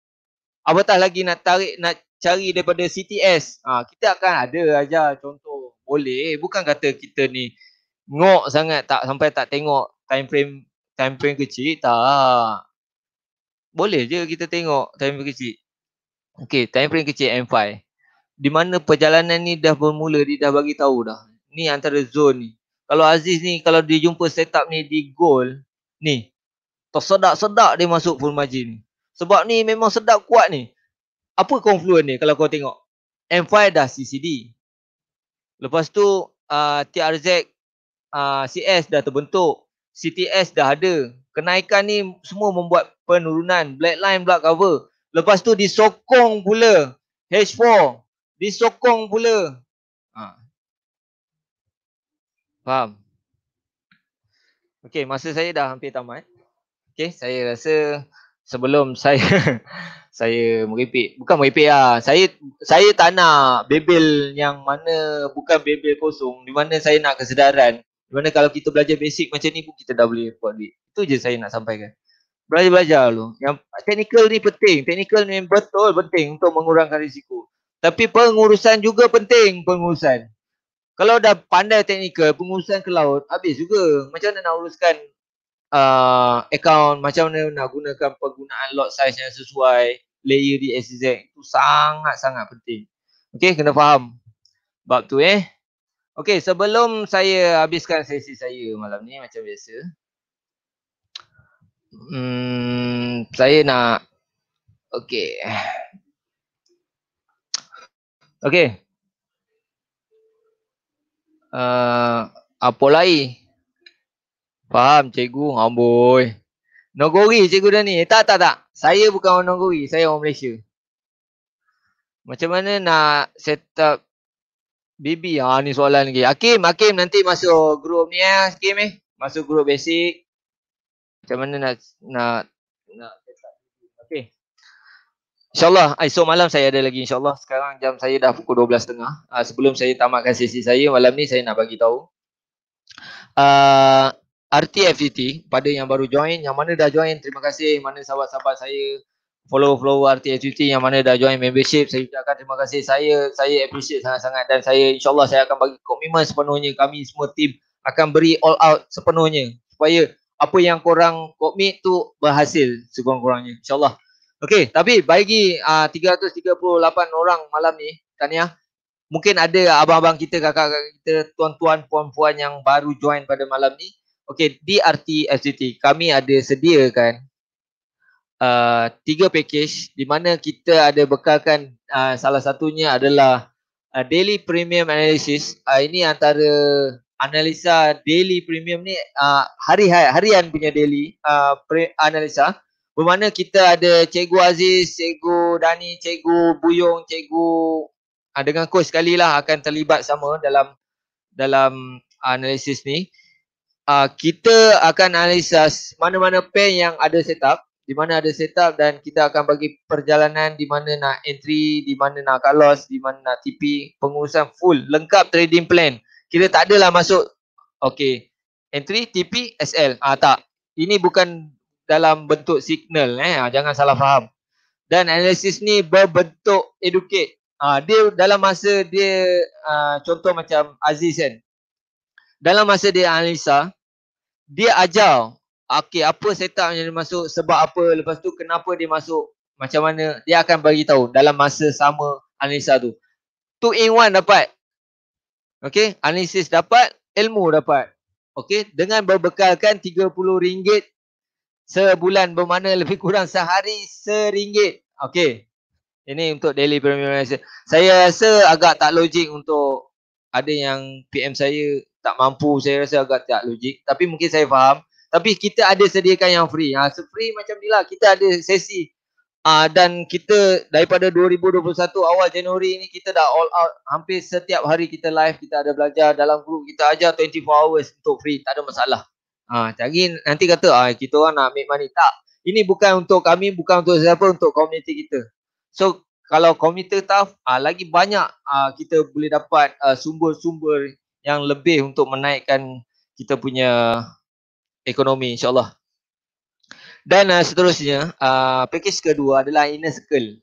apatah lagi nak tarik nak cari daripada CTS ha, ah, kita akan ada ajar contoh boleh bukan kata kita ni ngok sangat tak sampai tak tengok time frame time frame kecil tak boleh je kita tengok time frame kecil okey time frame kecil M5 di mana perjalanan ni dah bermula dia dah bagi tahu dah ni antara zone ni kalau Aziz ni kalau dia jumpa setup ni di goal ni tersedak-sedak sedak dia masuk full margin ni sebab ni memang sedap kuat ni apa confluent ni kalau kau tengok M5 dah CCD lepas tu uh, ah, TRZ uh, ah, CS dah terbentuk, CTS dah ada. Kenaikan ni semua membuat penurunan black line black cover. Lepas tu disokong pula H4, disokong pula. Ha. Faham? Okay, masa saya dah hampir tamat. Okay, saya rasa sebelum saya [LAUGHS] saya meripik, bukan meripiklah. Saya saya tak nak bebel yang mana bukan bebel kosong, di mana saya nak kesedaran mana kalau kita belajar basic macam ni pun kita dah boleh buat duit. Itu je saya nak sampaikan. Belajar-belajar dulu. Yang technical ni penting. Technical ni betul penting untuk mengurangkan risiko. Tapi pengurusan juga penting pengurusan. Kalau dah pandai teknikal, pengurusan ke laut habis juga. Macam mana nak uruskan uh, account, macam mana nak gunakan penggunaan lot size yang sesuai layer di SZ itu sangat-sangat penting. Okay, kena faham. Bab tu eh. Okey, sebelum saya habiskan sesi saya malam ni macam biasa. Hmm, saya nak okey. Okey. Uh, apa lagi? Faham cikgu, amboi. Nogori cikgu dah ni. Eh, tak, tak, tak. Saya bukan orang Nogori, saya orang Malaysia. Macam mana nak set up Bibi ah ni soalan lagi. Hakim, Hakim nanti masuk group ni ya, eh. Hakim eh. Masuk group basic. Macam mana nak nak nak Okey. InsyaAllah ah, esok malam saya ada lagi insyaAllah. Sekarang jam saya dah pukul 12.30. Uh, ah, sebelum saya tamatkan sesi saya, malam ni saya nak bagi tahu. Uh, ah, RTFTT pada yang baru join, yang mana dah join, terima kasih. Mana sahabat-sahabat saya follow-follow RTSUT yang mana dah join membership saya ucapkan terima kasih saya saya appreciate sangat-sangat dan saya insyaallah saya akan bagi komitmen sepenuhnya kami semua tim akan beri all out sepenuhnya supaya apa yang korang komit tu berhasil sekurang-kurangnya insyaallah okey tapi bagi ah, uh, 338 orang malam ni tanya mungkin ada abang-abang kita kakak-kakak kita tuan-tuan puan-puan yang baru join pada malam ni okey di RTSUT kami ada sediakan uh, tiga package di mana kita ada bekalkan uh, salah satunya adalah uh, daily premium analysis. Uh, ini antara analisa daily premium ni uh, hari harian punya daily uh, pre- analisa. Bermakna kita ada Cikgu Aziz, Cikgu Dani, Cikgu Buyong, Cikgu uh, dengan coach sekali lah akan terlibat sama dalam dalam analisis ni. Uh, kita akan analisa mana-mana pen yang ada setup di mana ada setup dan kita akan bagi perjalanan di mana nak entry, di mana nak cut loss, di mana nak TP, pengurusan full, lengkap trading plan. Kita tak adalah masuk okey, entry, TP, SL. Ah tak. Ini bukan dalam bentuk signal eh, ah, jangan salah faham. Dan analisis ni berbentuk educate. Ah dia dalam masa dia ah, contoh macam Aziz kan. Dalam masa dia analisa, dia ajar okey apa setup yang dia masuk sebab apa lepas tu kenapa dia masuk macam mana dia akan bagi tahu dalam masa sama analisa tu 2 in 1 dapat okey analisis dapat ilmu dapat okey dengan berbekalkan RM30 sebulan bermakna lebih kurang sehari RM1 okey ini untuk daily premium Malaysia. saya rasa agak tak logik untuk ada yang PM saya tak mampu saya rasa agak tak logik tapi mungkin saya faham tapi kita ada sediakan yang free. Ha, so free macam inilah kita ada sesi ha, dan kita daripada 2021 awal Januari ni kita dah all out hampir setiap hari kita live kita ada belajar dalam grup kita ajar 24 hours untuk free tak ada masalah. Ha, jadi nanti kata ha, kita orang nak make money tak. Ini bukan untuk kami bukan untuk siapa untuk community kita. So kalau komite tough aa, lagi banyak aa, ha, kita boleh dapat aa, ha, sumber-sumber yang lebih untuk menaikkan kita punya ekonomi insyaAllah. Dan uh, seterusnya, uh, package kedua adalah inner circle.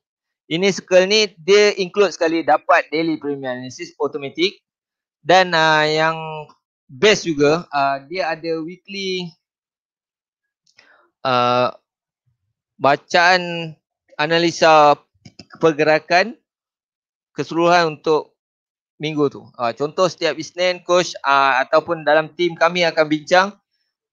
Inner circle ni dia include sekali dapat daily premium analysis automatic dan uh, yang best juga uh, dia ada weekly uh, bacaan analisa pergerakan keseluruhan untuk minggu tu. Uh, contoh setiap Isnin coach uh, ataupun dalam tim kami akan bincang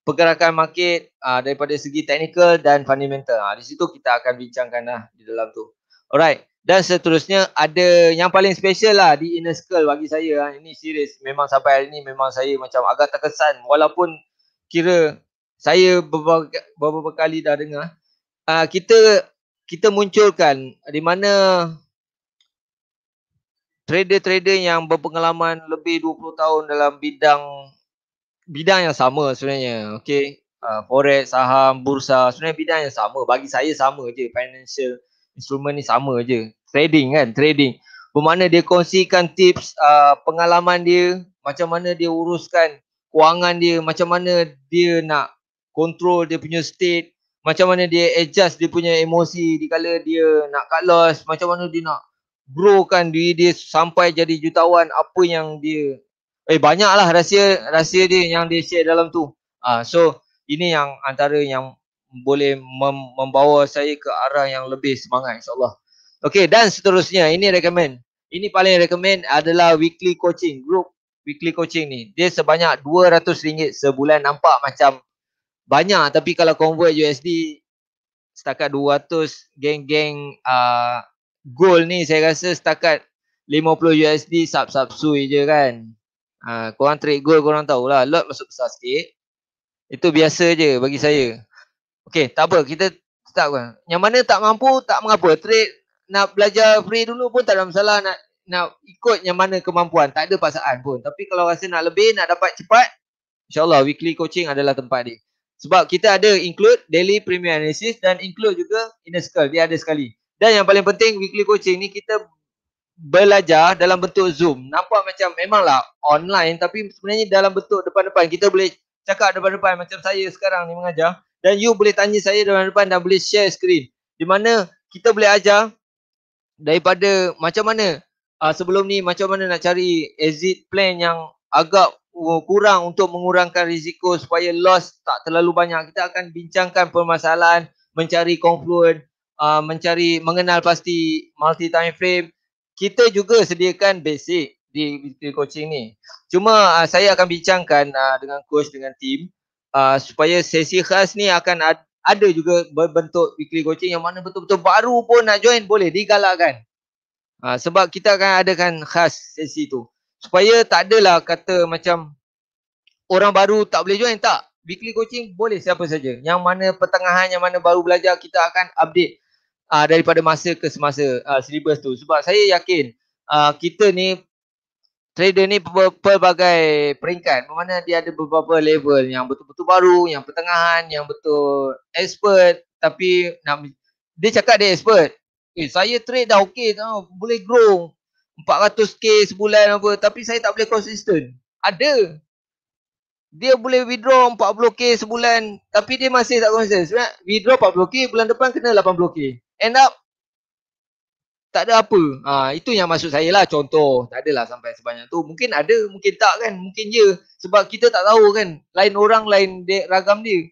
pergerakan market uh, daripada segi technical dan fundamental. Uh, di situ kita akan bincangkanlah di dalam tu. Alright. Dan seterusnya ada yang paling special lah di inner circle bagi saya. Uh, ini serius memang sampai hari ni memang saya macam agak terkesan walaupun kira saya beberapa kali dah dengar uh, kita kita munculkan di mana trader-trader yang berpengalaman lebih 20 tahun dalam bidang bidang yang sama sebenarnya. Okay. Uh, forex, saham, bursa. Sebenarnya bidang yang sama. Bagi saya sama je. Financial instrument ni sama je. Trading kan. Trading. Bermakna dia kongsikan tips uh, pengalaman dia. Macam mana dia uruskan kewangan dia. Macam mana dia nak control dia punya state. Macam mana dia adjust dia punya emosi di dikala dia nak cut loss. Macam mana dia nak growkan diri dia sampai jadi jutawan apa yang dia eh banyaklah rahsia rahsia dia yang dia share dalam tu. Ah uh, so ini yang antara yang boleh mem- membawa saya ke arah yang lebih semangat insyaallah. Okey dan seterusnya ini recommend. Ini paling recommend adalah weekly coaching group weekly coaching ni. Dia sebanyak RM200 sebulan nampak macam banyak tapi kalau convert USD setakat 200 geng-geng uh, ah, gold ni saya rasa setakat 50 USD sub sub sui je kan. Uh, korang trade gold korang tahulah lot masuk besar sikit itu biasa je bagi saya Okay tak apa kita startkan yang mana tak mampu tak mengapa trade nak belajar free dulu pun tak ada masalah nak nak ikut yang mana kemampuan tak ada paksaan pun tapi kalau rasa nak lebih nak dapat cepat insyaallah weekly coaching adalah tempat dia sebab kita ada include daily premium analysis dan include juga inner circle dia ada sekali dan yang paling penting weekly coaching ni kita belajar dalam bentuk Zoom. Nampak macam memanglah online tapi sebenarnya dalam bentuk depan-depan. Kita boleh cakap depan-depan macam saya sekarang ni mengajar dan you boleh tanya saya depan-depan dan boleh share screen. Di mana kita boleh ajar daripada macam mana uh, sebelum ni macam mana nak cari exit plan yang agak kurang untuk mengurangkan risiko supaya loss tak terlalu banyak. Kita akan bincangkan permasalahan mencari confluent, uh, mencari mengenal pasti multi time frame kita juga sediakan basic di, di coaching ni. Cuma uh, saya akan bincangkan uh, dengan coach dengan tim uh, ah, supaya sesi khas ni akan ad, ada juga bentuk weekly coaching yang mana betul-betul baru pun nak join boleh digalakkan. Uh, sebab kita akan adakan khas sesi tu. Supaya tak adalah kata macam orang baru tak boleh join tak. Weekly coaching boleh siapa saja. Yang mana pertengahan yang mana baru belajar kita akan update uh, daripada masa ke semasa uh, ah, silibus tu sebab saya yakin uh, kita ni trader ni pelbagai peringkat mana dia ada beberapa level yang betul-betul baru yang pertengahan yang betul expert tapi nak, dia cakap dia expert eh saya trade dah okey tau boleh grow 400k sebulan apa tapi saya tak boleh konsisten ada dia boleh withdraw 40k sebulan tapi dia masih tak konsisten sebenarnya withdraw 40k bulan depan kena 80k end up tak ada apa. Ha, itu yang maksud saya lah contoh. Tak adalah sampai sebanyak tu. Mungkin ada, mungkin tak kan. Mungkin je. Sebab kita tak tahu kan. Lain orang, lain dia, ragam dia.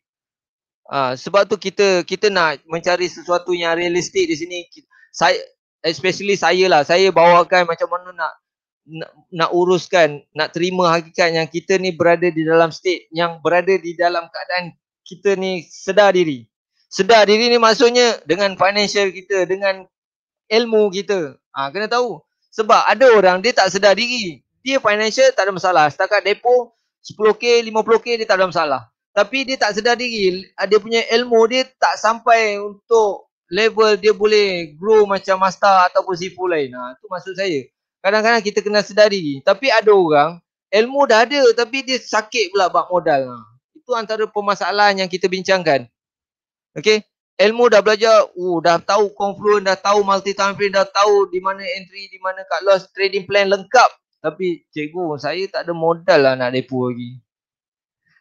Ha, sebab tu kita kita nak mencari sesuatu yang realistik di sini. Saya, especially saya lah. Saya bawakan macam mana nak, nak nak uruskan, nak terima hakikat yang kita ni berada di dalam state yang berada di dalam keadaan kita ni sedar diri. Sedar diri ni maksudnya dengan financial kita, dengan ilmu kita. Ha, kena tahu. Sebab ada orang dia tak sedar diri. Dia financial tak ada masalah. Setakat depo 10k, 50k dia tak ada masalah. Tapi dia tak sedar diri. Ah, dia punya ilmu dia tak sampai untuk level dia boleh grow macam master ataupun sifu lain. Ha, itu maksud saya. Kadang-kadang kita kena sedar diri. Tapi ada orang ilmu dah ada tapi dia sakit pula bak modal. Ha, itu antara permasalahan yang kita bincangkan. Okay. elmo dah belajar, oh, dah tahu confluent, dah tahu multi time frame, dah tahu di mana entry, di mana cut loss, trading plan lengkap. Tapi cikgu, saya tak ada modal lah nak depo lagi.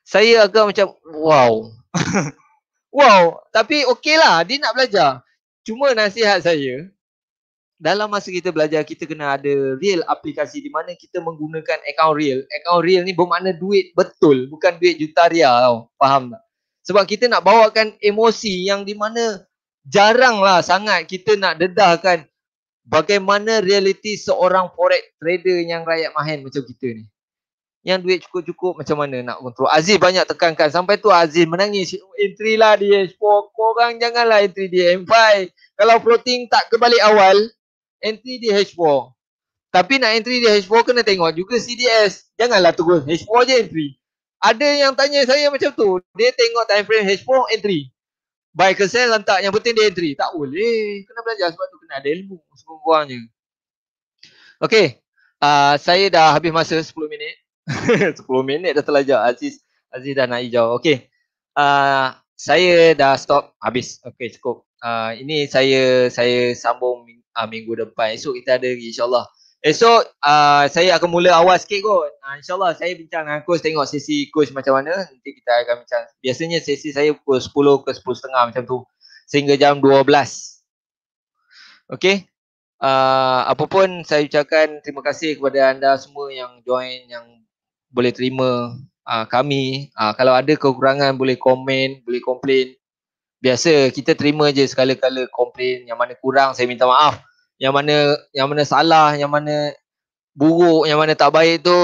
Saya agak macam wow. [LAUGHS] wow, tapi okey lah dia nak belajar. Cuma nasihat saya, dalam masa kita belajar, kita kena ada real aplikasi di mana kita menggunakan account real. Account real ni bermakna duit betul, bukan duit juta ria tau. Faham tak? Sebab kita nak bawakan emosi yang di mana jaranglah sangat kita nak dedahkan bagaimana realiti seorang forex trader yang rakyat mahir macam kita ni. Yang duit cukup-cukup macam mana nak kontrol. Aziz banyak tekankan sampai tu Aziz menangis. Entry lah di H4. Korang janganlah entry di M5. Kalau floating tak kembali awal, entry di H4. Tapi nak entry di H4 kena tengok juga CDS. Janganlah tunggu H4 je entry. Ada yang tanya saya macam tu. Dia tengok time frame H4 entry. Buy ke sell lantak yang penting dia entry. Tak boleh. Kena belajar sebab tu kena ada ilmu sekurang-kurangnya. Okay. Uh, ah, saya dah habis masa 10 minit. 10 [LAUGHS] minit dah terlajak. Aziz, Aziz dah nak hijau. Okay. Uh, ah, saya dah stop habis. Okay cukup. Uh, ini saya saya sambung minggu depan. Esok kita ada lagi insyaAllah. Esok uh, saya akan mula awal sikit kot. Uh, InsyaAllah saya bincang dengan coach tengok sesi coach macam mana. Nanti kita akan bincang. Biasanya sesi saya pukul 10 ke setengah macam tu. Sehingga jam 12. Okay. Uh, apapun saya ucapkan terima kasih kepada anda semua yang join yang boleh terima uh, kami. Uh, kalau ada kekurangan boleh komen, boleh komplain. Biasa kita terima je sekala-kala komplain yang mana kurang saya minta maaf yang mana yang mana salah, yang mana buruk, yang mana tak baik tu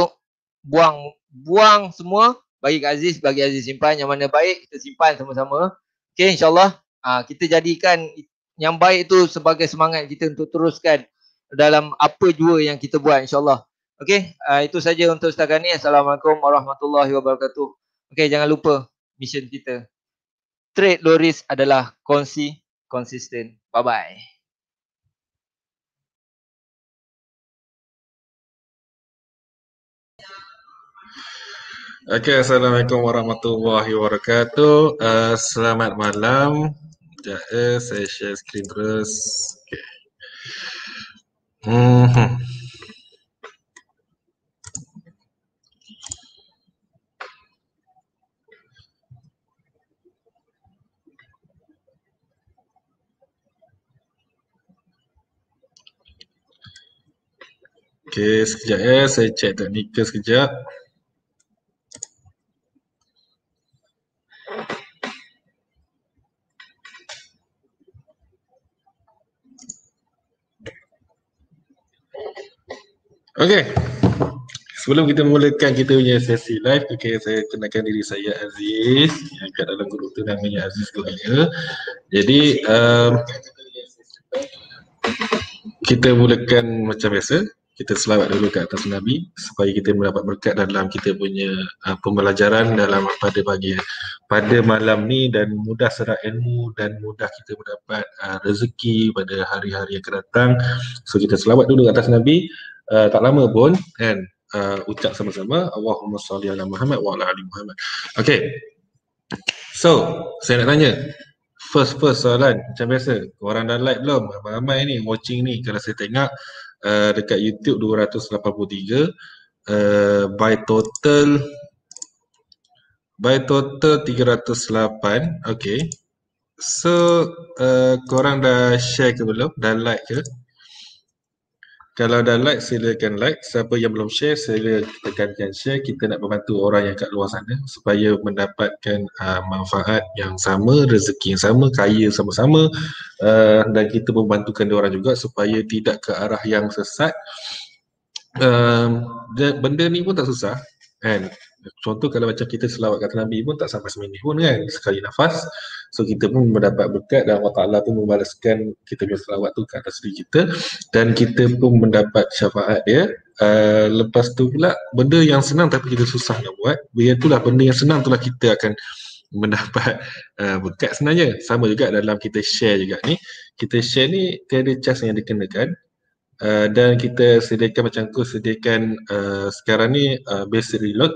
buang buang semua bagi Kak Aziz, bagi Aziz simpan yang mana baik kita simpan sama-sama. Okey insyaallah uh, kita jadikan yang baik tu sebagai semangat kita untuk teruskan dalam apa jua yang kita buat insyaallah. Okey, ah, itu saja untuk setakat ni. Assalamualaikum warahmatullahi wabarakatuh. Okey, jangan lupa mission kita. Trade loris adalah konsi konsisten. Bye-bye. Okay, Assalamualaikum warahmatullahi wabarakatuh. Uh, selamat malam. Sekejap ya, saya share screen terus. Okay. Hmm. Okay, sekejap ya. Eh, saya check teknikal sekejap. Okey. Sebelum kita mulakan kita punya sesi live, okay, saya kenalkan diri saya Aziz yang kat dalam grup tu namanya Aziz Kelaya. Jadi um, kita mulakan macam biasa. Kita selawat dulu ke atas Nabi supaya kita mendapat berkat dalam kita punya uh, pembelajaran dalam pada pagi pada malam ni dan mudah serap ilmu dan mudah kita mendapat uh, rezeki pada hari-hari yang akan datang. So kita selawat dulu ke atas Nabi uh, tak lama pun kan uh, ucap sama-sama Allahumma salli ala Muhammad wa ala ali Muhammad. Okay. So, saya nak tanya first first soalan macam biasa. Orang dah like belum? Ramai-ramai ni watching ni kalau saya tengok uh, eh, dekat YouTube 283 uh, by total by total 308. Okay. So, uh, korang dah share ke belum? Dah like ke? Kalau dah like, silakan like. Siapa yang belum share, sila tekankan share. Kita nak membantu orang yang kat luar sana supaya mendapatkan uh, manfaat yang sama, rezeki yang sama, kaya sama-sama uh, dan kita membantukan orang juga supaya tidak ke arah yang sesat. Uh, benda ni pun tak susah kan contoh kalau macam kita selawat kata Nabi pun tak sampai seminit pun kan sekali nafas so kita pun mendapat berkat dan Allah Ta'ala pun membalaskan kita punya selawat tu ke atas diri kita dan kita pun mendapat syafaat dia uh, lepas tu pula benda yang senang tapi kita susah nak buat itulah benda yang senang itulah kita akan mendapat uh, berkat sebenarnya sama juga dalam kita share juga ni kita share ni tiada cas yang dikenakan Eh, dan kita sediakan macam tu, sediakan uh, sekarang ni uh, eh, base reload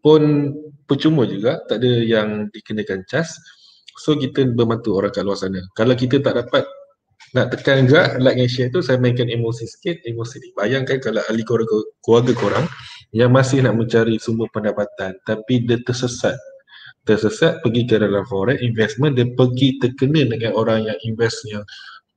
pun percuma juga tak ada yang dikenakan cas so kita membantu orang kat luar sana kalau kita tak dapat nak tekan juga like and share tu saya mainkan emosi sikit emosi ni bayangkan kalau ahli keluarga, keluarga korang yang masih nak mencari sumber pendapatan tapi dia tersesat tersesat pergi ke dalam forex investment dia pergi terkena dengan orang yang invest yang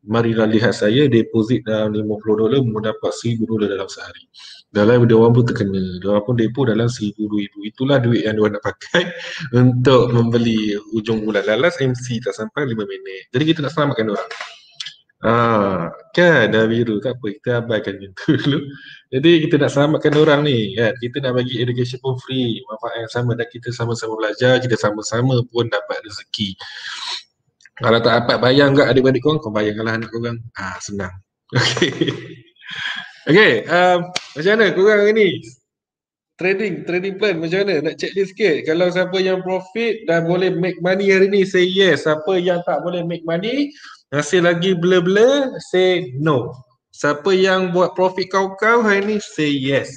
marilah lihat saya deposit dalam 50 dolar mendapat 1000 dolar dalam sehari dalam dia orang pun terkena dia orang pun depo dalam 1000 2000 itulah duit yang dia orang nak pakai [LAUGHS] untuk membeli ujung bulan lalas MC tak sampai 5 minit jadi kita nak selamatkan dia orang ah, kan dah biru tak apa kita abaikan dia dulu jadi kita nak selamatkan dia orang ni kan kita nak bagi education for free manfaat yang sama dan kita sama-sama belajar kita sama-sama pun dapat rezeki kalau tak dapat bayar enggak adik-adik korang, kau kalau anak korang. Ah, senang. [LAUGHS] Okay. Okay, um, macam mana korang hari ni? Trading, trading plan macam mana? Nak check ni sikit. Kalau siapa yang profit dan boleh make money hari ni, say yes. Siapa yang tak boleh make money, masih lagi blur-blur, say no. Siapa yang buat profit kau-kau hari ni, say yes.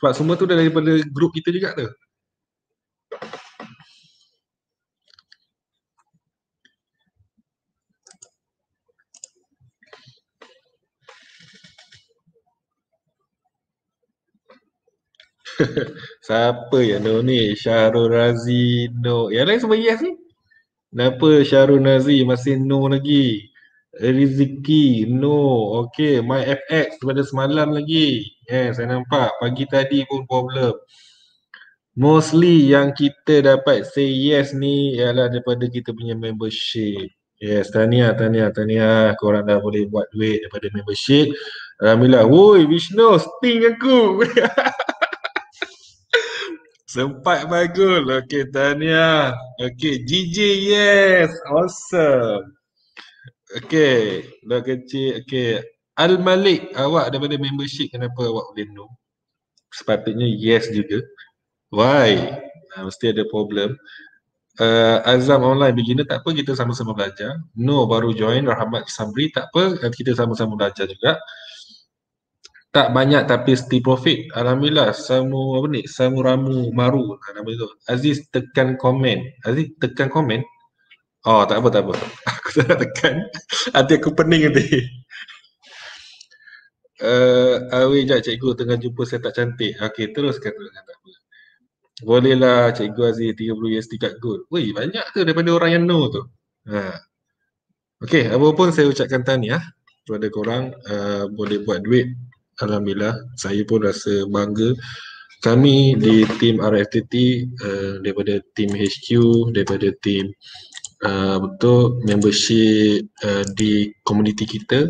Sebab semua tu dah daripada grup kita juga tu. [LAUGHS] Siapa yang no ni? Syahrul Razi no. Yang lain semua yes ni. Kenapa Syahrul Razi masih no lagi? Rizki no. Okay. My FX pada semalam lagi. Yes, saya nampak. Pagi tadi pun problem. Mostly yang kita dapat say yes ni ialah daripada kita punya membership. Yes, tanya, tanya, tanya. Korang dah boleh buat duit daripada membership. Alhamdulillah. Woi, Vishnu, sting aku. [LAUGHS] Sempat bagus. Okey, Tania. Okey, GG, yes. Awesome. Okey, dah kecil. Okey, Al-Malik, awak ada daripada membership kenapa awak boleh no? Sepatutnya yes juga. Why? Uh, mesti ada problem. Uh, Azam online beginner tak apa kita sama-sama belajar. No baru join Rahmat Sabri tak apa kita sama-sama belajar juga tak banyak tapi sti profit. Alhamdulillah, Samu apa ni? Samu Ramu Maru kan, nama itu. Aziz tekan komen. Aziz tekan komen. Oh, tak apa tak apa. [LAUGHS] Aku tak tekan. Hati aku pening tadi. [LAUGHS] Eh, uh, awi jap cikgu tengah jumpa saya tak cantik. Okey, teruskan teruskan tak apa. Bolehlah cikgu Aziz 30 years tidak good. Woi, banyak tu daripada orang yang no tu. Ha. Okey, apa pun saya ucapkan tahniah kepada korang uh, boleh buat duit Alhamdulillah saya pun rasa bangga kami di tim RFTT uh, eh, daripada tim HQ daripada tim uh, betul membership uh, di komuniti kita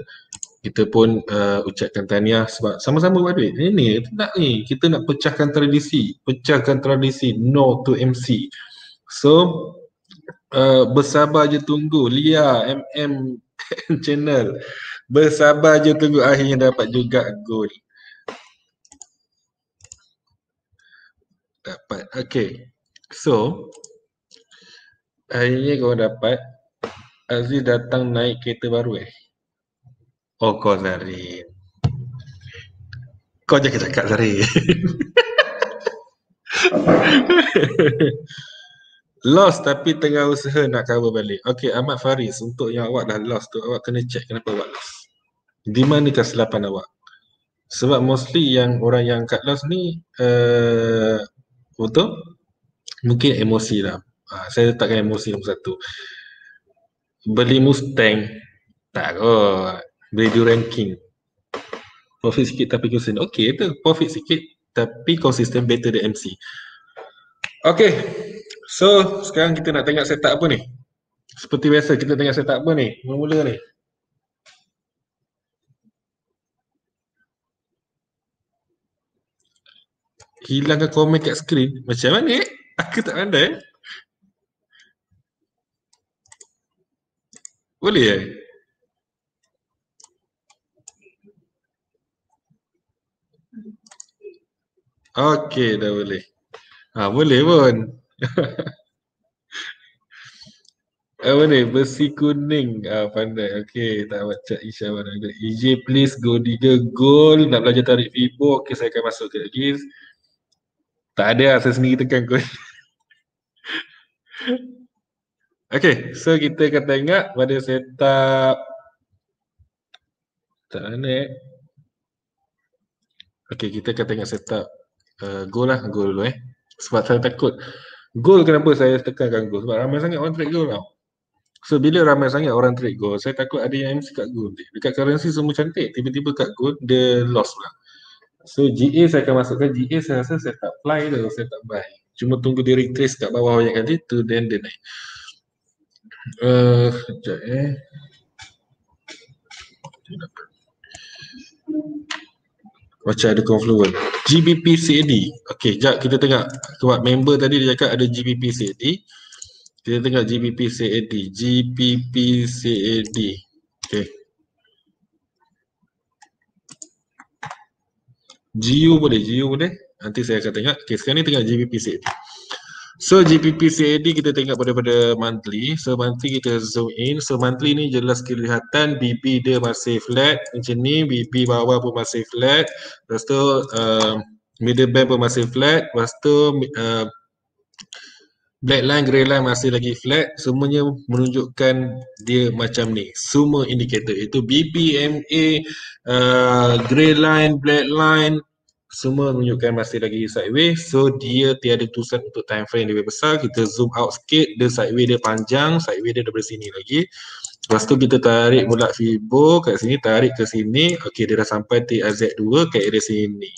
kita pun uh, ucapkan tahniah sebab sama-sama buat ini ni kita nak ni kita nak pecahkan tradisi pecahkan tradisi no to MC so uh, bersabar je tunggu Lia MM [LAUGHS] channel Bersabar je tunggu akhirnya dapat juga gol. Dapat. Okay. So, akhirnya kau dapat. Aziz datang naik kereta baru eh. Oh kau Zari. Kau jangan cakap Zari. [LAUGHS] lost tapi tengah usaha nak cover balik. Okay Ahmad Faris untuk yang awak dah lost tu awak kena check kenapa awak lost di mana kesilapan awak sebab mostly yang orang yang cut loss ni uh, betul mungkin emosi lah ha, saya letakkan emosi nombor satu beli mustang tak kot beli du ranking, profit sikit tapi konsisten okey tu profit sikit tapi konsisten better than MC okey so sekarang kita nak tengok setup apa ni seperti biasa kita tengok setup apa ni mula-mula ni hilangkan komen kat skrin macam mana aku tak pandai boleh eh Okay, dah boleh. Ha boleh pun. [LAUGHS] apa ni? Besi kuning. Ah pandai. Okey, tak buat chat Isha mana. EJ please go digger goal nak belajar tarik fibo. Okey, saya akan masuk ke lagi. Okay. Tak ada lah, saya sendiri tekan kot. okay, so kita akan tengok pada setup Tak mana Okay, kita akan tengok setup uh, goal lah, goal dulu eh Sebab saya takut Goal kenapa saya tekankan goal? Sebab ramai sangat orang trade goal tau So bila ramai sangat orang trade goal, saya takut ada yang MC kat goal Dekat currency semua cantik, tiba-tiba kat goal dia lost pula lah. So GA saya akan masukkan GA saya rasa saya tak apply tu saya tak buy Cuma tunggu dia retrace kat bawah yang tadi tu then dia naik Uh, sekejap eh Macam ada confluent GBP CAD Okay, sekejap kita tengok Sebab member tadi dia cakap ada GBP CAD Kita tengok GBP CAD GBP CAD Okay GU boleh, GU boleh. Nanti saya akan tengok. Okay, sekarang ni tengok GBP CAD. So GBP CAD kita tengok pada-pada monthly. So monthly kita zoom in. So monthly ni jelas kelihatan BB dia masih flat macam ni. BB bawah pun masih flat. Lepas tu uh, middle band pun masih flat. Lepas tu uh, black line, grey line masih lagi flat semuanya menunjukkan dia macam ni semua indikator itu BPMA, uh, grey line, black line semua menunjukkan masih lagi sideways so dia tiada tusan untuk time frame lebih besar kita zoom out sikit dia sideways dia panjang sideways dia daripada sini lagi lepas tu kita tarik mula fibo kat sini tarik ke sini okey dia dah sampai TAZ2 kat area sini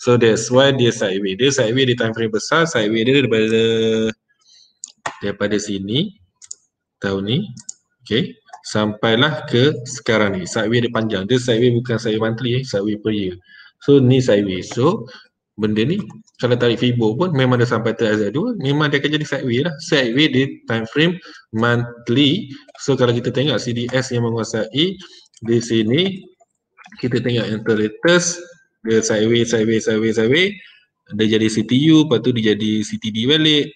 so that's why dia sideways dia sideways di time frame besar sideways dia daripada uh, daripada sini tahun ni okey sampailah ke sekarang ni sideway dia panjang dia sideway bukan sideway monthly eh sideway per year so ni sideway so benda ni kalau tarik fibo pun memang dia sampai ke Z2 memang dia akan jadi sideway lah sideway di time frame monthly so kalau kita tengok CDS yang menguasai di sini kita tengok yang terletas dia sideway sideway sideway sideway dia jadi CTU lepas tu dia jadi CTD balik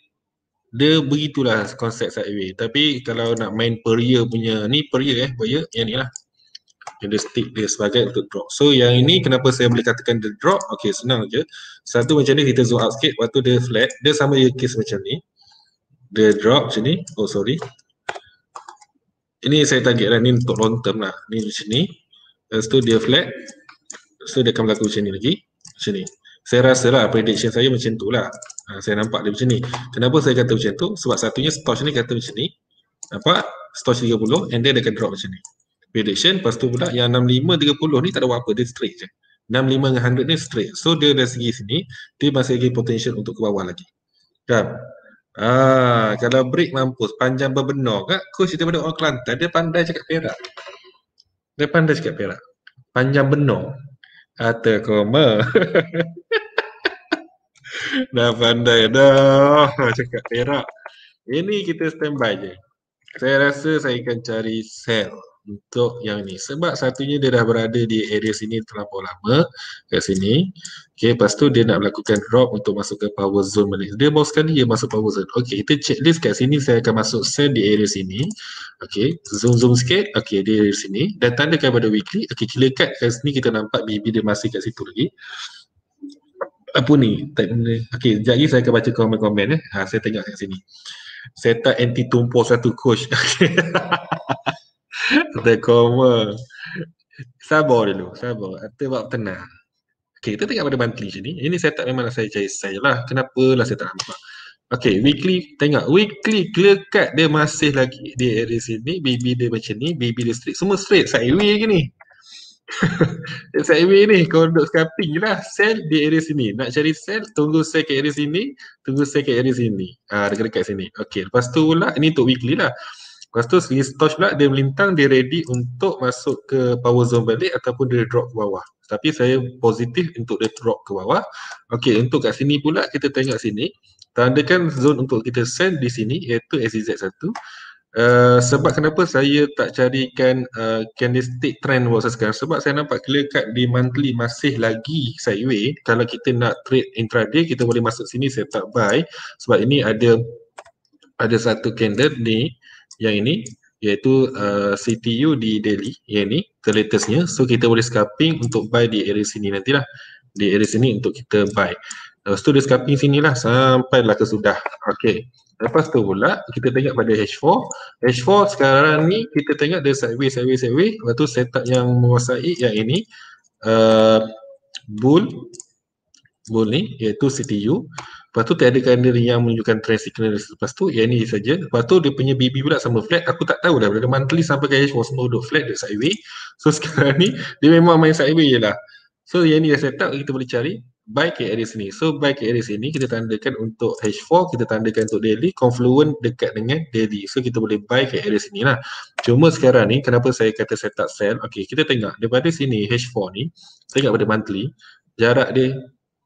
dia begitulah konsep sideway tapi kalau nak main peria punya ni peria eh peria yang ni lah yang dia stick dia sebagai untuk drop so yang ini kenapa saya boleh katakan dia drop okay senang je satu macam ni kita zoom out sikit waktu dia flat dia sama je case macam ni dia drop macam ni oh sorry ini saya target lah ni untuk long term lah ni macam ni lepas tu dia flat tu dia akan berlaku macam ni lagi macam ni saya rasa lah prediction saya macam tu lah Ha, saya nampak dia macam ni. Kenapa saya kata macam tu? Sebab satunya stoch ni kata macam ni. Nampak? Stoch 30 and then dia akan drop macam ni. Prediction, lepas tu pula yang 65-30 ni tak ada apa-apa, dia straight je. 65-100 ni straight. So dia dari segi sini, dia masih lagi potential untuk ke bawah lagi. Kan? Ah, kalau break mampus, panjang berbenar kan? Coach pada orang Kelantan, dia pandai cakap perak. Dia pandai cakap perak. Panjang benar. Atau koma. [LAUGHS] dah pandai dah ha, cakap perak eh, ini kita standby je saya rasa saya akan cari sel untuk yang ni sebab satunya dia dah berada di area sini terlalu lama kat sini Okay, lepas tu dia nak melakukan drop untuk masuk ke power zone balik dia baru sekali dia masuk power zone Okay, kita checklist kat sini saya akan masuk sel di area sini Okay, zoom zoom sikit Okay, dia di sini dan tandakan pada weekly Okay, kita kat kat sini kita nampak BB dia masih kat situ lagi apa ni okey sekejap lagi saya akan baca komen-komen eh ha, saya tengok kat sini saya tak anti tumpu satu coach [LAUGHS] kata koma sabar dulu sabar kata buat tenang okey kita tengok pada monthly sini ini saya tak memang saya cari saya lah kenapalah saya tak nampak Okay, weekly, tengok. Weekly, clear cut dia masih lagi di area sini. Baby dia macam ni, baby dia straight. Semua straight, sideway lagi ni. SIB [LAUGHS] ni kau duduk scalping je lah sell di area sini nak cari sell tunggu sell ke area sini tunggu sell ke area sini ah, dekat-dekat sini Okey, lepas tu pula ni untuk weekly lah lepas tu sling torch pula dia melintang dia ready untuk masuk ke power zone balik ataupun dia drop ke bawah tapi saya positif untuk dia drop ke bawah Okey, untuk kat sini pula kita tengok sini tandakan zone untuk kita send di sini iaitu SEZ1 Eh, sebab kenapa saya tak carikan uh, candlestick trend buat sekarang sebab saya nampak clear cut di monthly masih lagi sideways kalau kita nak trade intraday kita boleh masuk sini saya tak buy sebab ini ada ada satu candle ni yang ini iaitu uh, eh, CTU di daily yang ni the latestnya so kita boleh scalping untuk buy di area sini nantilah di area sini untuk kita buy lepas tu dia scalping sinilah sampailah ke sudah Okay. Lepas tu pula kita tengok pada H4. H4 sekarang ni kita tengok dia sideways, sideways, sideways. Lepas tu setup yang menguasai yang ini. Uh, bull. Bull ni iaitu CTU. Lepas tu tiada candle yang menunjukkan trend signal. Lepas tu yang ni saja. Lepas tu dia punya BB pula sama flat. Aku tak tahu dah berada monthly sampai ke H4 semua duduk flat dia sideways. So [LAUGHS] sekarang ni dia memang main sideways je lah. So yang ni dah setup kita boleh cari buy ke area sini. So buy ke area sini kita tandakan untuk H4, kita tandakan untuk daily, confluent dekat dengan daily. So kita boleh buy ke area sini lah. Cuma sekarang ni kenapa saya kata saya tak sell. Okay kita tengok daripada sini H4 ni, tengok pada monthly, jarak dia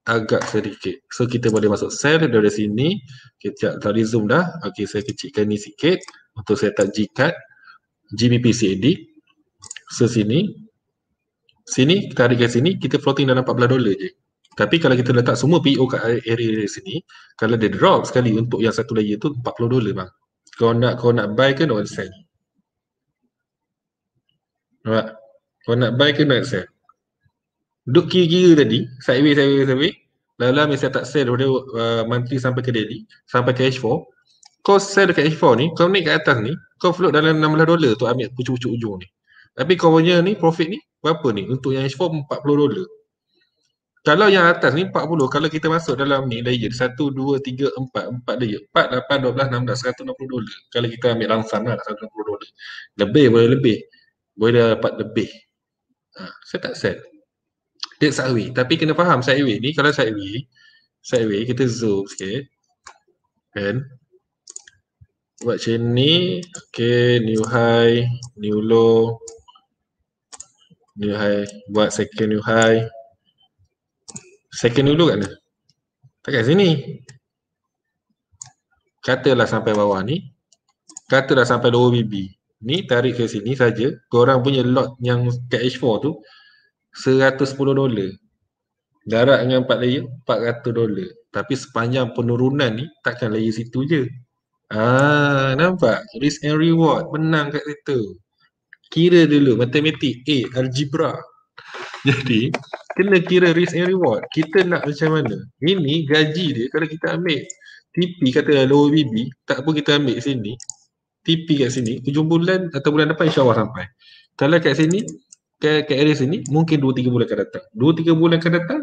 agak sedikit. So kita boleh masuk sell dari sini. Kita okay, tak zoom dah. Okay saya kecilkan ni sikit untuk saya tak G-cut. GBPCAD. So sini. Sini, tarik ke sini, kita floating dalam 14 dolar je. Tapi kalau kita letak semua PO e kat area, area sini, kalau dia drop sekali untuk yang satu layer tu 40 dolar bang. Kau nak kau nak buy ke nak sell? Nampak? Kau nak buy ke nak sell? Duk kira-kira tadi, sideways, sideways, sideways. Lala mesti tak sell daripada uh, monthly sampai ke daily, sampai ke H4. Kau sell dekat H4 ni, kau naik kat atas ni, kau float dalam 16 dolar tu ambil pucuk-pucuk ujung ni. Tapi kau punya ni, profit ni, berapa ni? Untuk yang H4, 40 dolar. Kalau yang atas ni 40, kalau kita masuk dalam ni layer 1, 2, 3, 4, 4 layer 4, 8, 12, 16, 160 dolar Kalau kita ambil rangsan lah 160 dolar Lebih boleh lebih Boleh dapat lebih ha, Saya tak sell Dia sideway, tapi kena faham sideway ni kalau sideway Sideway kita zoom sikit Kan Buat macam ni Okay, new high, new low New high, buat second new high Second dulu kat mana? Tak kat sini. Katalah sampai bawah ni. Katalah sampai 2 BB. Ni tarik ke sini saja. Orang punya lot yang kat H4 tu puluh dolar. Darat dengan 4 layer 400 dolar. Tapi sepanjang penurunan ni takkan layer situ je. Ah, nampak? Risk and reward. Menang kat situ. Kira dulu matematik. A, algebra. [LAUGHS] Jadi, kena kira risk and reward. Kita nak macam mana? Ini gaji dia kalau kita ambil TP kata lower BB, tak pun kita ambil sini. TP kat sini, hujung bulan atau bulan depan Allah sampai. Kalau kat sini, kat, kat area sini, mungkin 2-3 bulan akan datang. 2-3 bulan akan datang,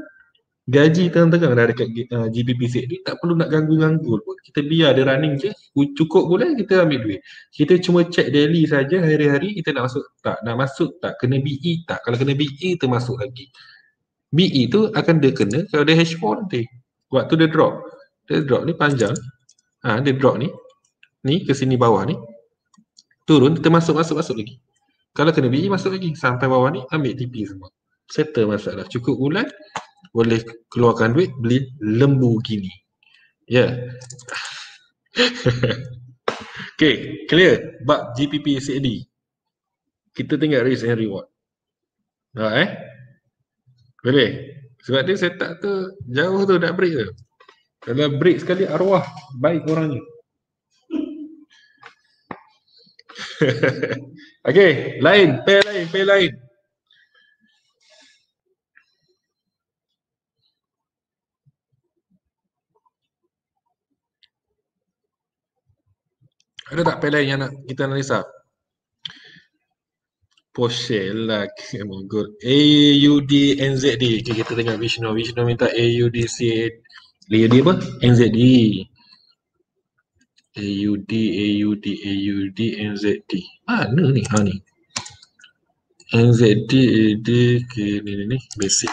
gaji tengah-tengah dah dekat uh, GBPC ni tak perlu nak ganggu-ganggu pun. Kita biar dia running je, cukup boleh kita ambil duit. Kita cuma check daily saja hari-hari kita nak masuk tak, nak masuk tak, kena BE tak. Kalau kena BE termasuk lagi. BE tu akan dia kena kalau dia H4 nanti waktu dia drop dia drop ni panjang ha, dia drop ni ni ke sini bawah ni turun kita masuk masuk masuk lagi kalau kena BE masuk lagi sampai bawah ni ambil TP semua settle masalah cukup ulang, boleh keluarkan duit beli lembu gini ya yeah. [LAUGHS] okay clear bab GPP CD kita tengok risk and reward Alright eh? Boleh. Sebab dia set up tu jauh tu nak break tu. Kalau break sekali arwah baik orang ni. [LAUGHS] okay, lain, pair lain, pair lain. Ada tak pair lain yang nak kita analisa? Poshel lah [LAUGHS] Mongol. A U D N Z D. Okay, kita tengok Vishnu. Vishnu minta A U D C A. Layer dia apa? N Z D. A U D A U D A U D N Z D. Ah, ni ni ha ni. N Z D A D K ni ni ni basic.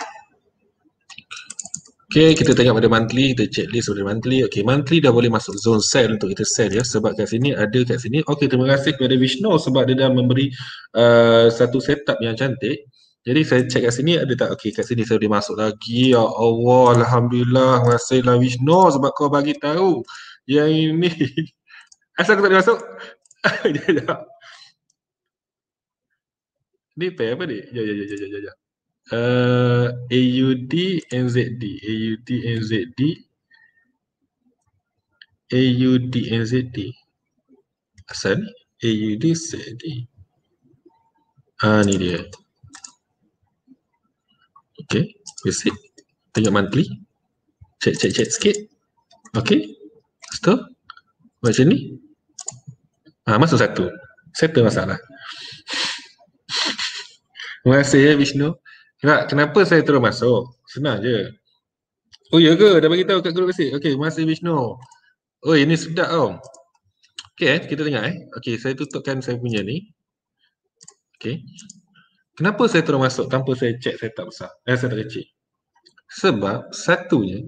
Okay, kita tengok pada monthly, kita checklist pada monthly. Okay, monthly dah boleh masuk zone sell untuk kita sell ya. Sebab kat sini ada kat sini. Okay, terima kasih kepada Vishnu sebab dia dah memberi uh, satu setup yang cantik. Jadi saya check kat sini ada tak? Okay, kat sini saya boleh masuk lagi. Ya Allah, Alhamdulillah. Terima kasihlah Vishnu sebab kau bagi tahu yang ini. [LAUGHS] Asal aku tak boleh masuk? [LAUGHS] Ya, ya. Ni pay apa ni? Ya, ya, ya, ya, ya uh, eh, AUD NZD AUD NZD AUD NZD asal ni AUD ZD ah ni dia okey basic tengok monthly check check check sikit okey stop macam ni ah masuk satu settle masalah [LAUGHS] Terima kasih ya Vishnu. Kenapa, kenapa saya terus masuk? Senang je. Oh ya ke? Dah bagi tahu kat grup basic. Okey, masih Vishnu. Oh, ini sedap tau. Oh. Okay, eh, kita tengok eh. Okey, saya tutupkan saya punya ni. Okey. Kenapa saya terus masuk tanpa saya check saya tak besar? Eh, saya tak kecil. Sebab satunya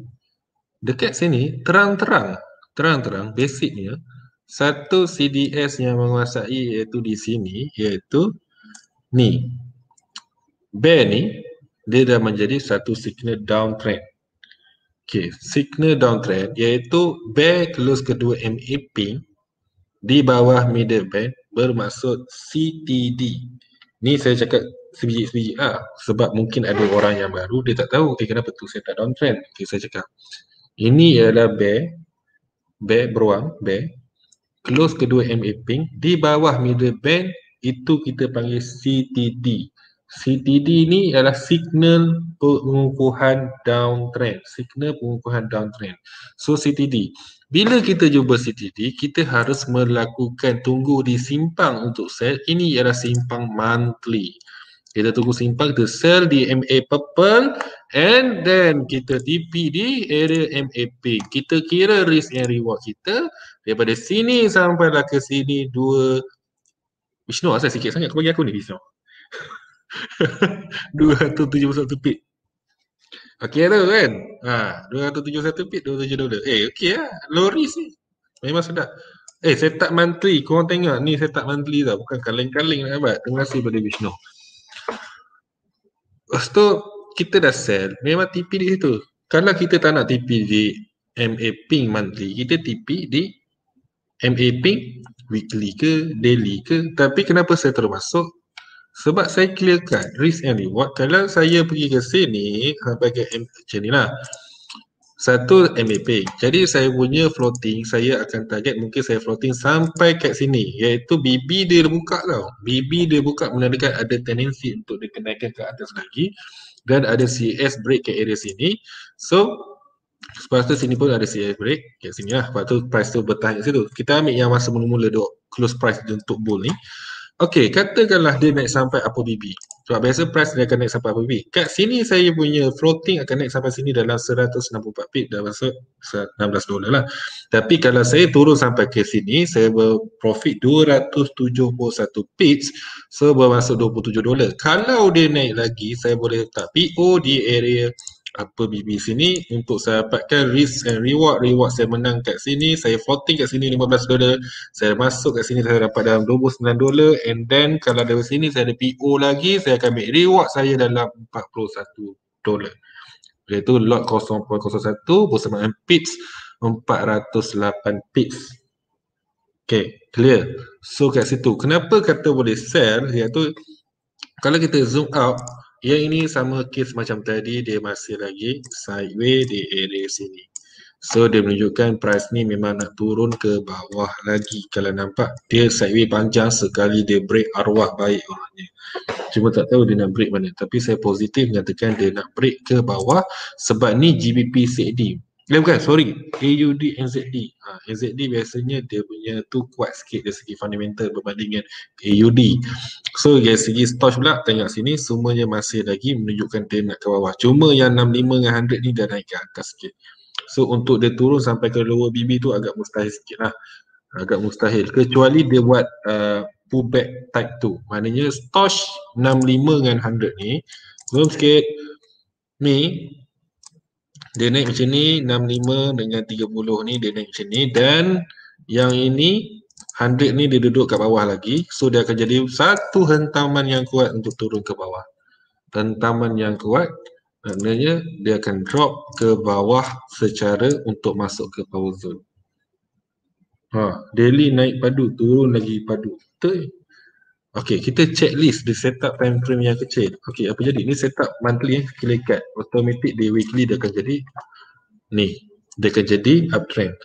dekat sini terang-terang terang-terang basicnya satu CDS yang menguasai iaitu di sini iaitu ni bear ni dia dah menjadi satu signal downtrend. Okay, signal downtrend iaitu bear close kedua MA pink di bawah middle band bermaksud CTD. Ni saya cakap sebiji-sebiji ah sebab mungkin ada orang yang baru dia tak tahu eh kenapa tu saya tak downtrend. Okay, saya cakap. Ini ialah bear bear beruang bear close kedua MA pink di bawah middle band itu kita panggil CTD CTD ni adalah signal pengukuhan downtrend. Signal pengukuhan downtrend. So CTD. Bila kita jumpa CTD, kita harus melakukan tunggu di simpang untuk sell. Ini adalah simpang monthly. Kita tunggu simpang, kita sell di MA purple and then kita TP di area MA pink. Kita kira risk and reward kita daripada sini sampai ke sini dua. Vishnu, asal sikit sangat. Kau bagi aku ni Vishnu. [LAUGHS] 271 [LAUGHS] pit. Okey lah kan? Ha, 271 pit, 27 dollar. Eh, okey lah. Lori ni. Memang sedap. Eh, setup monthly. Korang tengok ni setup monthly tau. Bukan kaleng-kaleng nak abad. Terima kasih pada Vishnu. Lepas kita dah sell. Memang TP di situ. Kalau kita tak nak TP di MA Pink monthly, kita TP di MA Pink weekly ke daily ke. Tapi kenapa saya terus masuk? Sebab saya clearkan risk and reward. Kalau saya pergi ke sini sebagai macam ni lah. Satu MAP. Jadi saya punya floating, saya akan target mungkin saya floating sampai kat sini. Iaitu BB dia buka tau. BB dia buka menandakan ada tendency untuk dia kenaikan ke atas lagi. Dan ada CS break ke area sini. So, Lepas tu sini pun ada CS break kat sini lah. Lepas tu price tu bertahan kat situ. Kita ambil yang masa mula-mula duk close price untuk bull ni. Okey, katakanlah dia naik sampai apa BB. Sebab biasa price dia akan naik sampai apa BB. Kat sini saya punya floating akan naik sampai sini dalam 164 pip dalam masa 16 dolar lah. Tapi kalau saya turun sampai ke sini, saya berprofit 271 pips sebab so masa 27 dolar. Kalau dia naik lagi, saya boleh letak PO di area apa BB sini untuk saya dapatkan risk and reward reward saya menang kat sini saya floating kat sini 15 dolar saya masuk kat sini saya dapat dalam 29 dolar and then kalau dari sini saya ada PO lagi saya akan ambil reward saya dalam 41 dolar itu lot 0.01 bersamaan pips 408 pips Okay, clear. So kat situ, kenapa kata boleh sell iaitu kalau kita zoom out, yang ini sama kes macam tadi, dia masih lagi sideways di area sini. So dia menunjukkan price ni memang nak turun ke bawah lagi kalau nampak dia sideways panjang sekali dia break arwah baik orangnya. Cuma tak tahu dia nak break mana tapi saya positif menyatakan dia nak break ke bawah sebab ni GBP CD. Eh bukan, sorry. AUD, NZD. Ha, NZD biasanya dia punya tu kuat sikit dari segi fundamental berbanding dengan AUD. So dari segi stock pula, tengok sini semuanya masih lagi menunjukkan dia nak ke bawah. Cuma yang 65 dengan 100 ni dah naik ke atas sikit. So untuk dia turun sampai ke lower BB tu agak mustahil sikit lah. Agak mustahil. Kecuali dia buat uh, pullback type tu. Maknanya stock 65 dengan 100 ni. Zoom sikit. Ni, dia naik macam ni 65 dengan 30 ni dia naik macam ni dan yang ini 100 ni dia duduk kat bawah lagi so dia akan jadi satu hentaman yang kuat untuk turun ke bawah hentaman yang kuat maknanya dia akan drop ke bawah secara untuk masuk ke power zone ha, daily naik padu turun lagi padu betul Okey, kita checklist di setup time frame yang kecil. Okey, apa jadi? Ni setup monthly eh, kita ikat. Automatic di weekly dia akan jadi ni. Dia akan jadi uptrend.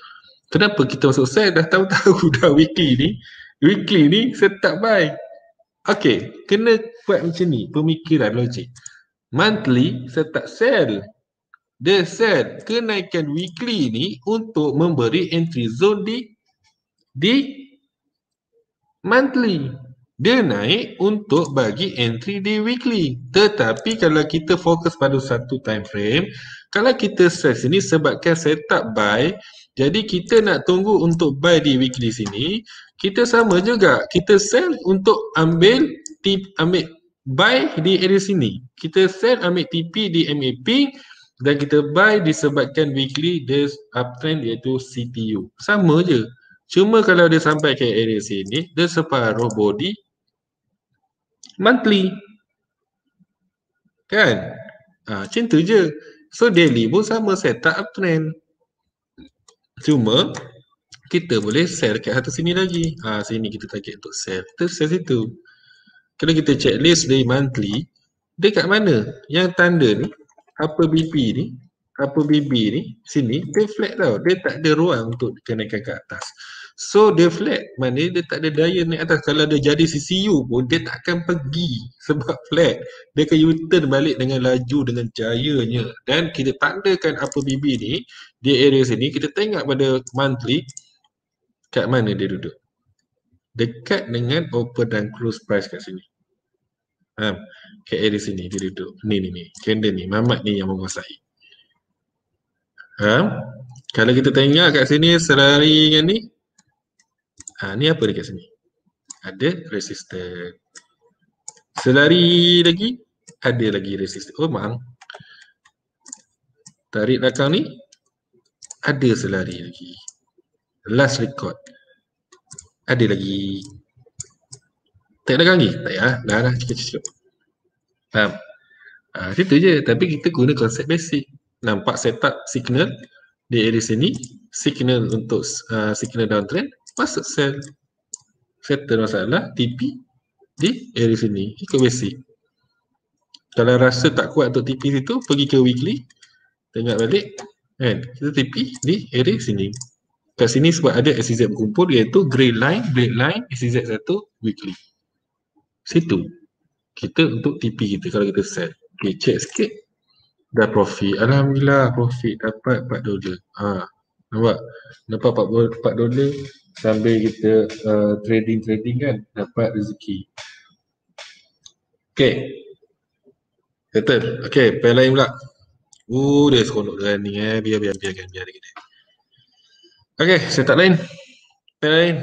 Kenapa kita masuk set dah tahu-tahu [LAUGHS] dah weekly ni? Weekly ni setup buy. Okey, kena buat macam ni pemikiran logik. Monthly setup sell. Dia sell kenaikan weekly ni untuk memberi entry zone di di monthly dia naik untuk bagi entry di weekly. Tetapi kalau kita fokus pada satu time frame, kalau kita sell sini sebabkan setup buy, jadi kita nak tunggu untuk buy di weekly sini, kita sama juga. Kita sell untuk ambil tip ambil buy di area sini. Kita sell ambil TP di MAP dan kita buy disebabkan weekly the uptrend iaitu CPU. Sama je. Cuma kalau dia sampai ke area sini, dia separuh body monthly kan ha, macam tu je so daily pun sama set up uptrend cuma kita boleh sell dekat satu sini lagi ha, sini kita target untuk sell terus sell situ kalau kita list dari monthly dia kat mana yang tanda ni apa BP ni apa BB ni sini dia flat tau dia tak ada ruang untuk kenaikan ke atas So dia flat maknanya dia tak ada daya naik atas kalau dia jadi CCU pun dia tak akan pergi [LAUGHS] sebab flat dia akan U-turn balik dengan laju dengan cahayanya dan kita tandakan apa BB ni di area sini kita tengok pada monthly kat mana dia duduk dekat dengan open dan close price kat sini ha, kat area sini dia duduk ni ni ni candle ni mamat ni yang menguasai ha, kalau kita tengok kat sini selari dengan ni Ha, ni apa dekat sini? Ada resistor. Selari lagi, ada lagi resistor. Oh, maaf. Tarik belakang ni, ada selari lagi. Last record. Ada lagi. Tak ada lagi? Tak ya. Dah lah, cukup cukup. Faham? Ha, itu je. Tapi kita guna konsep basic. Nampak setup signal di area sini. Signal untuk uh, signal downtrend masuk sel settle masalah TP di area sini ikut basic kalau rasa tak kuat untuk TP situ pergi ke weekly tengok balik kan kita TP di area sini kat sini sebab ada SCZ berkumpul iaitu grey line, black line, SCZ satu, weekly situ kita untuk TP kita kalau kita set ok check sikit dah profit Alhamdulillah profit dapat 4 dollar ha, nampak? nampak 4, dollar sambil kita trading-trading uh, kan dapat rezeki. Okay. Settle. Okay, pair lain pula. Uh, dia seronok dengan ni eh. Biar, biar, biar, biar, biar, biar, biar. Okay, set up lain. Pair lain.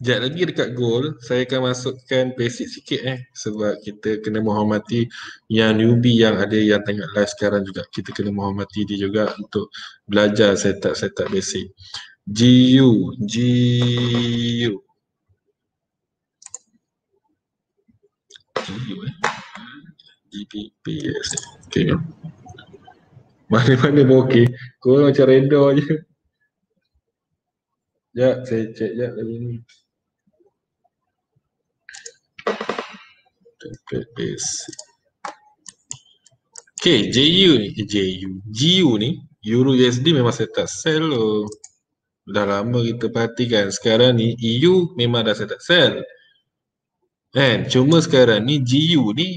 Sekejap lagi dekat goal, saya akan masukkan basic sikit eh sebab kita kena menghormati yang newbie yang ada yang tengok live sekarang juga. Kita kena menghormati dia juga untuk belajar setup-setup basic. GU, GU. GU eh. GPPS. Okay. Mana-mana pun okey. Korang macam random je. Sekejap, saya cek sekejap lagi ni. PPS. Okay, JU ni, JU, GU ni, Euro USD memang saya tak sell lho. Oh. Dah lama kita perhatikan, sekarang ni EU memang dah saya tak sell. Kan, cuma sekarang ni GU ni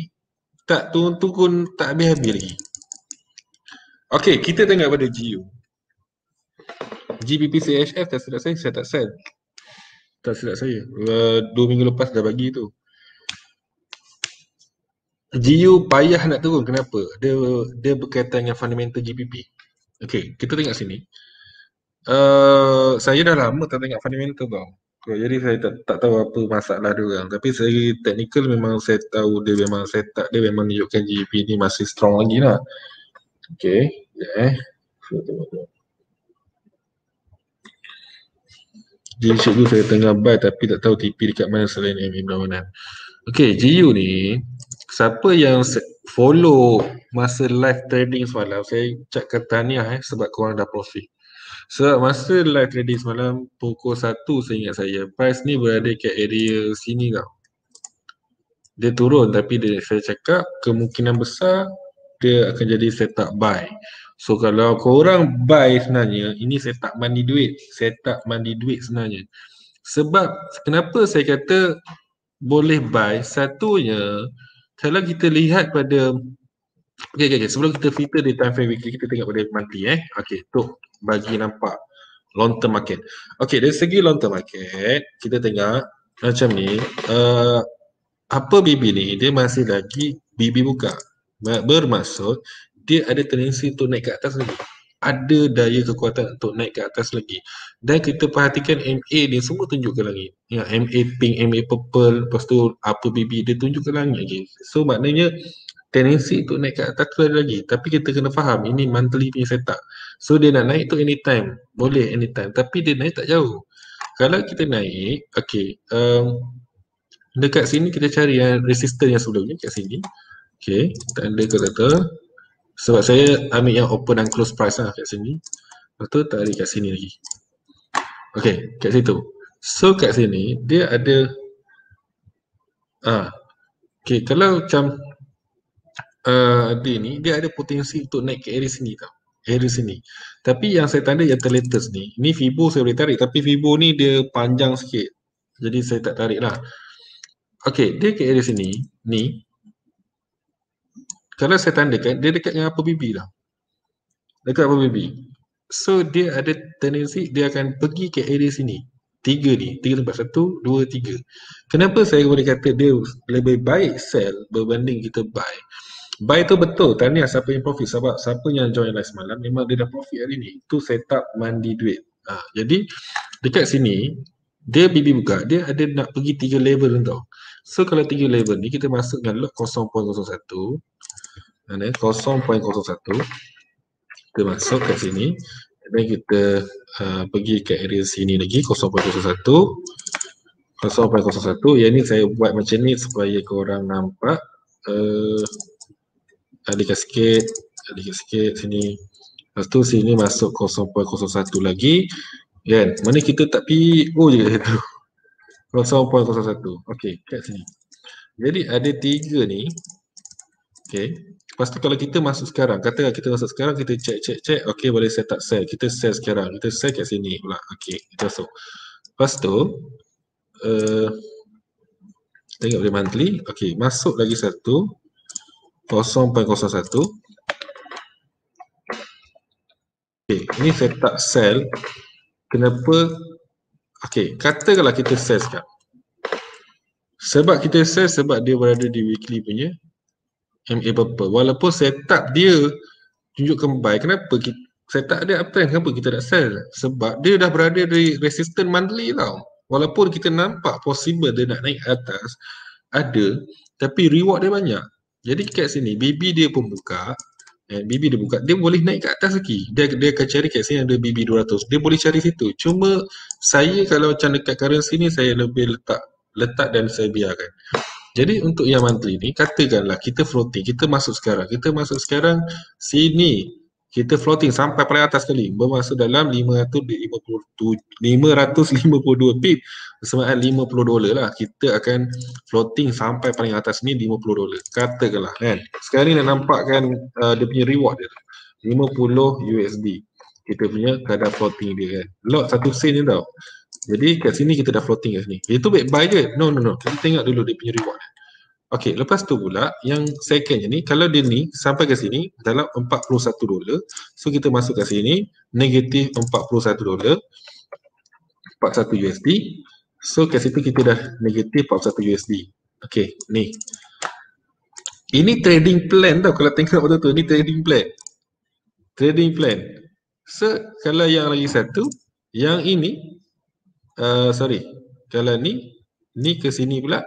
tak turun-turun, tak habis-habis lagi. Okay, kita tengok pada GU. GBPCHF tak silap saya, saya tak sell. Tak silap saya. Uh, dua minggu lepas dah bagi tu. GU payah nak turun kenapa? Dia dia berkaitan dengan fundamental GBP. Okey, kita tengok sini. Uh, saya dah lama tak tengok fundamental tau. Okay, jadi saya tak, tak tahu apa masalah dia orang. Tapi segi technical memang saya tahu dia memang saya tak dia memang menunjukkan GBP ni masih strong lagi lah. Okey, ya. Yeah. Jadi saya tengah buy tapi tak tahu TP dekat mana selain MM berlawanan. Okey, GU ni siapa yang follow masa live trading semalam saya ucapkan tahniah eh sebab korang dah profit sebab masa live trading semalam pukul 1 saya ingat saya price ni berada ke area sini tau dia turun tapi dia, saya cakap kemungkinan besar dia akan jadi setup buy so kalau korang buy sebenarnya ini setup mandi duit setup mandi duit sebenarnya sebab kenapa saya kata boleh buy satunya kalau kita lihat pada okey okey okay. sebelum kita filter di time frame weekly kita tengok pada monthly eh okay tu bagi nampak long term market Okay dari segi long term market kita tengok macam ni uh, apa BB ni dia masih lagi BB buka bermaksud dia ada tendensi untuk naik ke atas lagi ada daya kekuatan untuk naik ke atas lagi dan kita perhatikan MA dia semua tunjuk ke langit ya, MA pink, MA purple, lepas tu apa BB dia tunjuk ke langit lagi so maknanya tendensi untuk naik ke atas tu ada lagi tapi kita kena faham ini monthly punya setup so dia nak naik tu anytime boleh anytime tapi dia naik tak jauh kalau kita naik okay um, dekat sini kita cari yang resistor yang sebelumnya kat sini okay kita ada kata sebab saya ambil yang open dan close price lah kat sini lepas tu tarik kat sini lagi okay kat situ so kat sini dia ada ah okay kalau macam uh, dia ni dia ada potensi untuk naik ke area sini tau area sini tapi yang saya tanda yang terlatest ni ni fibo saya boleh tarik tapi fibo ni dia panjang sikit jadi saya tak tarik lah Okay, dia ke area sini, ni, kalau saya tandakan dia dekat dengan apa bibi lah dekat apa bibi so dia ada tendensi dia akan pergi ke area sini tiga ni, tiga tempat, satu, dua, tiga kenapa saya boleh kata dia lebih baik sell berbanding kita buy buy tu betul, tanya siapa yang profit sebab siapa yang join last malam memang dia dah profit hari ni tu setup mandi duit ha, jadi dekat sini dia bibi buka, dia ada nak pergi tiga level tau so kalau tiga level ni kita masukkan lot 0.01 0.01 kita masuk ke sini dan kita uh, pergi ke area sini lagi 0.01 0.01 yang ni saya buat macam ni supaya korang nampak uh, adakah sikit adakah sikit sini lepas tu sini masuk 0.01 lagi kan mana kita tak PO oh, je kat situ 0.01 ok kat sini jadi ada tiga ni Okay. Lepas tu kalau kita masuk sekarang, katakan kita masuk sekarang, kita check, check, check. Okay, boleh saya tak sell. Kita sell sekarang. Kita sell kat sini pula. Okay, kita masuk. Lepas tu, uh, tengok boleh monthly. Okay, masuk lagi satu. 0.01. Okay, ni saya tak sell. Kenapa? Okay, katakanlah kita sell sekarang. Sebab kita sell, sebab dia berada di weekly punya MA purple walaupun setup dia tunjukkan buy kenapa kita, setup dia uptrend kenapa kita tak sell sebab dia dah berada di resistance monthly tau walaupun kita nampak possible dia nak naik atas ada tapi reward dia banyak jadi kat sini BB dia pun buka eh, BB dia buka dia boleh naik ke atas lagi dia, dia akan cari kat sini ada BB 200 dia boleh cari situ cuma saya kalau macam dekat currency ni saya lebih letak letak dan saya biarkan jadi untuk yang monthly ni katakanlah kita floating, kita masuk sekarang. Kita masuk sekarang sini. Kita floating sampai paling atas sekali. Bermaksud dalam 500 552 pip bersamaan 50 dolar lah. Kita akan floating sampai paling atas ni 50 dolar. Katakanlah kan. Sekarang ni nak nampakkan uh, dia punya reward dia. 50 USD. Kita punya kadar floating dia kan. Lot satu sen je tau. Jadi kat sini kita dah floating kat sini. Itu baik buy je. No, no, no. Kita tengok dulu dia punya reward. Okay, lepas tu pula yang second ni, kalau dia ni sampai ke sini dalam 41 dolar. So kita masuk kat sini, negatif 41 dolar, 41 USD. So kat situ kita dah negatif 41 USD. Okay, ni. Ini trading plan tau kalau tengok waktu tu. Ini trading plan. Trading plan. So kalau yang lagi satu, yang ini uh, sorry kalau ni ni ke sini pula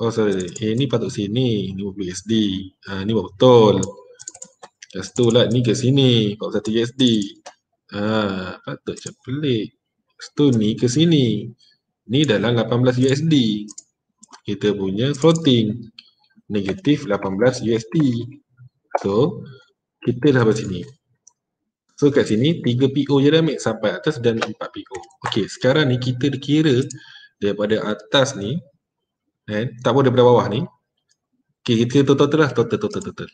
oh sorry eh, ni patut sini ni 50 SD uh, ni buat betul lepas tu lah ni ke sini 41 SD uh, patut macam pelik lepas tu ni ke sini ni dalam 18 USD kita punya floating negatif 18 USD so kita dah sini So kat sini 3 PO je dah ambil sampai atas dan 4 PO. Okey, sekarang ni kita kira daripada atas ni eh tak boleh daripada bawah ni. Okey, kita total, total lah total total total.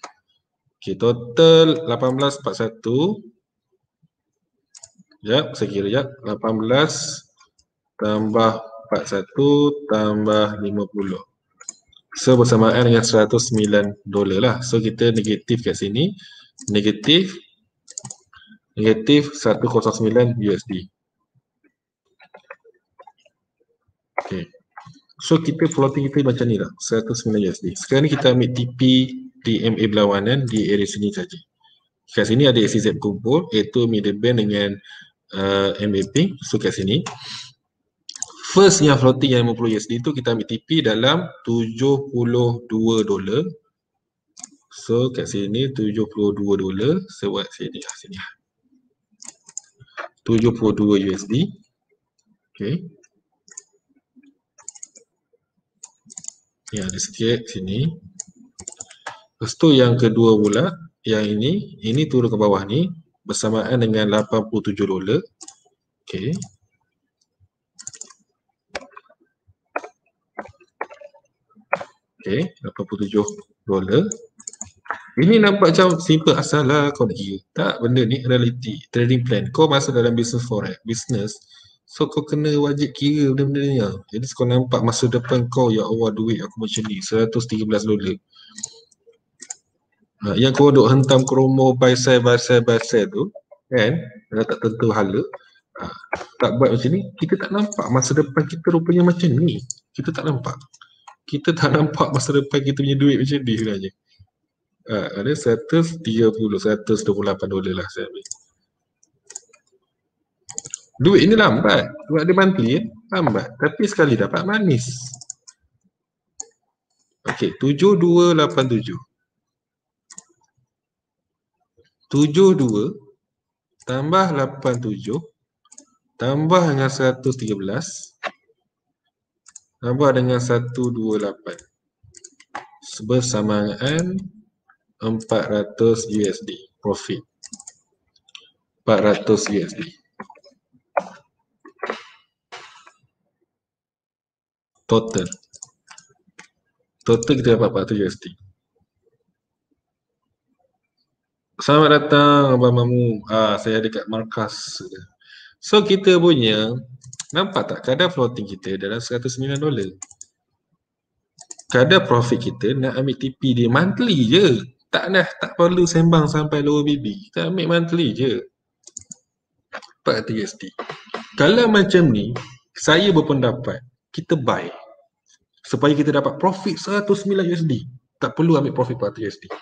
Okey, total 1841 Sekejap, saya kira ya 18 tambah 41 tambah 50. So bersamaan dengan 109 dolar lah. So kita negatif kat sini. Negatif negatif 109 USD. Okay. So kita floating kita macam ni lah 109 USD. Sekarang ni kita ambil TP MA berlawanan di area sini saja. Kat sini ada SZ kumpul iaitu middle band dengan uh, MAP. So kat sini first yang floating yang 50 USD tu kita ambil TP dalam 72 dolar. So kat sini 72 dolar sebab so, sini lah sini lah. 72 USD. Okey. Ya, ada sikit sini. Lepas tu yang kedua pula, yang ini, ini turun ke bawah ni bersamaan dengan 87 dolar. Okey. Okey, 87 dolar. Ini nampak macam simple asal lah kau nak gila. Tak benda ni reality, trading plan. Kau masuk dalam business forex, business. So kau kena wajib kira benda-benda ni lah. Jadi kau nampak masa depan kau, ya Allah duit aku macam ni, seratus 113 dolar. Ha, yang kau duk hentam kromo, buy sell, buy sell, buy sell tu, kan? Dah tak tentu hala. Ha, tak buat macam ni, kita tak nampak masa depan kita rupanya macam ni. Kita tak nampak. Kita tak nampak masa depan kita punya duit macam ni sebenarnya. Lah ha, ada puluh lapan dolar lah saya ambil duit ni lambat duit ada monthly eh? lambat tapi sekali dapat manis ok tujuh dua tambah lapan tujuh tambah dengan belas tambah dengan satu dua 128 bersamaan 400 USD profit 400 USD total total kita dapat 400 USD selamat datang Abang Mamu ha, saya dekat markas so kita punya nampak tak kadar floating kita dalam 109 dolar kadar profit kita nak ambil TP dia monthly je tak nak, tak perlu sembang sampai lower BB. Kita ambil monthly je. 4TSD. Kalau macam ni, saya berpendapat kita buy supaya kita dapat profit 109 USD. Tak perlu ambil profit 4TSD.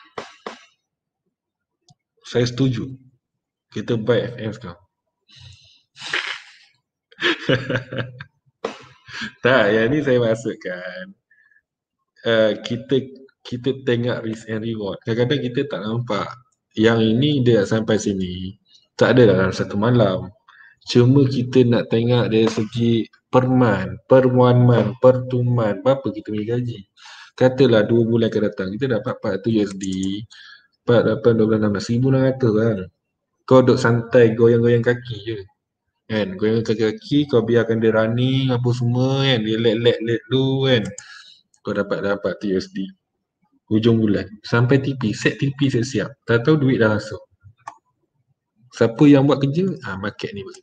Saya setuju. Kita buy FM sekarang. [LAUGHS] tak, yang ni saya maksudkan. Uh, kita kita tengok risk and reward. Kadang-kadang kita tak nampak yang ini dia sampai sini tak ada dalam satu malam. Cuma kita nak tengok dari segi perman, man, pertuman one man, per two man, berapa kita punya gaji. Katalah dua bulan ke datang kita dapat 4 USD, 4, 8, 12, 16, 1,600 kan. Kau duduk santai goyang-goyang kaki je. Kan, goyang kaki-kaki kau biarkan dia running apa semua kan, dia let-let-let dulu kan. Kau dapat dapat USD hujung bulan sampai TP set TP set siap tak tahu duit dah masuk siapa yang buat kerja ah ha, market ni bagi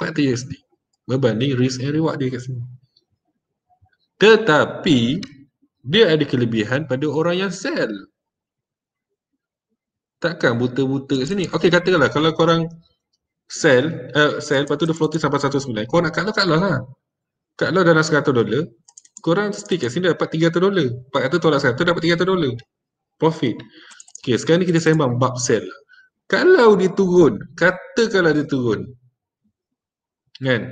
kita years ni berbanding risk and reward dia kat sini tetapi dia ada kelebihan pada orang yang sell takkan buta-buta kat sini okey katakanlah kalau korang sell uh, sell lepas tu dia floating sampai 19 korang nak cut loss cut loss lah cut loss dalam 100 dolar korang stay kat sini dapat 300 dolar tu tolak satu dapat 300 dolar profit Okay, sekarang ni kita sembang bab sell kalau dia turun kata kalau dia turun kan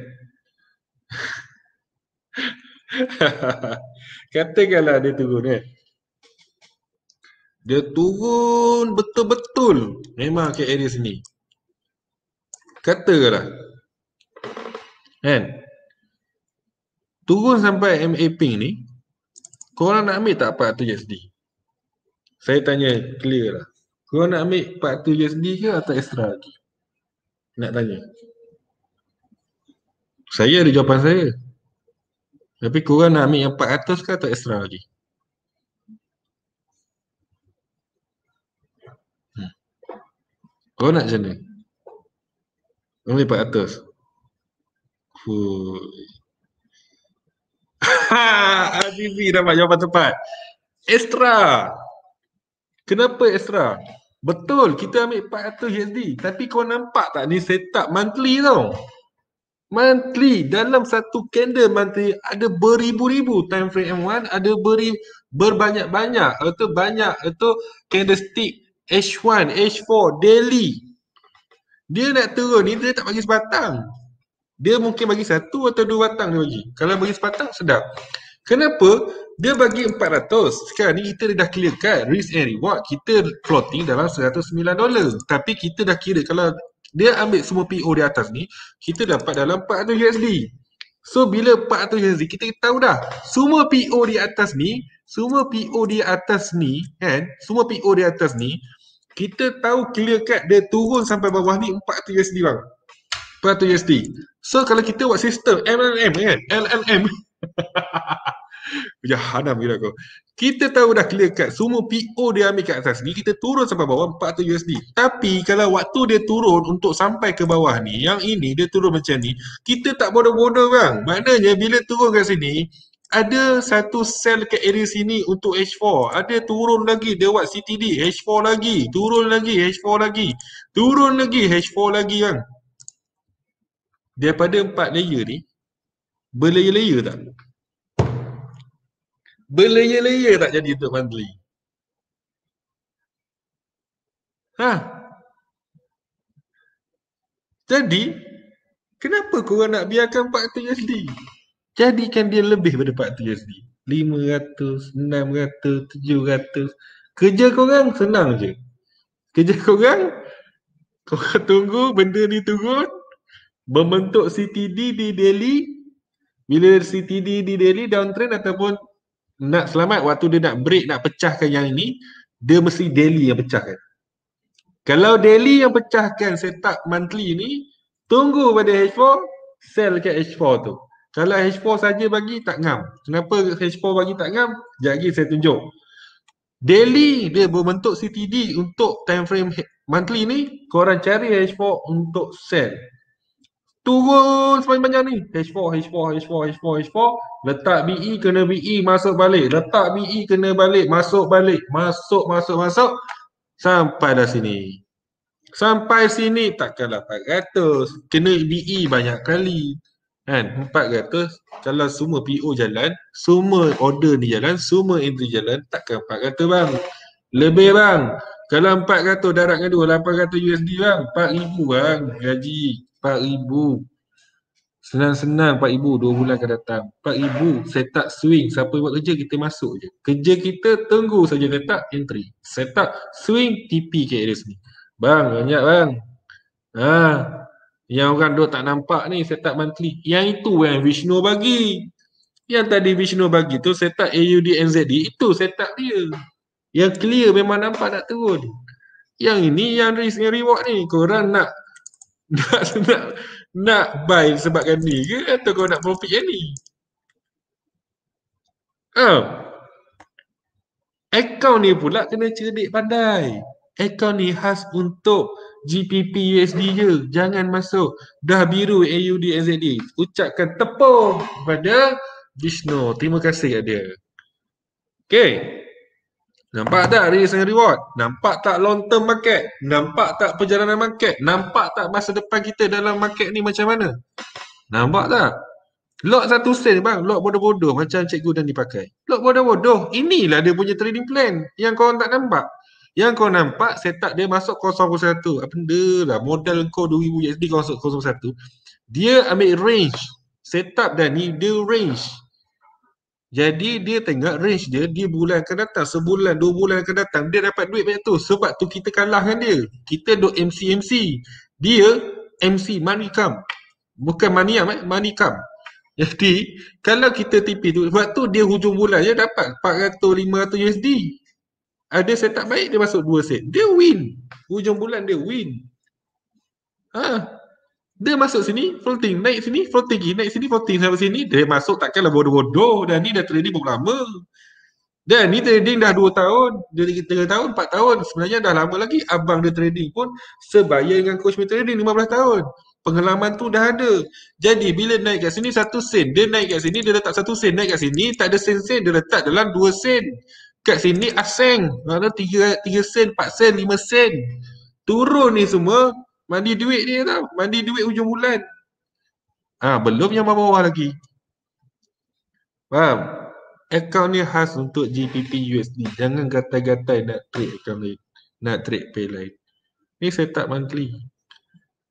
[LAUGHS] kata kalau dia turun kan dia turun betul-betul memang ke area sini kata kalau kan Turun sampai MA ping ni Korang nak ambil tak 400 USD? Saya tanya clear lah Korang nak ambil 400 USD ke atau extra lagi? Nak tanya Saya ada jawapan saya Tapi korang nak ambil yang 400 ke atau extra lagi? Hmm. Kau nak macam mana? Only 400 Fuh. [LAUGHS] Ha, RGB dapat jawapan tepat. Extra. Kenapa extra? Betul, kita ambil 400 USD. Tapi kau nampak tak ni setup monthly tau. Monthly dalam satu candle monthly ada beribu-ribu time frame M1 ada beri berbanyak-banyak atau banyak atau candlestick H1, H4 daily. Dia nak turun ni dia tak bagi sebatang dia mungkin bagi satu atau dua batang dia bagi. Kalau bagi sepatang sedap. Kenapa? Dia bagi empat ratus? Sekarang ni kita dah clear clearkan risk and reward. Kita floating dalam seratus sembilan dolar. Tapi kita dah kira kalau dia ambil semua PO di atas ni, kita dapat dalam empat 400 USD. So bila empat 400 USD, kita tahu dah semua PO di atas ni, semua PO di atas ni kan, semua PO di atas ni, kita tahu clear cut dia turun sampai bawah ni empat 400 USD bang per USD. So kalau kita buat sistem MLM kan, eh, LLM. Jahanam [LAUGHS] ya, gila kau. Kita tahu dah clear kat semua PO dia ambil kat atas ni, kita turun sampai bawah 400 USD. Tapi kalau waktu dia turun untuk sampai ke bawah ni, yang ini dia turun macam ni, kita tak bodoh-bodoh bang. Maknanya bila turun kat sini, ada satu sell kat area sini untuk H4. Ada turun lagi, dia buat CTD H4 lagi, turun lagi H4 lagi, turun lagi H4 lagi kan daripada empat layer ni berlayer-layer tak? Berlayer-layer tak jadi untuk mandli? Ha? Jadi, kenapa korang nak biarkan 4 USD? Jadikan dia lebih daripada ratus, enam ratus, tujuh ratus? Kerja korang senang je. Kerja korang, [LAUGHS] korang tunggu benda ni turun, membentuk CTD di Delhi bila CTD di Delhi downtrend ataupun nak selamat waktu dia nak break nak pecahkan yang ini dia mesti Delhi yang pecahkan kalau Delhi yang pecahkan setup monthly ni tunggu pada H4 sell ke H4 tu kalau H4 saja bagi tak ngam kenapa H4 bagi tak ngam sekejap lagi saya tunjuk Daily dia berbentuk CTD untuk time frame monthly ni korang cari H4 untuk sell turun sepanjang-panjang ni H4, H4, H4, H4, H4 letak BE kena BE masuk balik letak BE kena balik masuk balik masuk, masuk, masuk sampai dah sini sampai sini takkan takkanlah 400 kena BE banyak kali kan 400 kalau semua PO jalan semua order ni jalan semua entry jalan takkan 400 bang lebih bang kalau 400 darat dengan 2, 800 USD bang, 4000 bang gaji 4,000 Senang-senang 4,000 dua bulan akan datang 4,000 set up swing siapa buat kerja kita masuk je Kerja kita tunggu saja set entry Set up swing TP ke area sini Bang banyak bang ha. Yang orang dua tak nampak ni set up monthly Yang itu yang Vishnu bagi Yang tadi Vishnu bagi tu set up AUD NZD itu set up dia Yang clear memang nampak nak turun yang ini yang risk and reward ni korang nak nak nak buy sebabkan ni ke atau kau nak profit yang ni? Ha. Account ni pula kena cerdik pandai. Account ni khas untuk GPP USD je. Jangan masuk dah biru AUD NZD. Ucapkan tepung kepada Bisno. Terima kasih kat dia. Okay. Nampak tak risk and reward? Nampak tak long term market? Nampak tak perjalanan market? Nampak tak masa depan kita dalam market ni macam mana? Nampak tak? Lot satu sen bang, lot bodoh-bodoh macam cikgu dan dipakai. Lot bodoh-bodoh, inilah dia punya trading plan yang kau tak nampak. Yang kau nampak setup dia masuk 001. Apa benda lah Modal kau 2000 USD kau masuk 001. Dia ambil range. Setup dan ni dia range. Jadi dia tengok range dia dia bulan akan datang, sebulan, dua bulan akan datang dia dapat duit macam tu. Sebab tu kita kalahkan dia. Kita duk MC MC. Dia MC money come. Bukan money am, eh? money come. [LAUGHS] Jadi kalau kita tipi tu, sebab tu dia hujung bulan dia dapat 400, 500 USD. Ada set tak baik dia masuk 2 set. Dia win. Hujung bulan dia win. Ha, dia masuk sini, floating. Naik sini, floating. Naik sini, floating. Sampai sini, dia masuk takkan lah bodoh-bodoh. Dan ni dah trading berapa lama. Dan ni trading dah 2 tahun, 3 tahun, 4 tahun. Sebenarnya dah lama lagi abang dia trading pun sebaya dengan coach me trading 15 tahun. Pengalaman tu dah ada. Jadi bila naik kat sini satu sen, dia naik kat sini, dia letak satu sen. Naik kat sini, tak ada sen-sen, dia letak dalam dua sen. Kat sini aseng mana tiga tiga sen, empat sen, lima sen. Turun ni semua, Mandi duit dia tau. Mandi duit hujung bulan. Ah ha, belum yang bawah-bawah lagi. Faham? Akaun ni khas untuk GPP USD. Jangan gatai-gatai nak trade akaun lain. Nak trade pay lain. Ni setup monthly.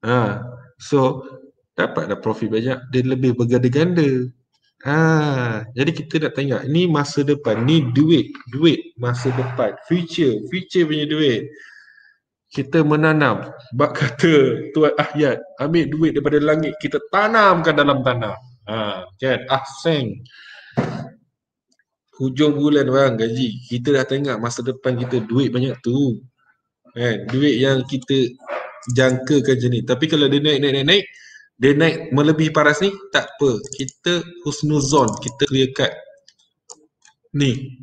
Ha, so dapatlah profit banyak dan lebih berganda-ganda. Ha, jadi kita nak tanya, ni masa depan, ni duit, duit masa depan, future, future punya duit kita menanam bab kata tuan ahyat ambil duit daripada langit kita tanamkan dalam tanah ha kan ah, seng, hujung bulan bang gaji kita dah tengok masa depan kita duit banyak tu kan duit yang kita jangkakan je ni tapi kalau dia naik naik naik naik dia naik melebihi paras ni tak apa kita husnuzon kita clear cut ni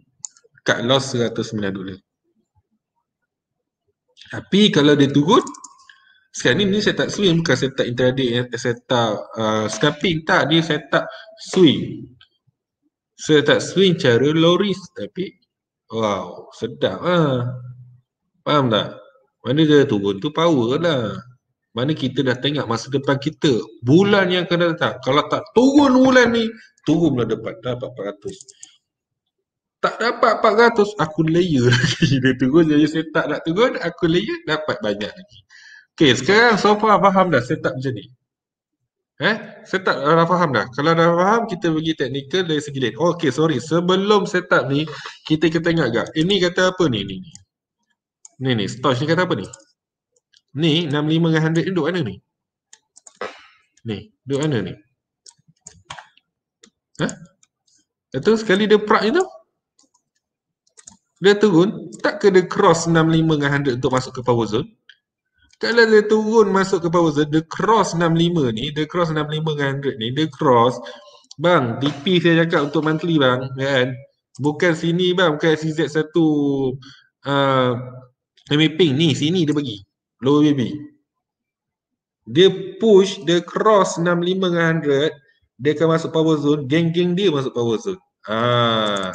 kat loss 109 dolar tapi kalau dia turun sekarang ni, ni saya tak swing bukan saya tak intraday eh, saya tak uh, scalping tak dia saya tak swing. Saya tak swing cara loris tapi wow sedap lah. Faham tak? Mana dia turun tu power lah. Mana kita dah tengok masa depan kita. Bulan yang akan datang. Kalau tak turun bulan ni, turun bulan depan. Dah 400 tak dapat 400 aku layer lagi [LAUGHS] dia terus jadi saya tak nak turun aku layer dapat banyak lagi Okay sekarang so far faham dah setup macam ni Eh setup dah faham dah kalau dah faham kita bagi technical dari segi lain Okay sorry sebelum setup ni kita kita tengok gak ini kata apa ni ni ni ni ni storage ni kata apa ni ni 65 dengan 100 ni duduk mana ni ni duduk mana ni Hah? Itu sekali dia prak itu dia turun, tak kena cross 65 dengan 100 untuk masuk ke power zone. Kalau dia turun masuk ke power zone, dia cross 65 ni, dia cross 65 dengan 100 ni, dia cross bang, DP saya cakap untuk monthly bang, kan? Bukan sini bang, bukan SCZ1 a uh, mapping ni, sini dia bagi. Lower baby. Dia push, dia cross 65 dengan 100, dia akan masuk power zone, geng-geng dia masuk power zone. Ah.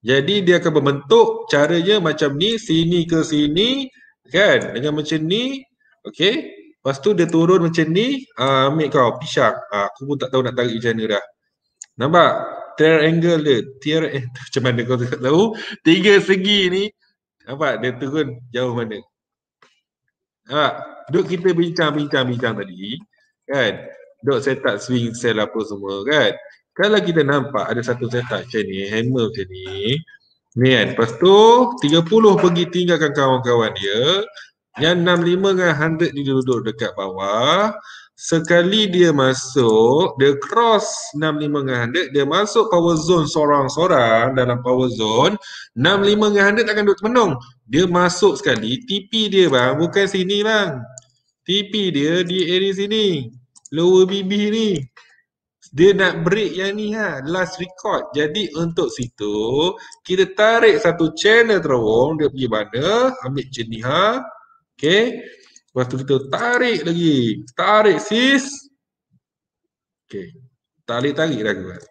Jadi dia akan membentuk caranya macam ni, sini ke sini kan dengan macam ni okey lepas tu dia turun macam ni uh, ambil kau pisang uh, aku pun tak tahu nak tarik macam dah nampak triangle dia tier eh, [LAUGHS] macam mana kau tak tahu tiga segi ni nampak dia turun jauh mana nampak duduk kita bincang bincang bincang tadi kan duduk set up swing cell apa semua kan kalau kita nampak ada satu setak macam ni, hammer macam ni ni kan, lepas tu 30 pergi tinggalkan kawan-kawan dia yang 65 dengan 100 dia duduk dekat bawah sekali dia masuk, dia cross 65 dengan 100, dia masuk power zone sorang-sorang dalam power zone 65 dengan 100 akan duduk termenung dia masuk sekali, TP dia bang, bukan sini bang TP dia di area sini lower BB ni dia nak break yang ni ha last record jadi untuk situ kita tarik satu channel terowong dia pergi mana ambil jenis ha okey lepas tu kita tarik lagi tarik sis okay? tarik tarik lagi kan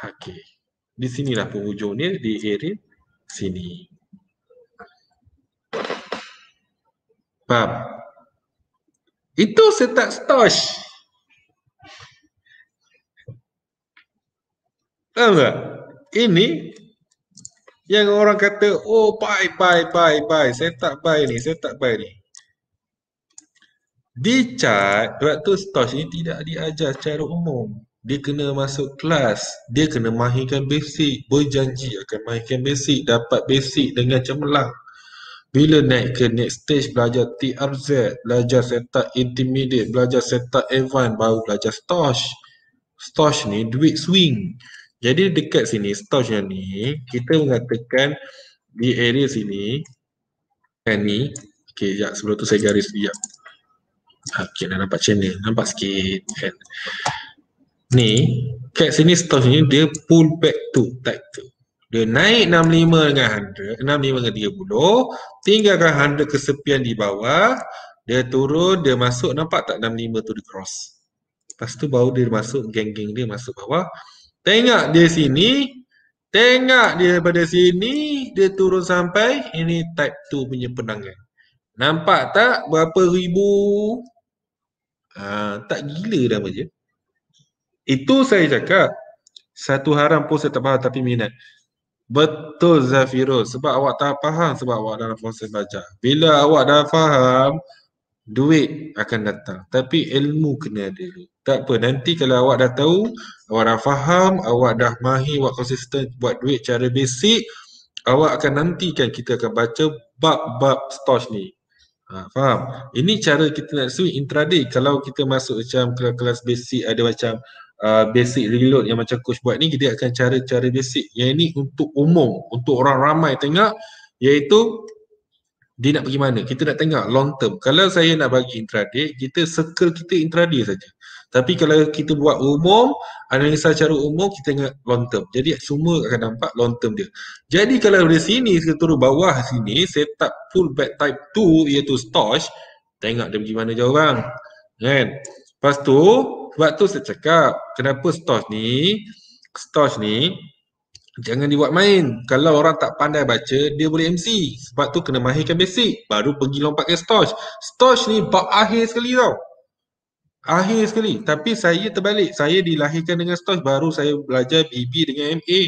Okay. di sinilah penghujung ni di area sini Faham? Itu setak stosh. Tahu tak? Ini yang orang kata, oh pai pai pai pai, saya tak pai ni, saya tak pai ni. Di chat, waktu stosh ini tidak diajar secara umum. Dia kena masuk kelas, dia kena mahirkan basic, berjanji akan mahirkan basic, dapat basic dengan cemerlang. Bila naik ke next stage, belajar TRZ, belajar setup intermediate, belajar setup advanced, baru belajar stosh. Stosh ni duit swing. Jadi dekat sini, stosh ni, kita mengatakan di area sini, kan ni, okay, sekejap sebelum tu saya garis sekejap. Ha, okay, dah nampak macam ni, nampak sikit. Kan. Ni, kat sini stosh ni, dia pull back to, tight tu. Dia naik 65 dengan 100, 65 dengan 30, tinggalkan 100 kesepian di bawah, dia turun, dia masuk, nampak tak 65 tu di cross. Lepas tu baru dia masuk, geng-geng dia masuk bawah. Tengok dia sini, tengok dia pada sini, dia turun sampai, ini type 2 punya penangan. Nampak tak berapa ribu? Ha, tak gila dah macam Itu saya cakap, satu haram pun saya tak faham tapi minat. Betul Zafiro. sebab awak tak faham sebab awak dalam proses belajar. Bila awak dah faham duit akan datang tapi ilmu kena ada dulu. Tak apa nanti kalau awak dah tahu, awak dah faham, awak dah mahir buat konsisten buat duit cara basic awak akan nantikan kita akan baca bab-bab stosh ni. Ha, faham? Ini cara kita nak sui intraday kalau kita masuk macam kelas basic ada macam Uh, basic reload yang macam coach buat ni kita akan cara-cara basic yang ini untuk umum untuk orang ramai tengok iaitu dia nak pergi mana kita nak tengok long term kalau saya nak bagi intraday kita circle kita intraday saja tapi kalau kita buat umum analisa secara umum kita tengok long term jadi semua akan nampak long term dia jadi kalau dari sini ke turun bawah sini full back type 2 iaitu stosh tengok dia pergi mana jauh bang kan lepas tu sebab tu saya cakap kenapa stos ni stos ni jangan dibuat main. Kalau orang tak pandai baca, dia boleh MC. Sebab tu kena mahirkan basic. Baru pergi lompat ke stosh. Stosh ni bak akhir sekali tau. Akhir sekali. Tapi saya terbalik. Saya dilahirkan dengan stosh. Baru saya belajar BB dengan MA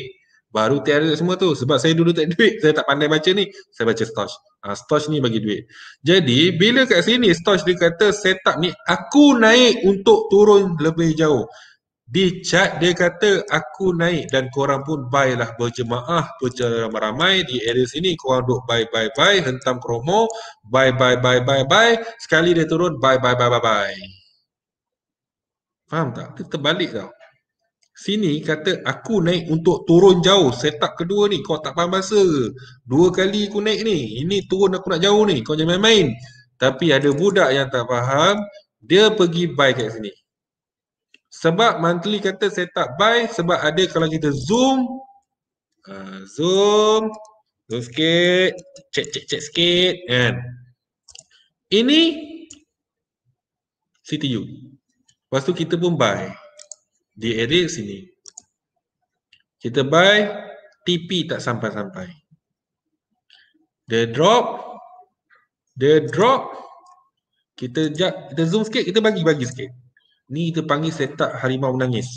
baru tiada semua tu sebab saya dulu tak duit saya tak pandai baca ni saya baca stosh ha, stosh ni bagi duit jadi bila kat sini stosh dia kata setup ni aku naik untuk turun lebih jauh di chat dia kata aku naik dan korang pun buy lah berjemaah berjemaah ramai di area sini korang duk buy buy buy hentam kromo buy buy buy buy buy sekali dia turun buy buy buy buy buy faham tak? dia terbalik tau Sini kata aku naik untuk turun jauh Setak kedua ni kau tak faham bahasa ke? Dua kali aku naik ni, ini turun aku nak jauh ni kau jangan main-main. Tapi ada budak yang tak faham, dia pergi buy kat sini. Sebab monthly kata setup buy sebab ada kalau kita zoom ha, zoom zoom sikit, check check check sikit kan. Ini CTU. Lepas tu kita pun buy di area sini. Kita buy TP tak sampai-sampai. The drop the drop kita jap kita zoom sikit kita bagi-bagi sikit. Ni kita panggil setup harimau menangis.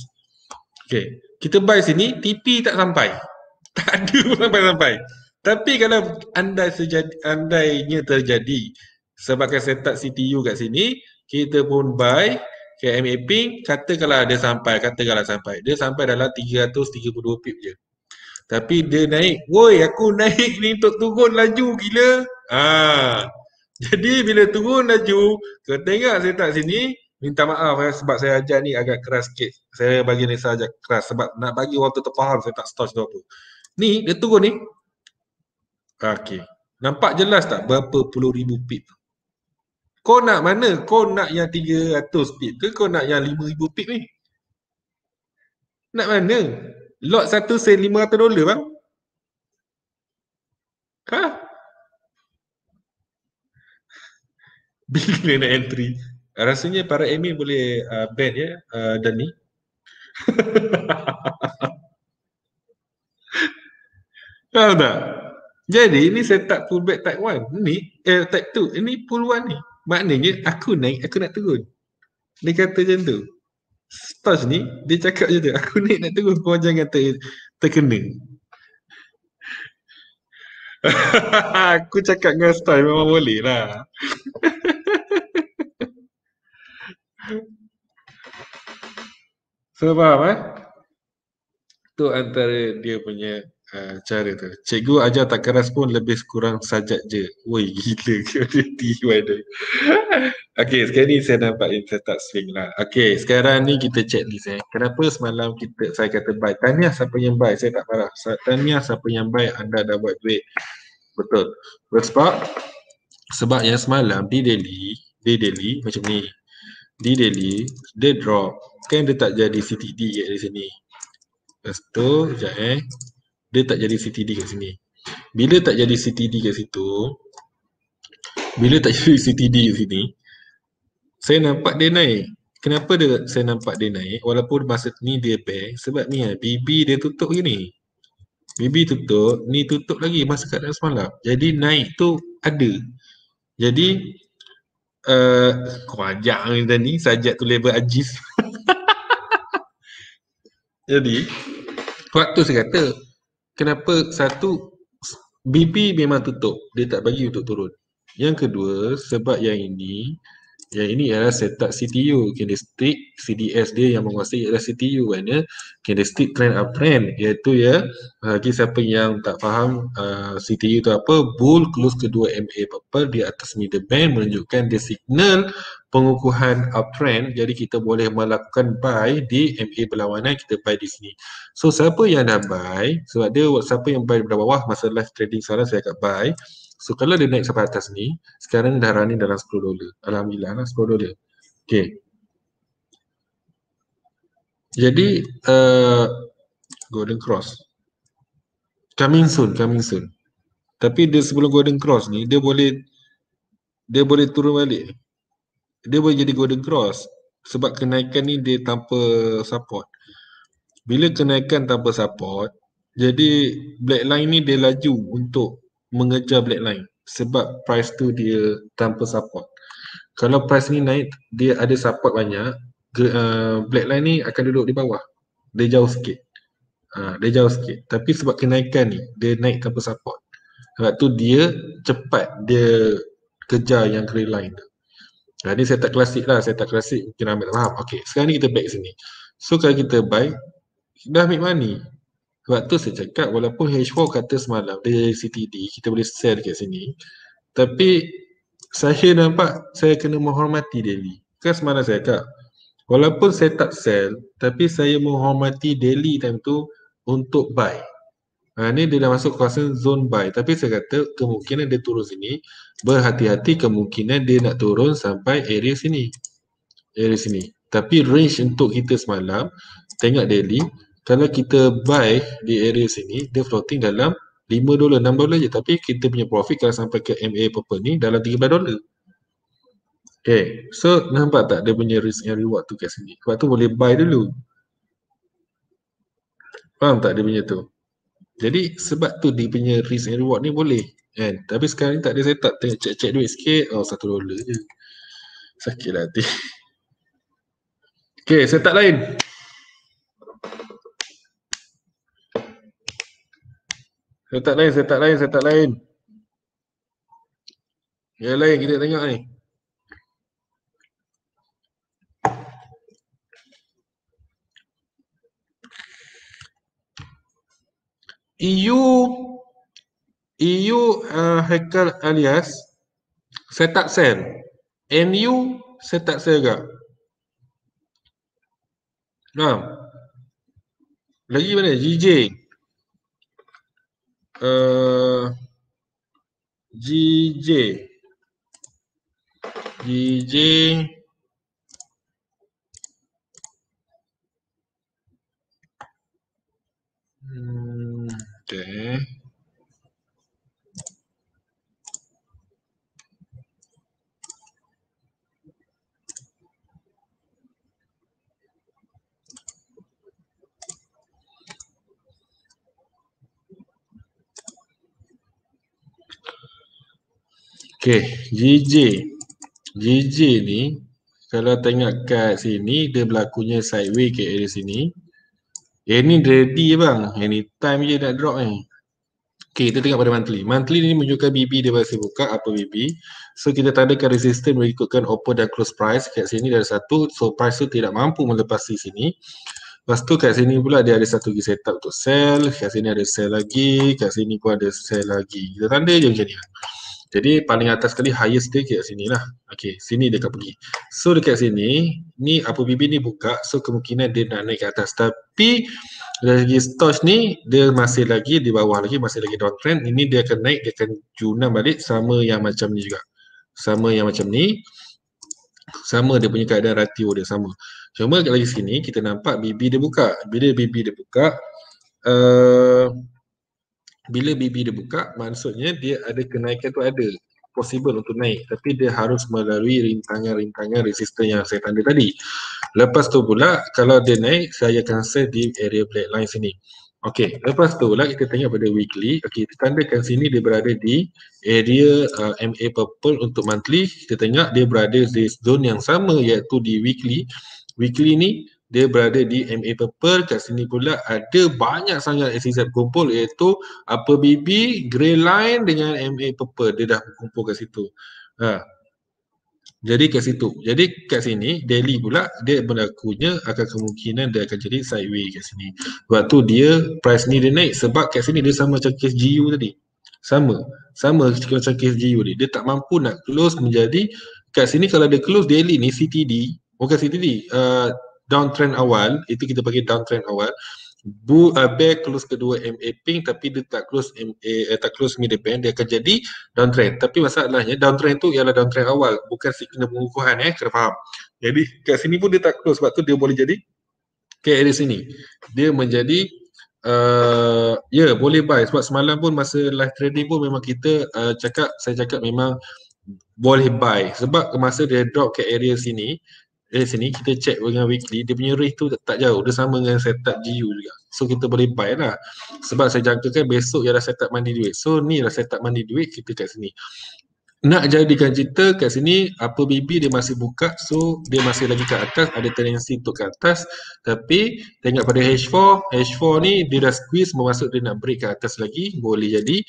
Okey, kita buy sini TP tak sampai. [LAUGHS] Tak ada sampai-sampai. Tapi kalau andai sejadi, andainya terjadi sebabkan setup CTU kat sini, kita pun buy Okay, MAP kalau dia sampai, katakanlah sampai. Dia sampai dalam 332 pip je. Tapi dia naik, woi aku naik ni untuk turun laju gila. Ah, jadi bila turun laju, kau tengok saya tak sini, minta maaf ya, sebab saya ajar ni agak keras sikit. Saya bagi ni saja keras sebab nak bagi orang tu terfaham saya tak stop tu. Ni dia turun ni. Okay. Nampak jelas tak berapa puluh ribu pip? kau nak mana? Kau nak yang 300 pit ke kau nak yang 5,000 pit ni? Nak mana? Lot satu sen 500 dolar bang? Ha? [LAUGHS] Bila nak entry? Rasanya para admin boleh uh, ban ya uh, dan Tahu [LAUGHS] tak? Jadi ini set up pullback type 1. Ini eh, type 2. Ini pull 1 ni maknanya aku naik aku nak turun dia kata macam tu Stas ni dia cakap macam tu aku naik nak turun kau jangan ter, terkena [LAUGHS] aku cakap dengan Stas memang boleh lah [LAUGHS] so faham eh tu antara dia punya Eh, cara tu. Cikgu ajar tak keras pun lebih kurang sajak je. Woi gila [LAUGHS] ke dia dia. Okay sekarang ni saya nampak yang saya tak swing lah. Okay sekarang ni kita check ni saya. Kenapa semalam kita saya kata baik. Tahniah siapa yang baik. Saya tak marah. Tahniah siapa yang baik anda dah buat duit. Betul. Sebab sebab yang semalam di Delhi, di Delhi macam ni. Di Delhi dia drop. Kan dia tak jadi CTD kat sini. Lepas tu, sekejap eh dia tak jadi CTD kat sini bila tak jadi CTD kat situ bila tak [LAUGHS] jadi CTD kat sini saya nampak dia naik kenapa dia, saya nampak dia naik walaupun masa ni dia bear sebab ni lah BB dia tutup gini BB tutup ni tutup lagi masa kat dalam semalam jadi naik tu ada jadi uh, kau ajak dan ni sajak tu level ajis [LAUGHS] jadi waktu saya kata kenapa satu BP memang tutup dia tak bagi untuk turun yang kedua sebab yang ini Ya ini ialah setak CTU candlestick CDS dia yang menguasai ialah CTU kan ya candlestick trend uptrend iaitu ya bagi siapa yang tak faham uh, CTU tu apa bull close kedua MA purple di atas middle band menunjukkan dia signal pengukuhan uptrend jadi kita boleh melakukan buy di MA berlawanan kita buy di sini so siapa yang dah buy sebab dia siapa yang buy daripada bawah masa live trading sekarang saya akan buy So kalau dia naik sampai atas ni, sekarang dah running dalam 10 dolar. Alhamdulillah lah 10 dolar. Okay. Jadi uh, Golden Cross. Coming soon, coming soon. Tapi dia sebelum Golden Cross ni, dia boleh dia boleh turun balik. Dia boleh jadi Golden Cross sebab kenaikan ni dia tanpa support. Bila kenaikan tanpa support, jadi black line ni dia laju untuk mengejar black line sebab price tu dia tanpa support kalau price ni naik dia ada support banyak uh, eh, black line ni akan duduk di bawah dia jauh sikit uh, dia jauh sikit tapi sebab kenaikan ni dia naik tanpa support sebab tu dia cepat dia kejar yang grey line tu Nah, ha, ni saya tak klasik lah, saya tak klasik mungkin ambil faham. Okay, sekarang ni kita back sini. So kalau kita buy, dah make money. Sebab tu saya cakap walaupun H4 kata semalam dia CTD kita boleh sell dekat sini tapi saya nampak saya kena menghormati daily. Kan semalam saya cakap walaupun saya tak sell tapi saya menghormati daily time tu untuk buy. Ha, ni dia dah masuk kawasan zone buy tapi saya kata kemungkinan dia turun sini berhati-hati kemungkinan dia nak turun sampai area sini. Area sini. Tapi range untuk kita semalam tengok daily kalau kita buy di area sini dia floating dalam 5 dolar 6 dolar je tapi kita punya profit kalau sampai ke MA purple ni dalam 13 dolar Okay, so nampak tak dia punya risk and reward tu kat sini? Sebab tu boleh buy dulu. Faham tak dia punya tu? Jadi sebab tu dia punya risk and reward ni boleh. And, tapi sekarang ni tak ada tak Tengok cek-cek duit sikit. Oh, satu dolar je. Sakit lah hati. [LAUGHS] Okay, setup lain. Setak lain, setak lain, setak lain. Yang lain kita tengok ni. EU EU uh, Hekal alias saya tak sell. NU saya tak sell juga. Faham? Lagi mana? GJ. Eh, GJ GJ hmm, Okay. Okey, JJ. JJ ni kalau tengok kat sini dia berlakunya sideways ke area sini. Ini ready ready bang. Anytime je nak drop ni. Okey, kita tengok pada monthly. Monthly ni menunjukkan BB dia masih buka apa BB. So kita tandakan resistance mengikutkan open dan close price kat sini dia ada satu. So price tu tidak mampu melepasi sini. Lepas tu kat sini pula dia ada satu lagi setup untuk sell. Kat sini ada sell lagi. Kat sini pun ada sell lagi. Kita tanda je macam ni lah. Jadi paling atas sekali highest dia kat sini lah. Okay, sini dia akan pergi. So dekat sini, ni apa bibi ni buka. So kemungkinan dia nak naik ke atas. Tapi dari segi stoch ni, dia masih lagi di bawah lagi, masih lagi downtrend. Ini dia akan naik, dia akan junam balik sama yang macam ni juga. Sama yang macam ni. Sama dia punya keadaan ratio dia sama. Cuma lagi sini kita nampak bibi dia buka. Bila bibi dia buka, uh, bila BB dia buka maksudnya dia ada kenaikan tu ada possible untuk naik tapi dia harus melalui rintangan-rintangan resistor yang saya tanda tadi lepas tu pula kalau dia naik saya akan save di area black line sini Okey, lepas tu pula kita tengok pada weekly. Okey, kita tandakan sini dia berada di area uh, MA purple untuk monthly. Kita tengok dia berada di zone yang sama iaitu di weekly. Weekly ni dia berada di MA Purple kat sini pula ada banyak sangat SZ kumpul iaitu apa BB, Grey Line dengan MA Purple dia dah kumpul kat situ ha. jadi kat situ, jadi kat sini daily pula dia berlakunya akan kemungkinan dia akan jadi sideways kat sini sebab tu dia price ni dia naik sebab kat sini dia sama macam kes GU tadi sama, sama macam kes GU tadi dia tak mampu nak close menjadi kat sini kalau dia close daily ni CTD bukan CTD, uh, downtrend awal itu kita panggil downtrend awal bu uh, eh, bear close kedua MA pink tapi dia tak close MA eh, tak close mid pen dia akan jadi downtrend tapi masalahnya downtrend tu ialah downtrend awal bukan signal pengukuhan eh kena faham jadi kat sini pun dia tak close sebab tu dia boleh jadi ke okay, area sini dia menjadi uh, ya yeah, boleh buy sebab semalam pun masa live trading pun memang kita uh, cakap saya cakap memang boleh buy sebab masa dia drop ke area sini dari sini kita check dengan weekly dia punya rate tu tak, tak jauh dia sama dengan setup GU juga so kita boleh buy lah sebab saya jangkakan besok ialah setup mandi duit so ni lah setup mandi duit kita kat sini nak jadikan cerita kat sini apa BB dia masih buka so dia masih lagi kat atas ada tendensi untuk kat atas tapi tengok pada H4 H4 ni dia dah squeeze memasuk dia nak break kat atas lagi boleh jadi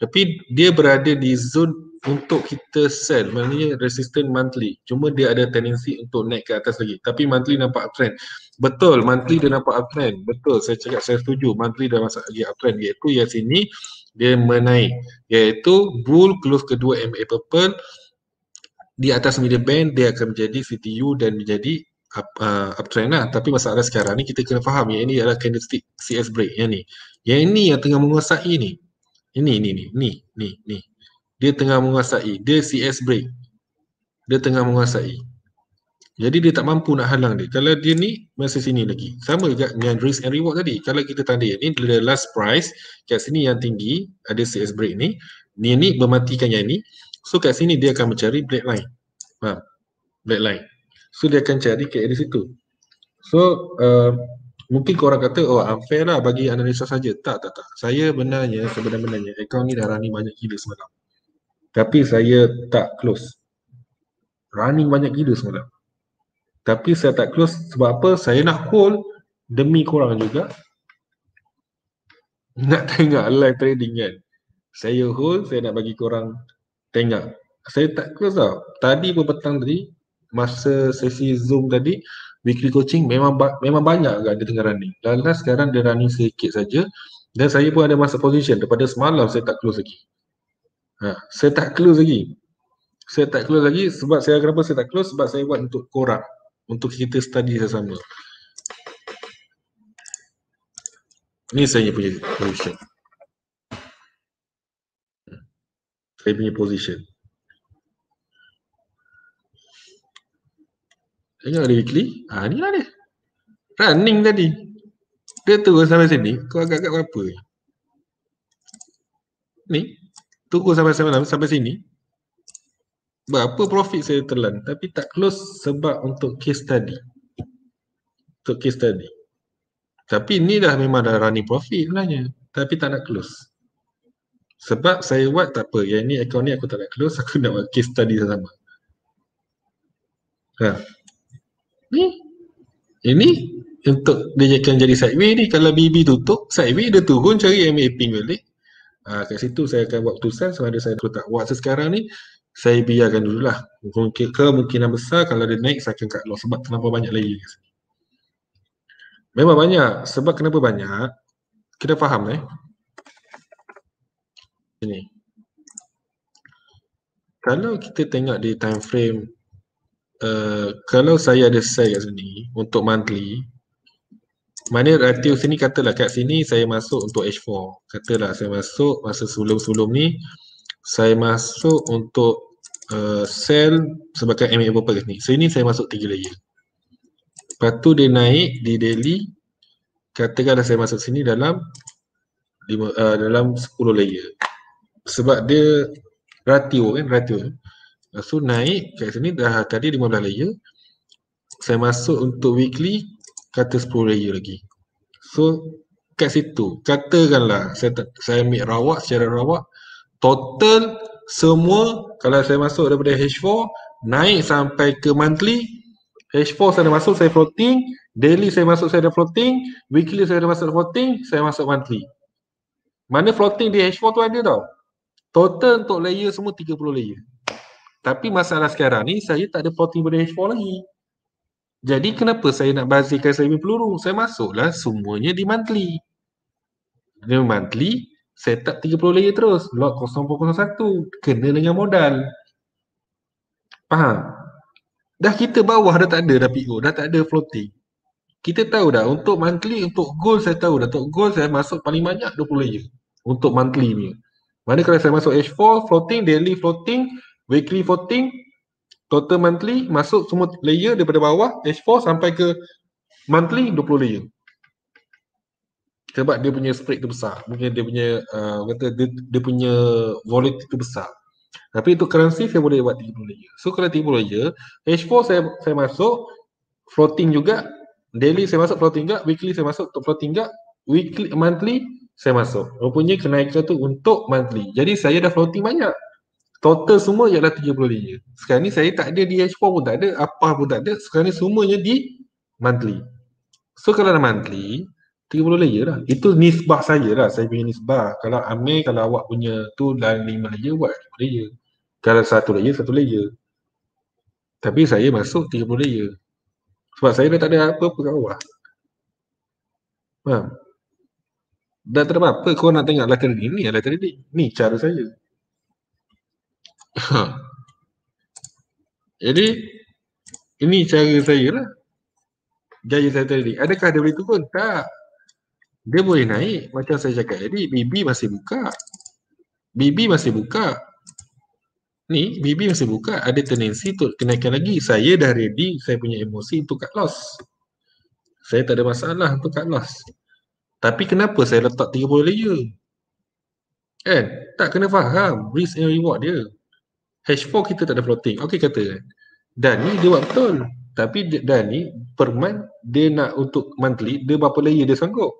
tapi dia berada di zone untuk kita sell maknanya resistant monthly cuma dia ada tendency untuk naik ke atas lagi tapi monthly nampak uptrend betul monthly dia nampak uptrend betul saya cakap saya setuju monthly dah masuk lagi uptrend iaitu yang sini dia menaik iaitu bull close kedua MA purple di atas middle band dia akan menjadi CTU dan menjadi up, uh, uptrend lah tapi masalah sekarang ni kita kena faham yang ini adalah candlestick CS break yang ni yang ini yang tengah menguasai ni ini ini, ini, ini, ini. ni dia tengah menguasai. Dia CS break. Dia tengah menguasai. Jadi dia tak mampu nak halang dia. Kalau dia ni masih sini lagi. Sama juga dengan risk and reward tadi. Kalau kita tanda ni the last price kat sini yang tinggi ada CS break ni. Ni ni mematikan yang ni. So kat sini dia akan mencari black line. Faham? Black line. So dia akan cari ke kat situ. So uh, mungkin korang kata oh unfair lah bagi analisa saja. Tak tak tak. Saya benarnya sebenarnya benarnya ni dah running banyak gila semalam. Tapi saya tak close. Running banyak gila semalam. Tapi saya tak close sebab apa? Saya nak call demi korang juga. [LAUGHS] Nak tengok live trading kan. Saya hold, saya nak bagi korang tengok. Saya tak close tau. Tadi pun petang tadi, masa sesi Zoom tadi, weekly coaching memang ba- memang banyak agak dia tengah running. Lalas sekarang dia running sedikit saja. Dan saya pun ada masa position daripada semalam saya tak close lagi. Ha, saya tak close lagi. Saya tak close lagi sebab saya kenapa saya tak close sebab saya buat untuk korang. Untuk kita study sama-sama. Ni saya punya position. Saya punya position. Tengok ada weekly. Ah ni lah dia. Running tadi. Dia tu sampai sini. Kau agak-agak apa? Ni. Tunggu sampai sebelah sampai sini. Berapa profit saya telan tapi tak close sebab untuk case study. Untuk case study. Tapi ni dah memang dah running profit sebenarnya. Tapi tak nak close. Sebab saya buat tak apa. Yang ni account ni aku tak nak close. [LAUGHS] Aku nak buat case study sama. Ha. Ni. Ini untuk dia akan jadi sideway ni. Kalau BB tutup, sideway dia turun cari MA ping balik. Ha, kat situ saya akan buat keputusan sama ada saya tak buat sekarang ni saya biarkan dulu lah. Mungkin kemungkinan besar kalau dia naik saya akan cut loss sebab kenapa banyak lagi. Memang banyak. Sebab kenapa banyak? Kita faham eh. Sini. Kalau kita tengok di time frame uh, kalau saya ada sell kat sini untuk monthly Maknanya rati usia katalah kat sini saya masuk untuk H4. Katalah saya masuk masa sebelum-sebelum ni saya masuk untuk uh, sel sebagai MA purpose ni. So ini saya masuk tiga layer. Lepas tu dia naik di daily katakanlah saya masuk sini dalam lima, uh, dalam sepuluh layer. Sebab dia ratio kan, ratio. So naik kat sini dah tadi lima 15 layer. Saya masuk untuk weekly kata 10 layer lagi. So kat situ katakanlah saya saya ambil rawak secara rawak total semua kalau saya masuk daripada H4 naik sampai ke monthly H4 saya dah masuk saya floating daily saya masuk saya dah floating weekly saya dah masuk floating saya masuk monthly mana floating di H4 tu ada tau total untuk layer semua 30 layer tapi masalah sekarang ni saya tak ada floating pada H4 lagi jadi kenapa saya nak bazirkan saya punya peluru? Saya masuklah semuanya di monthly. Dia monthly, set up 30 layer terus. Lot 0.01. Kena dengan modal. Faham? Dah kita bawah dah tak ada dah PO, dah tak ada floating. Kita tahu dah untuk monthly, untuk gold saya tahu dah. Untuk gold saya masuk paling banyak 20 layer. Untuk monthly ni. Mana kalau saya masuk H4, floating, daily floating, weekly floating, total monthly masuk semua layer daripada bawah H4 sampai ke monthly 20 layer sebab dia punya spread tu besar mungkin dia punya uh, kata dia, dia punya volume tu besar tapi untuk currency saya boleh buat 30 layer so kalau 30 layer H4 saya saya masuk floating juga daily saya masuk floating juga weekly saya masuk untuk floating juga weekly monthly saya masuk rupanya kenaikan tu untuk monthly jadi saya dah floating banyak total semua ialah 75 sekarang ni saya tak ada DH4 pun tak ada apa pun tak ada sekarang ni semuanya di monthly so kalau dah monthly 30 layer lah. Itu nisbah saya lah. Saya punya nisbah. Kalau Amir, kalau awak punya tu dan lima layer, buat lima layer. Kalau satu layer, satu layer. Tapi saya masuk 30 layer. Sebab saya dah tak ada apa-apa kat awak. Faham? Dah tak ada apa-apa. Kau nak tengok lah trading ni, lah trading. Ni cara saya. Ha. Jadi ini cara saya lah. Gaya saya tadi. Adakah dia boleh turun? Tak. Dia boleh naik. Macam saya cakap tadi, BB masih buka. BB masih buka. Ni, BB masih buka. Ada tendensi untuk kenaikan lagi. Saya dah ready. Saya punya emosi untuk cut loss. Saya tak ada masalah untuk cut loss. Tapi kenapa saya letak 30 layer? Kan? Tak kena faham risk and reward dia h 4 kita tak ada floating okey kata dan ni dia buat betul tapi dan ni per month dia nak untuk monthly dia berapa layer dia sanggup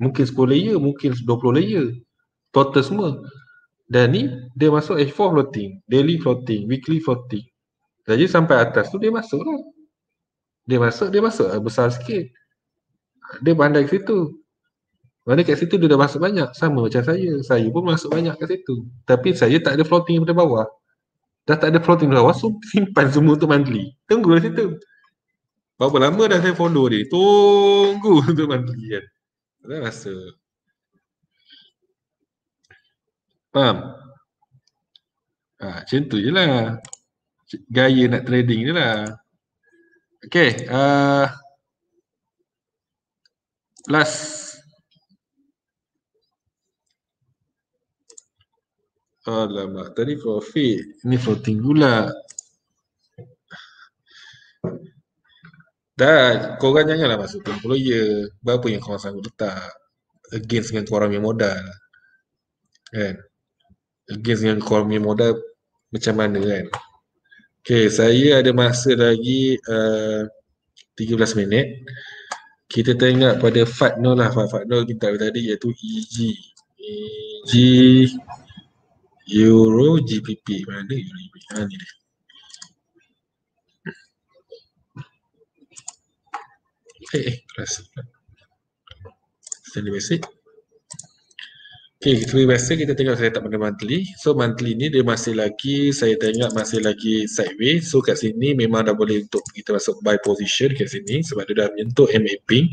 mungkin 10 layer mungkin 20 layer total semua dan ni dia masuk H4 floating, daily floating, weekly floating. Jadi sampai atas tu dia masuk lah. Dia masuk, dia masuk lah besar sikit. Dia pandai ke situ. Mana kat situ dia dah masuk banyak. Sama macam saya. Saya pun masuk banyak kat situ. Tapi saya tak ada floating daripada bawah dah tak ada floating rate so simpan semua untuk monthly tunggu lah situ berapa lama dah saya follow dia tunggu [LAUGHS] untuk monthly kan saya rasa faham ha, macam tu je lah gaya nak trading je lah okay uh, last Alamak, tadi COVID. Ini voting gula Dah, Kau korang janganlah masuk ke employer. Berapa yang korang sanggup letak? Against dengan korang yang modal. Kan? Against dengan korang yang modal macam mana kan? Okay, saya ada masa lagi uh, eh, 13 minit. Kita tengok pada Fatno lah. Fatno kita tadi iaitu EG. EG euro GBP mana euro GBP ha ni dia eh eh kelas send message Okay, seperti biasa kita tengok saya tak pada monthly. So monthly ni dia masih lagi, saya tengok masih lagi sideways. So kat sini memang dah boleh untuk kita masuk buy position kat sini sebab dia dah menyentuh MA Pink.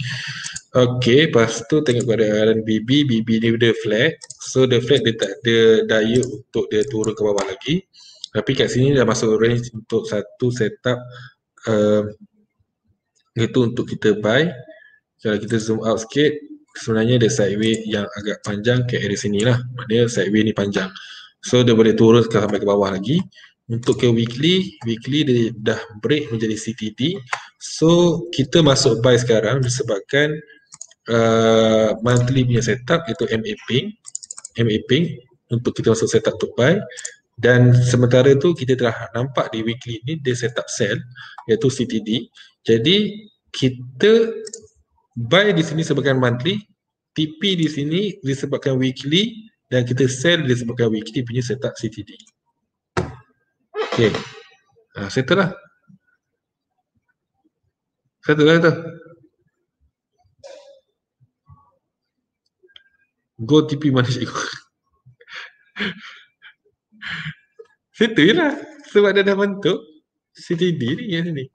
Okay, lepas tu tengok pada BB. BB ni dia flat. So the flat dia tak ada daya untuk dia turun ke bawah lagi. Tapi kat sini dah masuk range untuk satu setup uh, itu untuk kita buy. Kalau kita zoom out sikit, sebenarnya dia sideway yang agak panjang ke area sini lah maknanya sideway ni panjang so dia boleh turun ke sampai ke bawah lagi untuk ke weekly, weekly dia dah break menjadi CTD. so kita masuk buy sekarang disebabkan uh, monthly punya setup iaitu MA Pink, MA Pink untuk kita masuk setup untuk buy dan sementara tu kita telah nampak di weekly ni dia setup sell iaitu CTD jadi kita buy di sini sebabkan monthly, TP di sini disebabkan weekly dan kita sell disebabkan weekly punya setup CTD. Okay. Ha, settle lah. Settle lah itu. Go TP mana cikgu? [LAUGHS] settle lah. Sebab dia dah bentuk CTD ni yang ni.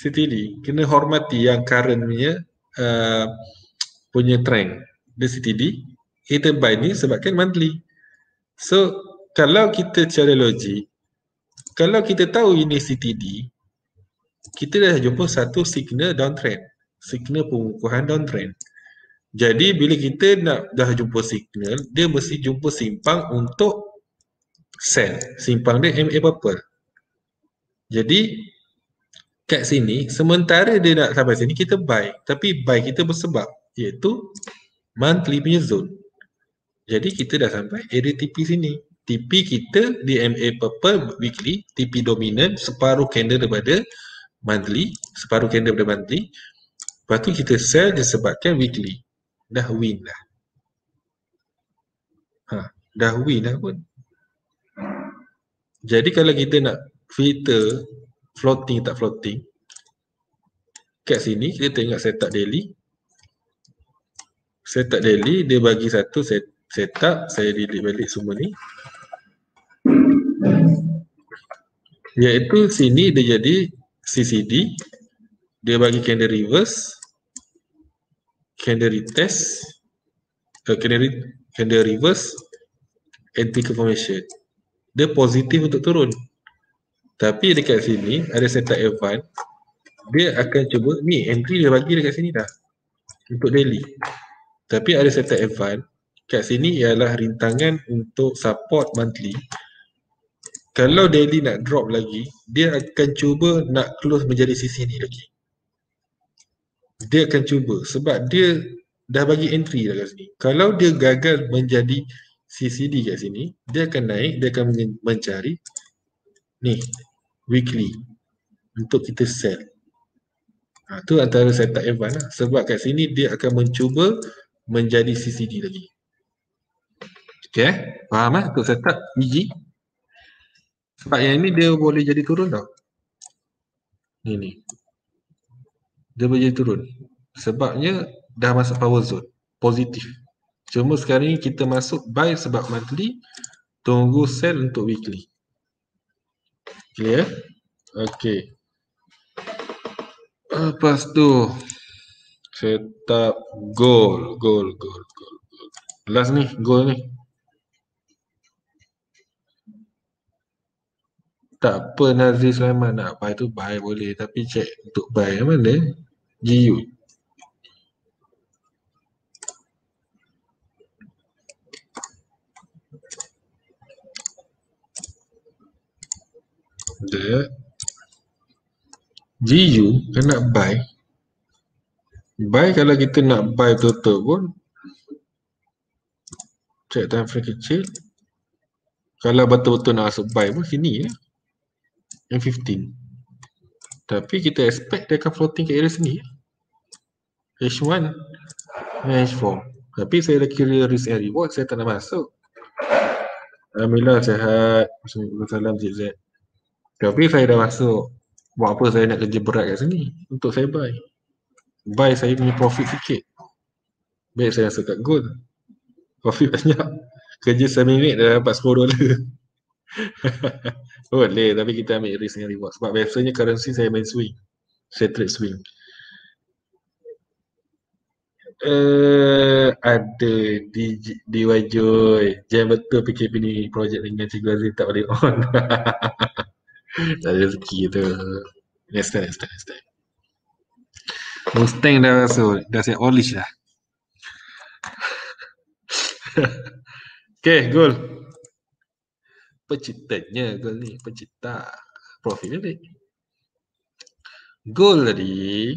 CTD kena hormati yang current punya uh, punya trend the CTD kita buy ni sebabkan monthly so kalau kita cari logik kalau kita tahu ini CTD kita dah jumpa satu signal downtrend signal pengukuhan downtrend jadi bila kita nak dah jumpa signal dia mesti jumpa simpang untuk sell simpang dia MA purple jadi kat sini sementara dia nak sampai sini kita buy tapi buy kita bersebab iaitu monthly punya zone jadi kita dah sampai area TP sini TP kita di MA purple weekly TP dominant separuh candle daripada monthly separuh candle daripada monthly lepas tu kita sell disebabkan weekly dah win lah ha, dah win lah pun jadi kalau kita nak filter floating tak floating kat sini kita tengok setup daily setup daily dia bagi satu set, setup saya delete balik semua ni iaitu sini dia jadi CCD dia bagi candle reverse candle retest uh, candle, re, candle reverse anti confirmation dia positif untuk turun tapi dekat sini ada setup advance dia akan cuba ni entry dia bagi dekat sini dah untuk daily. Tapi ada setup advance kat sini ialah rintangan untuk support monthly. Kalau daily nak drop lagi, dia akan cuba nak close menjadi sisi ni lagi. Dia akan cuba sebab dia dah bagi entry kat sini. Kalau dia gagal menjadi CCD kat sini, dia akan naik, dia akan mencari ni weekly untuk kita sell. Ha, tu antara saya tak advance lah. Sebab kat sini dia akan mencuba menjadi CCD lagi. Okay, eh? faham lah untuk setup EG. Sebab yang ini dia boleh jadi turun tau. Ini ni. Dia boleh jadi turun. Sebabnya dah masuk power zone. Positif. Cuma sekarang ni kita masuk buy sebab monthly. Tunggu sell untuk weekly. Clear? Okay. Lepas tu, set up goal, goal, goal, goal, goal. Last ni, goal ni. Tak apa Nazri Sulaiman nak buy tu buy boleh. Tapi check untuk buy yang mana? GU, the GU kita nak buy buy kalau kita nak buy total pun check time frame kecil kalau betul-betul nak masuk buy pun sini ya M15 tapi kita expect dia akan floating ke area sini ya. H1 H4 tapi saya dah kira risk and reward saya tak nak masuk Alhamdulillah sehat Assalamualaikum wabarakatuh. Tapi saya dah masuk Buat apa saya nak kerja berat kat sini Untuk saya buy Buy saya punya profit sikit Baik saya rasa kat gold Profit [LAUGHS] banyak Kerja seminit dah dapat 10 dolar [LAUGHS] Boleh tapi kita ambil risk dengan reward Sebab biasanya currency saya main swing Saya trade swing Uh, ada DJ, DY Joy Jam betul PKP ni projek dengan Cikgu Aziz tak boleh on [LAUGHS] dah rezeki tu. Next time, next time, next time. Mustang dah rasa, dah siap polish lah. [LAUGHS] okay, goal. Pencitanya goal ni, pencita. Profil ni. Goal tadi.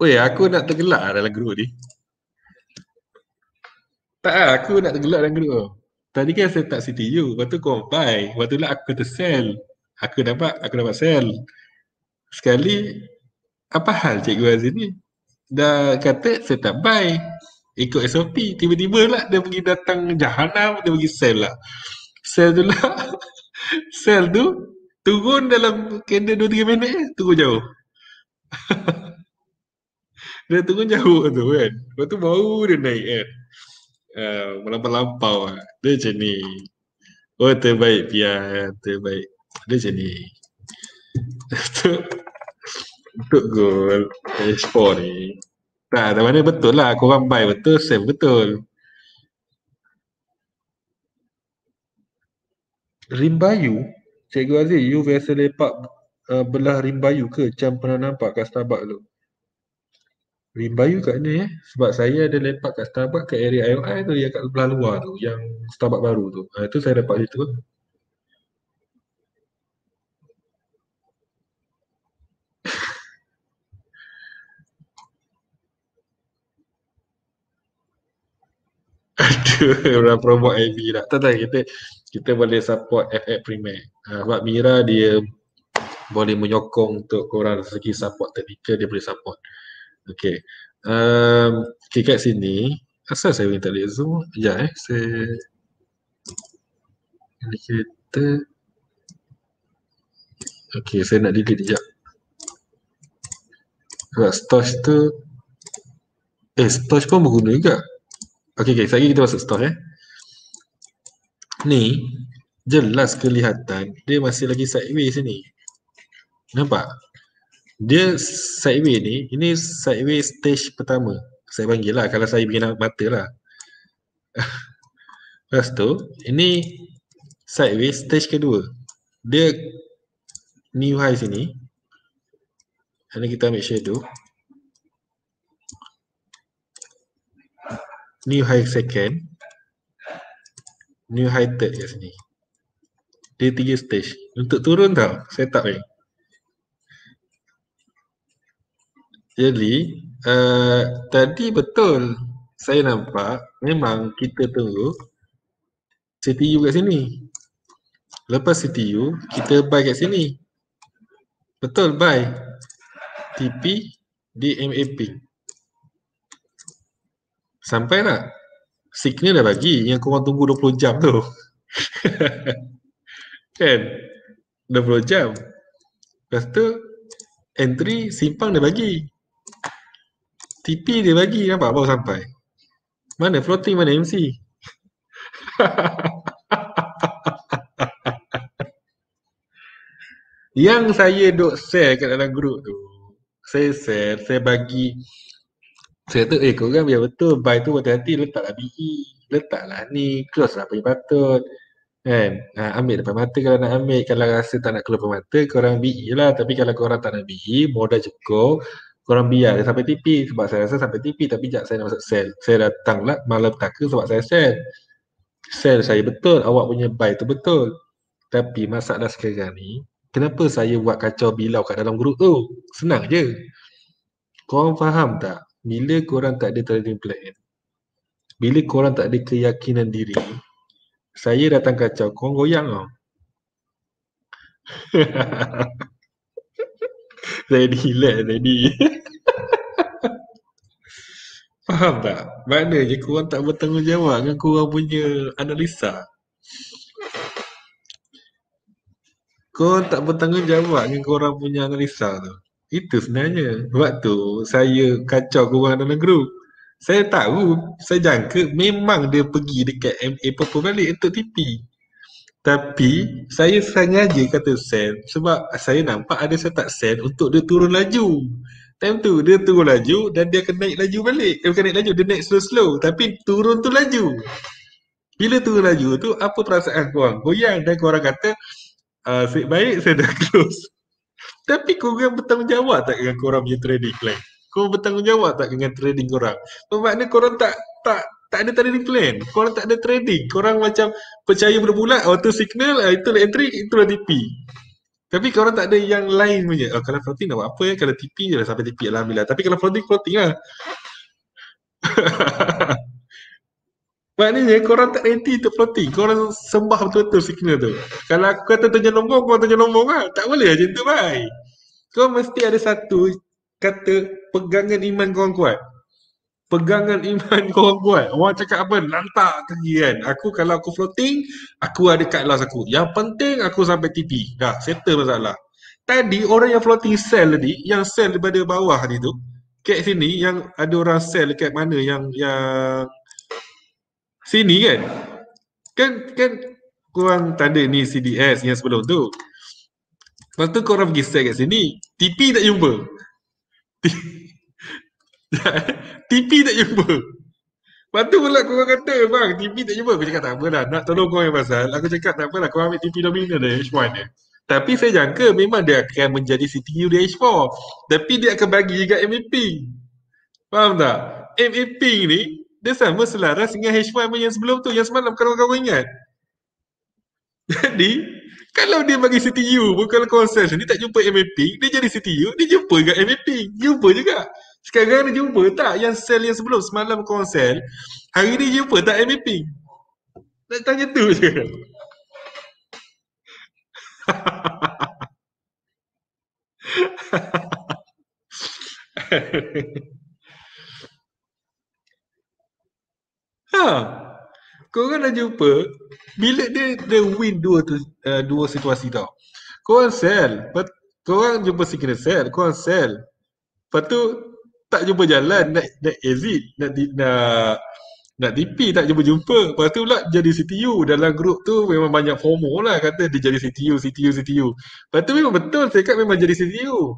Oi, aku nak tergelak dalam group ni. Tak aku nak tergelak dalam group. Tadi kan saya tak CTU, waktu tu kau buy, lepas tu lah aku kata sell aku dapat aku dapat sel sekali apa hal cikgu Aziz ni dah kata saya tak buy ikut SOP tiba-tiba lah dia pergi datang jahanam dia pergi sell lah sell tu lah [LAUGHS] sell tu turun dalam kender dua tiga minit eh, turun jauh [LAUGHS] dia turun jauh tu kan lepas tu baru dia naik kan uh, melampau-lampau lah dia macam ni oh terbaik pian terbaik dia jadi [LAUGHS] Untuk gol PS4 ni Tak ada mana betul lah Korang buy betul Save betul Rimbayu Cikgu Aziz You biasa lepak uh, Belah Rimbayu ke Macam pernah nampak kat Starbuck tu Rimbayu kat ni eh Sebab saya ada lepak kat Starbuck Kat area IOI tu Yang kat belah luar tu Yang Starbuck baru tu uh, ah, Itu saya dapat situ tu ada [LAUGHS] orang promo IV tak tahu tak kita kita boleh support FF Primer uh, ah, sebab Mira dia boleh menyokong untuk korang segi support teknikal dia boleh support Okay, um, okay kat sini asal saya minta dia zoom sekejap ya, eh saya ini kita. Okay, saya nak delete sekejap sebab stash tu eh stash pun berguna juga Okey, okay, sekarang kita masuk store eh. Ni, jelas kelihatan dia masih lagi sideways sini. Nampak? Dia sideways ni, ini sideways stage pertama. Saya panggil lah kalau saya bikin mata lah. [LAUGHS] Lepas tu, ini sideways stage kedua. Dia new high sini. Ini kita ambil shadow. new high second new high third kat sini dia tiga stage untuk turun tau setup ni jadi uh, tadi betul saya nampak memang kita tunggu CTU kat sini lepas CTU kita buy kat sini betul buy TP DMAP Sampai nak Signal dah bagi yang kau tunggu 20 jam tu. [LAUGHS] kan? 20 jam. Lepas tu, entry simpang dia bagi. TP dia bagi, nampak baru sampai. Mana floating, mana MC? [LAUGHS] yang saya duk share kat dalam grup tu, saya share, saya bagi saya kata, eh korang biar betul, buy tu hati-hati letaklah BE, letaklah ni, close lah punya patut. Kan? Ha, ambil depan mata kalau nak ambil, kalau rasa tak nak keluar depan mata, korang BE lah. Tapi kalau korang tak nak BE, modal cukup, korang biar sampai TP. Sebab saya rasa sampai TP, tapi jap saya nak masuk sell. Saya datang lah malam taka sebab saya sell. sel saya betul, awak punya buy tu betul. Tapi masalah sekarang ni, kenapa saya buat kacau bilau kat dalam grup tu? Senang je. kau faham tak? bila korang tak ada trading plan bila korang tak ada keyakinan diri saya datang kacau korang goyang tau [LAUGHS] saya dihilang tadi [LAUGHS] faham tak? mana je korang tak bertanggungjawab dengan korang punya analisa korang tak bertanggungjawab dengan korang punya analisa tu itu sebenarnya waktu saya kacau korang dalam grup. Saya tahu, saya jangka memang dia pergi dekat MA Purple balik untuk TP. Tapi saya sengaja kata sen sebab saya nampak ada saya tak sen untuk dia turun laju. Time tu dia turun laju dan dia akan naik laju balik. Dia bukan naik laju, dia naik slow-slow tapi turun tu laju. Bila turun laju tu apa perasaan korang? Goyang dan korang kata uh, baik saya dah [LAUGHS] close. Tapi kau korang bertanggungjawab tak dengan korang punya trading plan? Korang bertanggungjawab tak dengan trading korang? Bermakna korang tak tak tak ada trading plan. Korang tak ada trading. Korang macam percaya bulat auto signal, ah, itulah entry, itu itulah TP. Tapi korang tak ada yang lain punya. Oh, kalau floating nak buat apa ya? Kalau TP je lah, sampai TP lah, Alhamdulillah. Tapi kalau floating, floating lah. [LAUGHS] Maknanya korang tak ready untuk floating. Korang sembah betul-betul signal tu. Kalau aku kata tunjuk nombor, korang tunjuk nombor lah. Tak boleh macam tu, bye. Kau mesti ada satu kata pegangan iman korang kuat. Pegangan iman [LAUGHS] korang kuat. Orang cakap apa? Lantak tinggi kan. Aku kalau aku floating, aku ada kat last aku. Yang penting aku sampai TP. Dah, settle masalah. Tadi orang yang floating sell tadi, yang sell daripada bawah ni tu, kat sini yang ada orang sell dekat mana yang yang sini kan kan kan korang tak ada ni CDS yang sebelum tu lepas tu korang pergi set kat sini TP tak jumpa [LAUGHS] TP tak jumpa lepas tu pula korang kata bang TP tak jumpa aku cakap tak apalah nak tolong korang yang pasal aku cakap tak apalah korang ambil TP dominan dia H1 dia tapi saya jangka memang dia akan menjadi CTU di H4 tapi dia akan bagi juga MVP faham tak? MVP ni dia sama selaras dengan hedge fund yang sebelum tu yang semalam kawan-kawan ingat. Jadi, [LAUGHS] kalau dia bagi CTU bukan konsens ni tak jumpa MAP, dia jadi CTU, dia jumpa juga MAP. Jumpa juga. Sekarang dia jumpa tak yang sell yang sebelum semalam konsel, hari ni jumpa tak MAP? Nak tanya tu je. ha ha ha ha. Kau orang dah jumpa bila dia the win dua tu uh, dua situasi tau. Kau orang sell, pat, kau orang jumpa signal sell, kau orang sell. Lepas tu tak jumpa jalan nak nak exit, nak nak nak tipi tak jumpa-jumpa. Lepas tu pula jadi CTU dalam grup tu memang banyak FOMO lah kata dia jadi CTU, CTU, CTU. Lepas tu memang betul saya kat memang jadi CTU.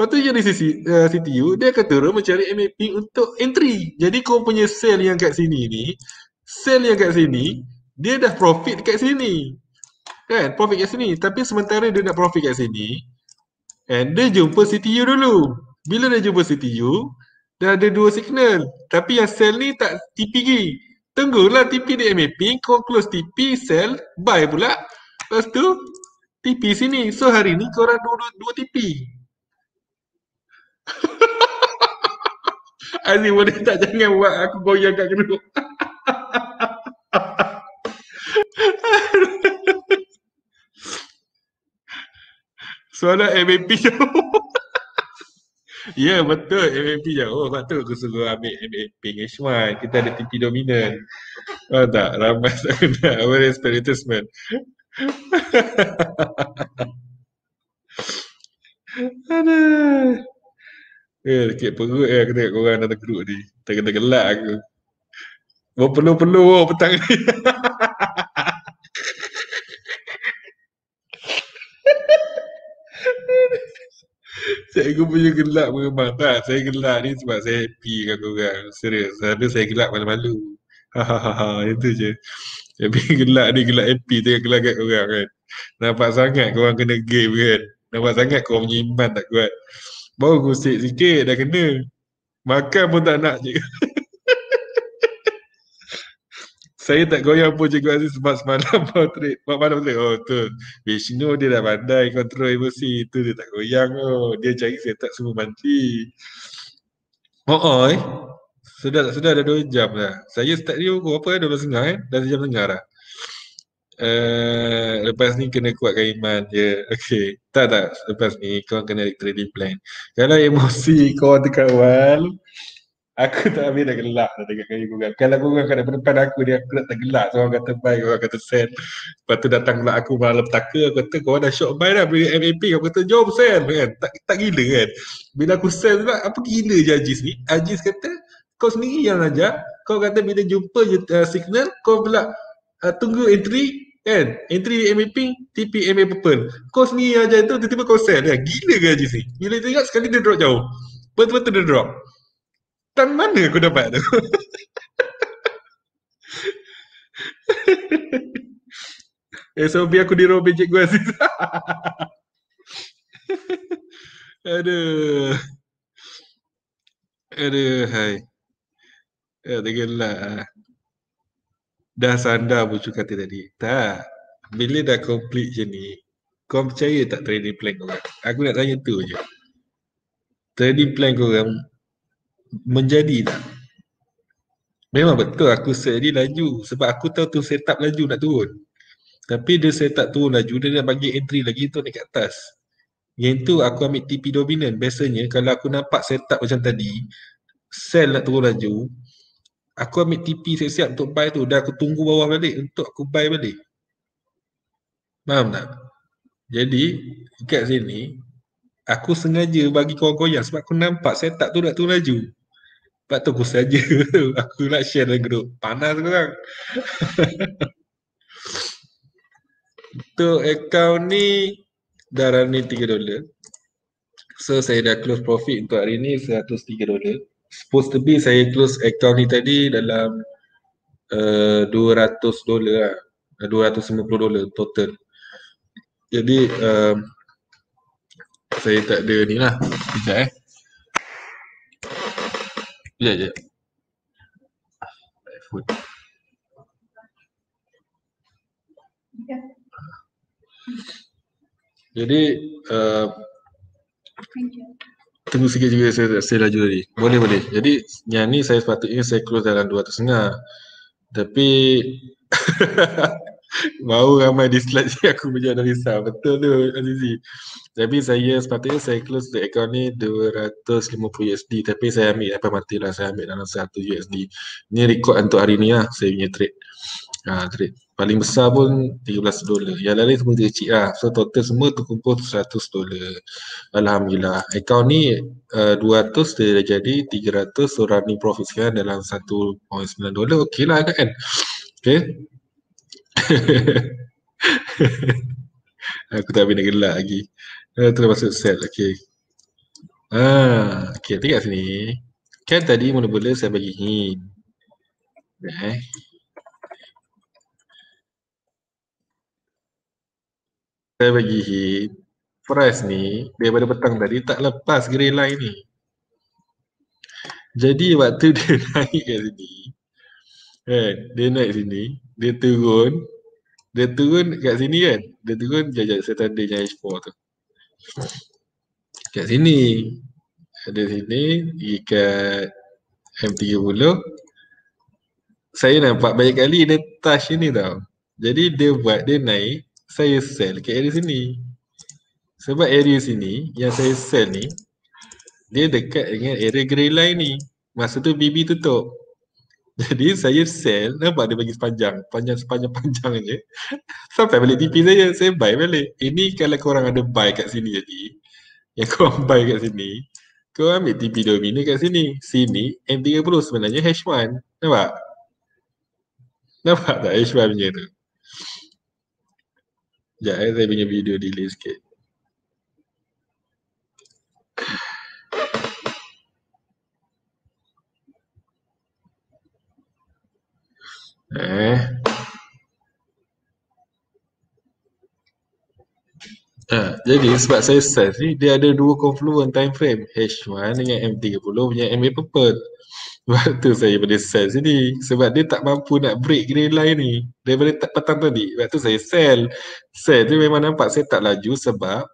Lepas tu eh, dia dari uh, CTU, dia akan turun mencari MAP untuk entry. Jadi kau punya sale yang kat sini ni, sale yang kat sini, dia dah profit kat sini. Kan? Profit kat sini. Tapi sementara dia nak profit kat sini, and dia jumpa CTU dulu. Bila dia jumpa CTU, dah ada dua signal. Tapi yang sell ni tak TPG. Tunggulah TP di MAP, kau close TP, sell, buy pula. Lepas tu, TP sini. So hari ni korang dua, dua, dua TP. Azim [LAUGHS] boleh tak jangan buat aku goyang kat kena. Soalan [LAUGHS] MAP jauh. [LAUGHS] ya betul MAP jauh. Oh, Sebab tu aku suruh ambil MAP engagement. Kita ada TP dominan. Oh tak? Ramai tak kena. Apa ni man? Aduh. Eh, sakit perut eh aku tengok korang datang keruk ni. Tak kena gelak aku. perlu perlu oh, petang ni. [LAUGHS] saya pun punya gelak memang tak. Saya gelak ni sebab saya happy kan korang. Serius. Ada saya gelak malu-malu. Hahaha, itu je. Tapi [LAUGHS] gelak ni gelak happy tengah gelak kat korang kan. Nampak sangat korang kena game kan. Nampak sangat korang punya iman tak kuat. Baru kusik sikit dah kena. Makan pun tak nak cikgu. [LAUGHS] saya tak goyang pun cikgu Aziz sebab semalam portrait. [LAUGHS] Buat mana portrait? Oh tu. Vishnu dia dah pandai kontrol emosi. Itu dia tak goyang Oh. Dia cari saya tak semua mantri. Oh oi. Sudah tak sudah dah 2 jam lah. Saya start dia pukul berapa ya? 12.30 eh? Dah 1 jam tengah dah. Uh, lepas ni kena kuatkan iman ya. Yeah. [LAUGHS] Okey. Tak tak. Lepas ni kau kena trading plan. Kalau emosi kau terkawal, aku tak habis dah gelap dah dekat kau juga. Kalau kau kena depan aku dia aku dah tergelak. So orang kata bye, orang kata send. Lepas tu datang pula aku malam petaka aku kata kau dah shock bye dah beli MAP aku kata jom send kan. Tak tak gila kan. Bila aku send pula apa gila je Ajis ni? Ajis kata kau sendiri yang ajak. Kau kata bila jumpa je, uh, signal kau pula Uh, tunggu entry, kan entry di MA pink TP MA purple kau sendiri aja tu tiba-tiba kau sell ya. Eh, gila ke aja sih bila tengok sekali dia drop jauh betul-betul dia drop tan mana aku dapat tu [LAUGHS] eh, SOB aku di robek cikgu Aziz [LAUGHS] aduh aduh hai aduh eh, gila dah sandar bucu kata tadi. Tak. Bila dah complete je ni, kau percaya tak trading plan kau orang? Aku nak tanya tu je. Trading plan kau orang menjadi tak? Memang betul aku set ni laju sebab aku tahu tu set up laju nak turun. Tapi dia set up turun laju dia nak bagi entry lagi tu dekat atas. Yang tu aku ambil TP dominant. Biasanya kalau aku nampak set up macam tadi, sell nak turun laju, aku ambil TP siap-siap untuk buy tu dan aku tunggu bawah balik untuk aku buy balik faham tak? jadi dekat sini aku sengaja bagi korang goyang sebab aku nampak setup tu dah tu laju sebab tu aku sengaja [LAUGHS] aku nak share dengan grup panas korang [LAUGHS] Tu, account ni darah ni 3 dolar so saya dah close profit untuk hari ni 103 dolar supposed to be saya close account ni tadi dalam uh, 200 dolar lah. 250 uh, dolar total. Jadi um, saya tak ada ni lah. Sekejap eh. Sekejap je. Jadi uh, tunggu sikit juga saya, saya laju tadi. Boleh boleh. Jadi yang ni saya sepatutnya saya close dalam 2 setengah. Tapi mau [LAUGHS] ramai dislike je aku punya analisa. Betul tu Azizi. Tapi saya sepatutnya saya close the account ni 250 USD. Tapi saya ambil apa mati lah. Saya ambil dalam satu USD. Ni record untuk hari ni lah saya punya trade. Ha, trade paling besar pun 13 dolar. Yang lain semua dia kecil lah. So total semua tu kumpul 100 dolar. Alhamdulillah. Account ni uh, eh, 200 dia dah jadi 300 so running profit sekarang dalam 1.9 dolar. Okey lah kan? Okey. [LAUGHS] Aku tak boleh nak lagi. Uh, tu masuk sell. Okay. Ah, okay, tengok sini. Kan tadi mula-mula saya bagi hint. Eh. saya bagi hit price ni daripada petang tadi tak lepas grey line ni jadi waktu [LAUGHS] dia naik kat sini kan dia naik sini dia turun dia turun kat sini kan dia turun jajak setan tanda yang H4 tu kat sini ada sini ikat M30 saya nampak banyak kali dia touch sini tau jadi dia buat dia naik saya sell ke area sini sebab area sini yang saya sell ni dia dekat dengan area grey line ni masa tu BB tutup [LAUGHS] jadi saya sell nampak dia bagi sepanjang panjang sepanjang [LAUGHS] panjang je sampai balik TV saya saya buy balik ini kalau korang ada buy kat sini jadi yang [LAUGHS] korang buy kat sini korang ambil TV domino kat sini sini M30 sebenarnya H1 nampak? nampak tak H1 punya tu? Sekejap eh, saya punya video delay sikit. Eh. Ah, jadi sebab saya set ni dia ada dua confluent time frame H1 dengan M30 punya MA paper. Waktu saya sell sini sebab dia tak mampu nak break green line ni daripada tak petang tadi. Waktu saya sell. Sell tu memang nampak saya tak laju sebab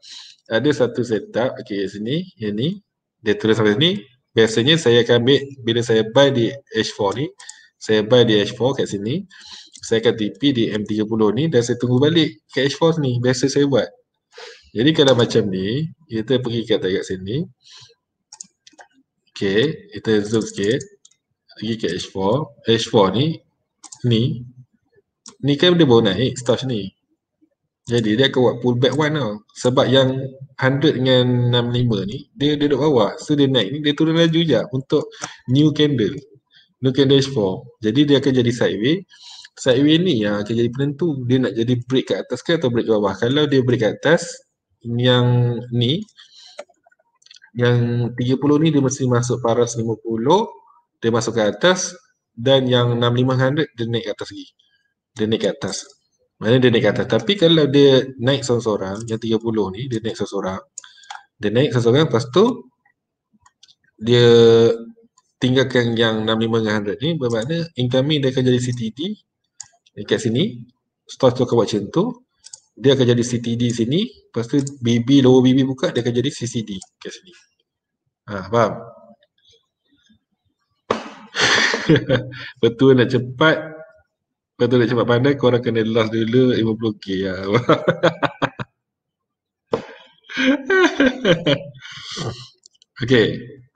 ada satu setup okey sini, yang ni. Dia turun sampai sini. Biasanya saya akan ambil bila saya buy di H4 ni, saya buy di H4 kat sini. Saya akan TP di M30 ni dan saya tunggu balik ke H4 ni. Biasa saya buat. Jadi kalau macam ni, kita pergi kat target sini. Okay, kita zoom sikit pergi ke H4 H4 ni ni ni kan dia baru naik stash ni jadi dia akan buat pullback one tau sebab yang 100 dengan 65 ni dia, dia duduk bawah so dia naik ni dia turun laju je untuk new candle new candle H4 jadi dia akan jadi sideway sideway ni yang ah, akan jadi penentu dia nak jadi break kat atas ke atau break ke bawah kalau dia break kat atas yang ni yang 30 ni dia mesti masuk paras dia masuk ke atas dan yang 6500 dia naik ke atas lagi. Dia naik ke atas. mana dia naik ke atas. Tapi kalau dia naik seseorang, yang 30 ni dia naik seseorang. Dia naik seseorang lepas tu dia tinggalkan yang 6500 ni bermakna incoming dia akan jadi CTD dekat sini. Stop tu akan buat macam tu. Dia akan jadi CTD sini. Lepas tu BB, lower BB buka dia akan jadi CCD dekat sini. Ha, faham? [LAUGHS] betul nak cepat betul nak cepat pandai korang kena last dulu 50k ya. [LAUGHS] okay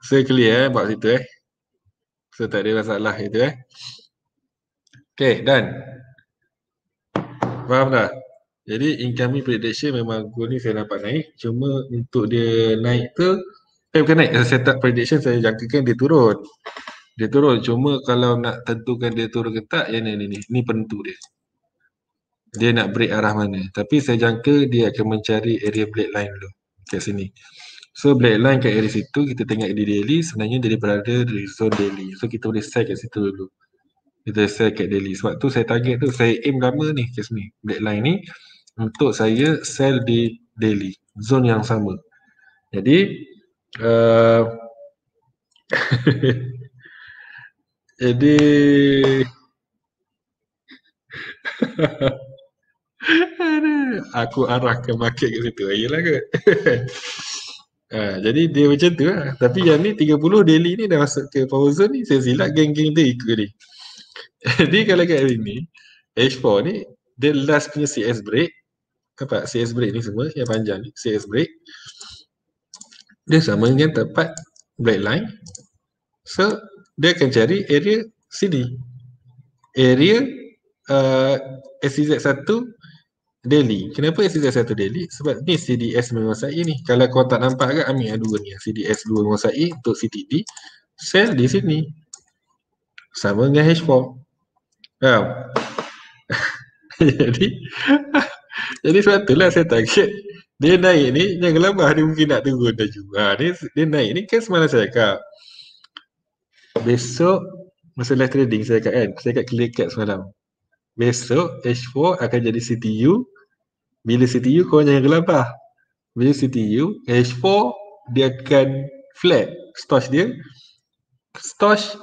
so clear eh buat situ eh so tak ada masalah itu eh okay dan faham dah jadi incoming prediction memang gua ni saya dapat naik cuma untuk dia naik tu, eh bukan naik saya tak prediction saya jangkakan dia turun dia turun. Cuma kalau nak tentukan dia turun ke tak, yang ni ni ni. Ni penentu dia. Dia nak break arah mana. Tapi saya jangka dia akan mencari area black line dulu. Kat sini. So black line kat area situ, kita tengok di daily. Sebenarnya dia berada di zone daily. So kita boleh set kat situ dulu. Kita set kat daily. Sebab tu saya target tu, saya aim lama ni kat sini. Black line ni. Untuk saya sell di daily. Zone yang sama. Jadi, uh, [LAUGHS] Jadi [LAUGHS] aku arah ke market ke situ ayalah ah, ke. ha, [LAUGHS] ah, jadi dia macam tu lah. Tapi yang ni 30 daily ni dah masuk ke power zone ni. Saya silap geng-geng tu ikut ni. [LAUGHS] jadi kalau kat hari ni, H4 ni, dia last punya CS break. Apa? CS break ni semua yang panjang ni. CS break. Dia sama dengan tempat break line. So, dia akan cari area sini area uh, SCZ1 daily. Kenapa SCZ1 daily? Sebab ni CDS menguasai ni. Kalau kau tak nampak kan ambil yang dua ni. CDS2 menguasai untuk CTD. Sell di sini. Sama dengan H4. Faham? [LAUGHS] jadi [LAUGHS] jadi sebab itulah saya target dia naik ni jangan lambah dia mungkin nak tunggu dah juga. Ha, dia, dia naik ni kan semalam saya cakap besok masa live trading saya kat kan saya kat clear cat semalam besok H4 akan jadi CTU bila CTU kau jangan gelapah. bila CTU H4 dia akan flat stosh dia stosh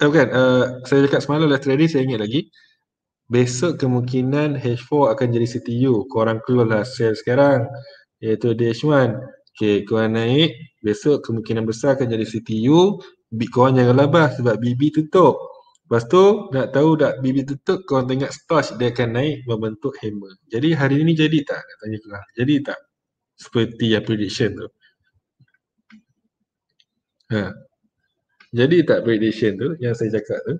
kan, eh bukan uh, saya cakap semalam live trading saya ingat lagi besok kemungkinan H4 akan jadi CTU korang keluar lah sell sekarang iaitu di 1 Okay, kau naik. Besok kemungkinan besar akan jadi CTU. Bitcoin jangan labas sebab BB tutup. Lepas tu nak tahu tak BB tutup kau tengok stash dia akan naik membentuk hammer. Jadi hari ni jadi tak? Katanya tu lah. Jadi tak? Seperti yang prediction tu. Ha. Jadi tak prediction tu yang saya cakap tu?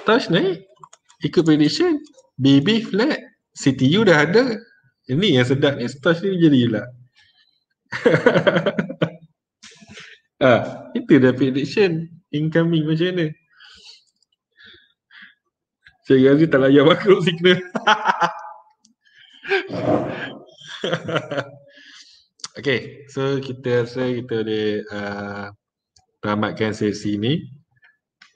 Stash naik ikut prediction. BB flat. CTU dah ada. Ini yang sedap ni stash ni jadi lah. [LAUGHS] Ha, itu dah prediction incoming macam mana. Saya rasa tak layak makro signal. [LAUGHS] okay, so kita rasa kita boleh uh, ah, tamatkan sesi ni.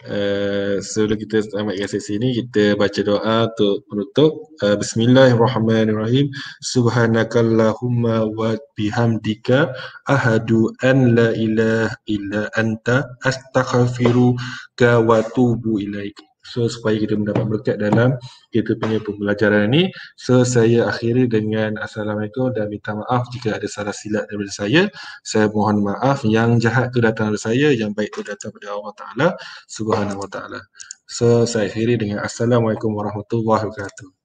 Eh, sebelum kita tamatkan sesi ini kita baca doa untuk penutup uh, bismillahirrahmanirrahim subhanakallahumma wa bihamdika ahadu an la ilaha illa anta astaghfiruka wa tubu ilaika So supaya kita mendapat berkat dalam kita punya pembelajaran ini. So saya akhiri dengan Assalamualaikum dan minta maaf jika ada salah silap daripada saya. Saya mohon maaf yang jahat tu datang daripada saya, yang baik tu datang daripada Allah Ta'ala. Subhanallah Ta'ala. So saya akhiri dengan Assalamualaikum Warahmatullahi Wabarakatuh.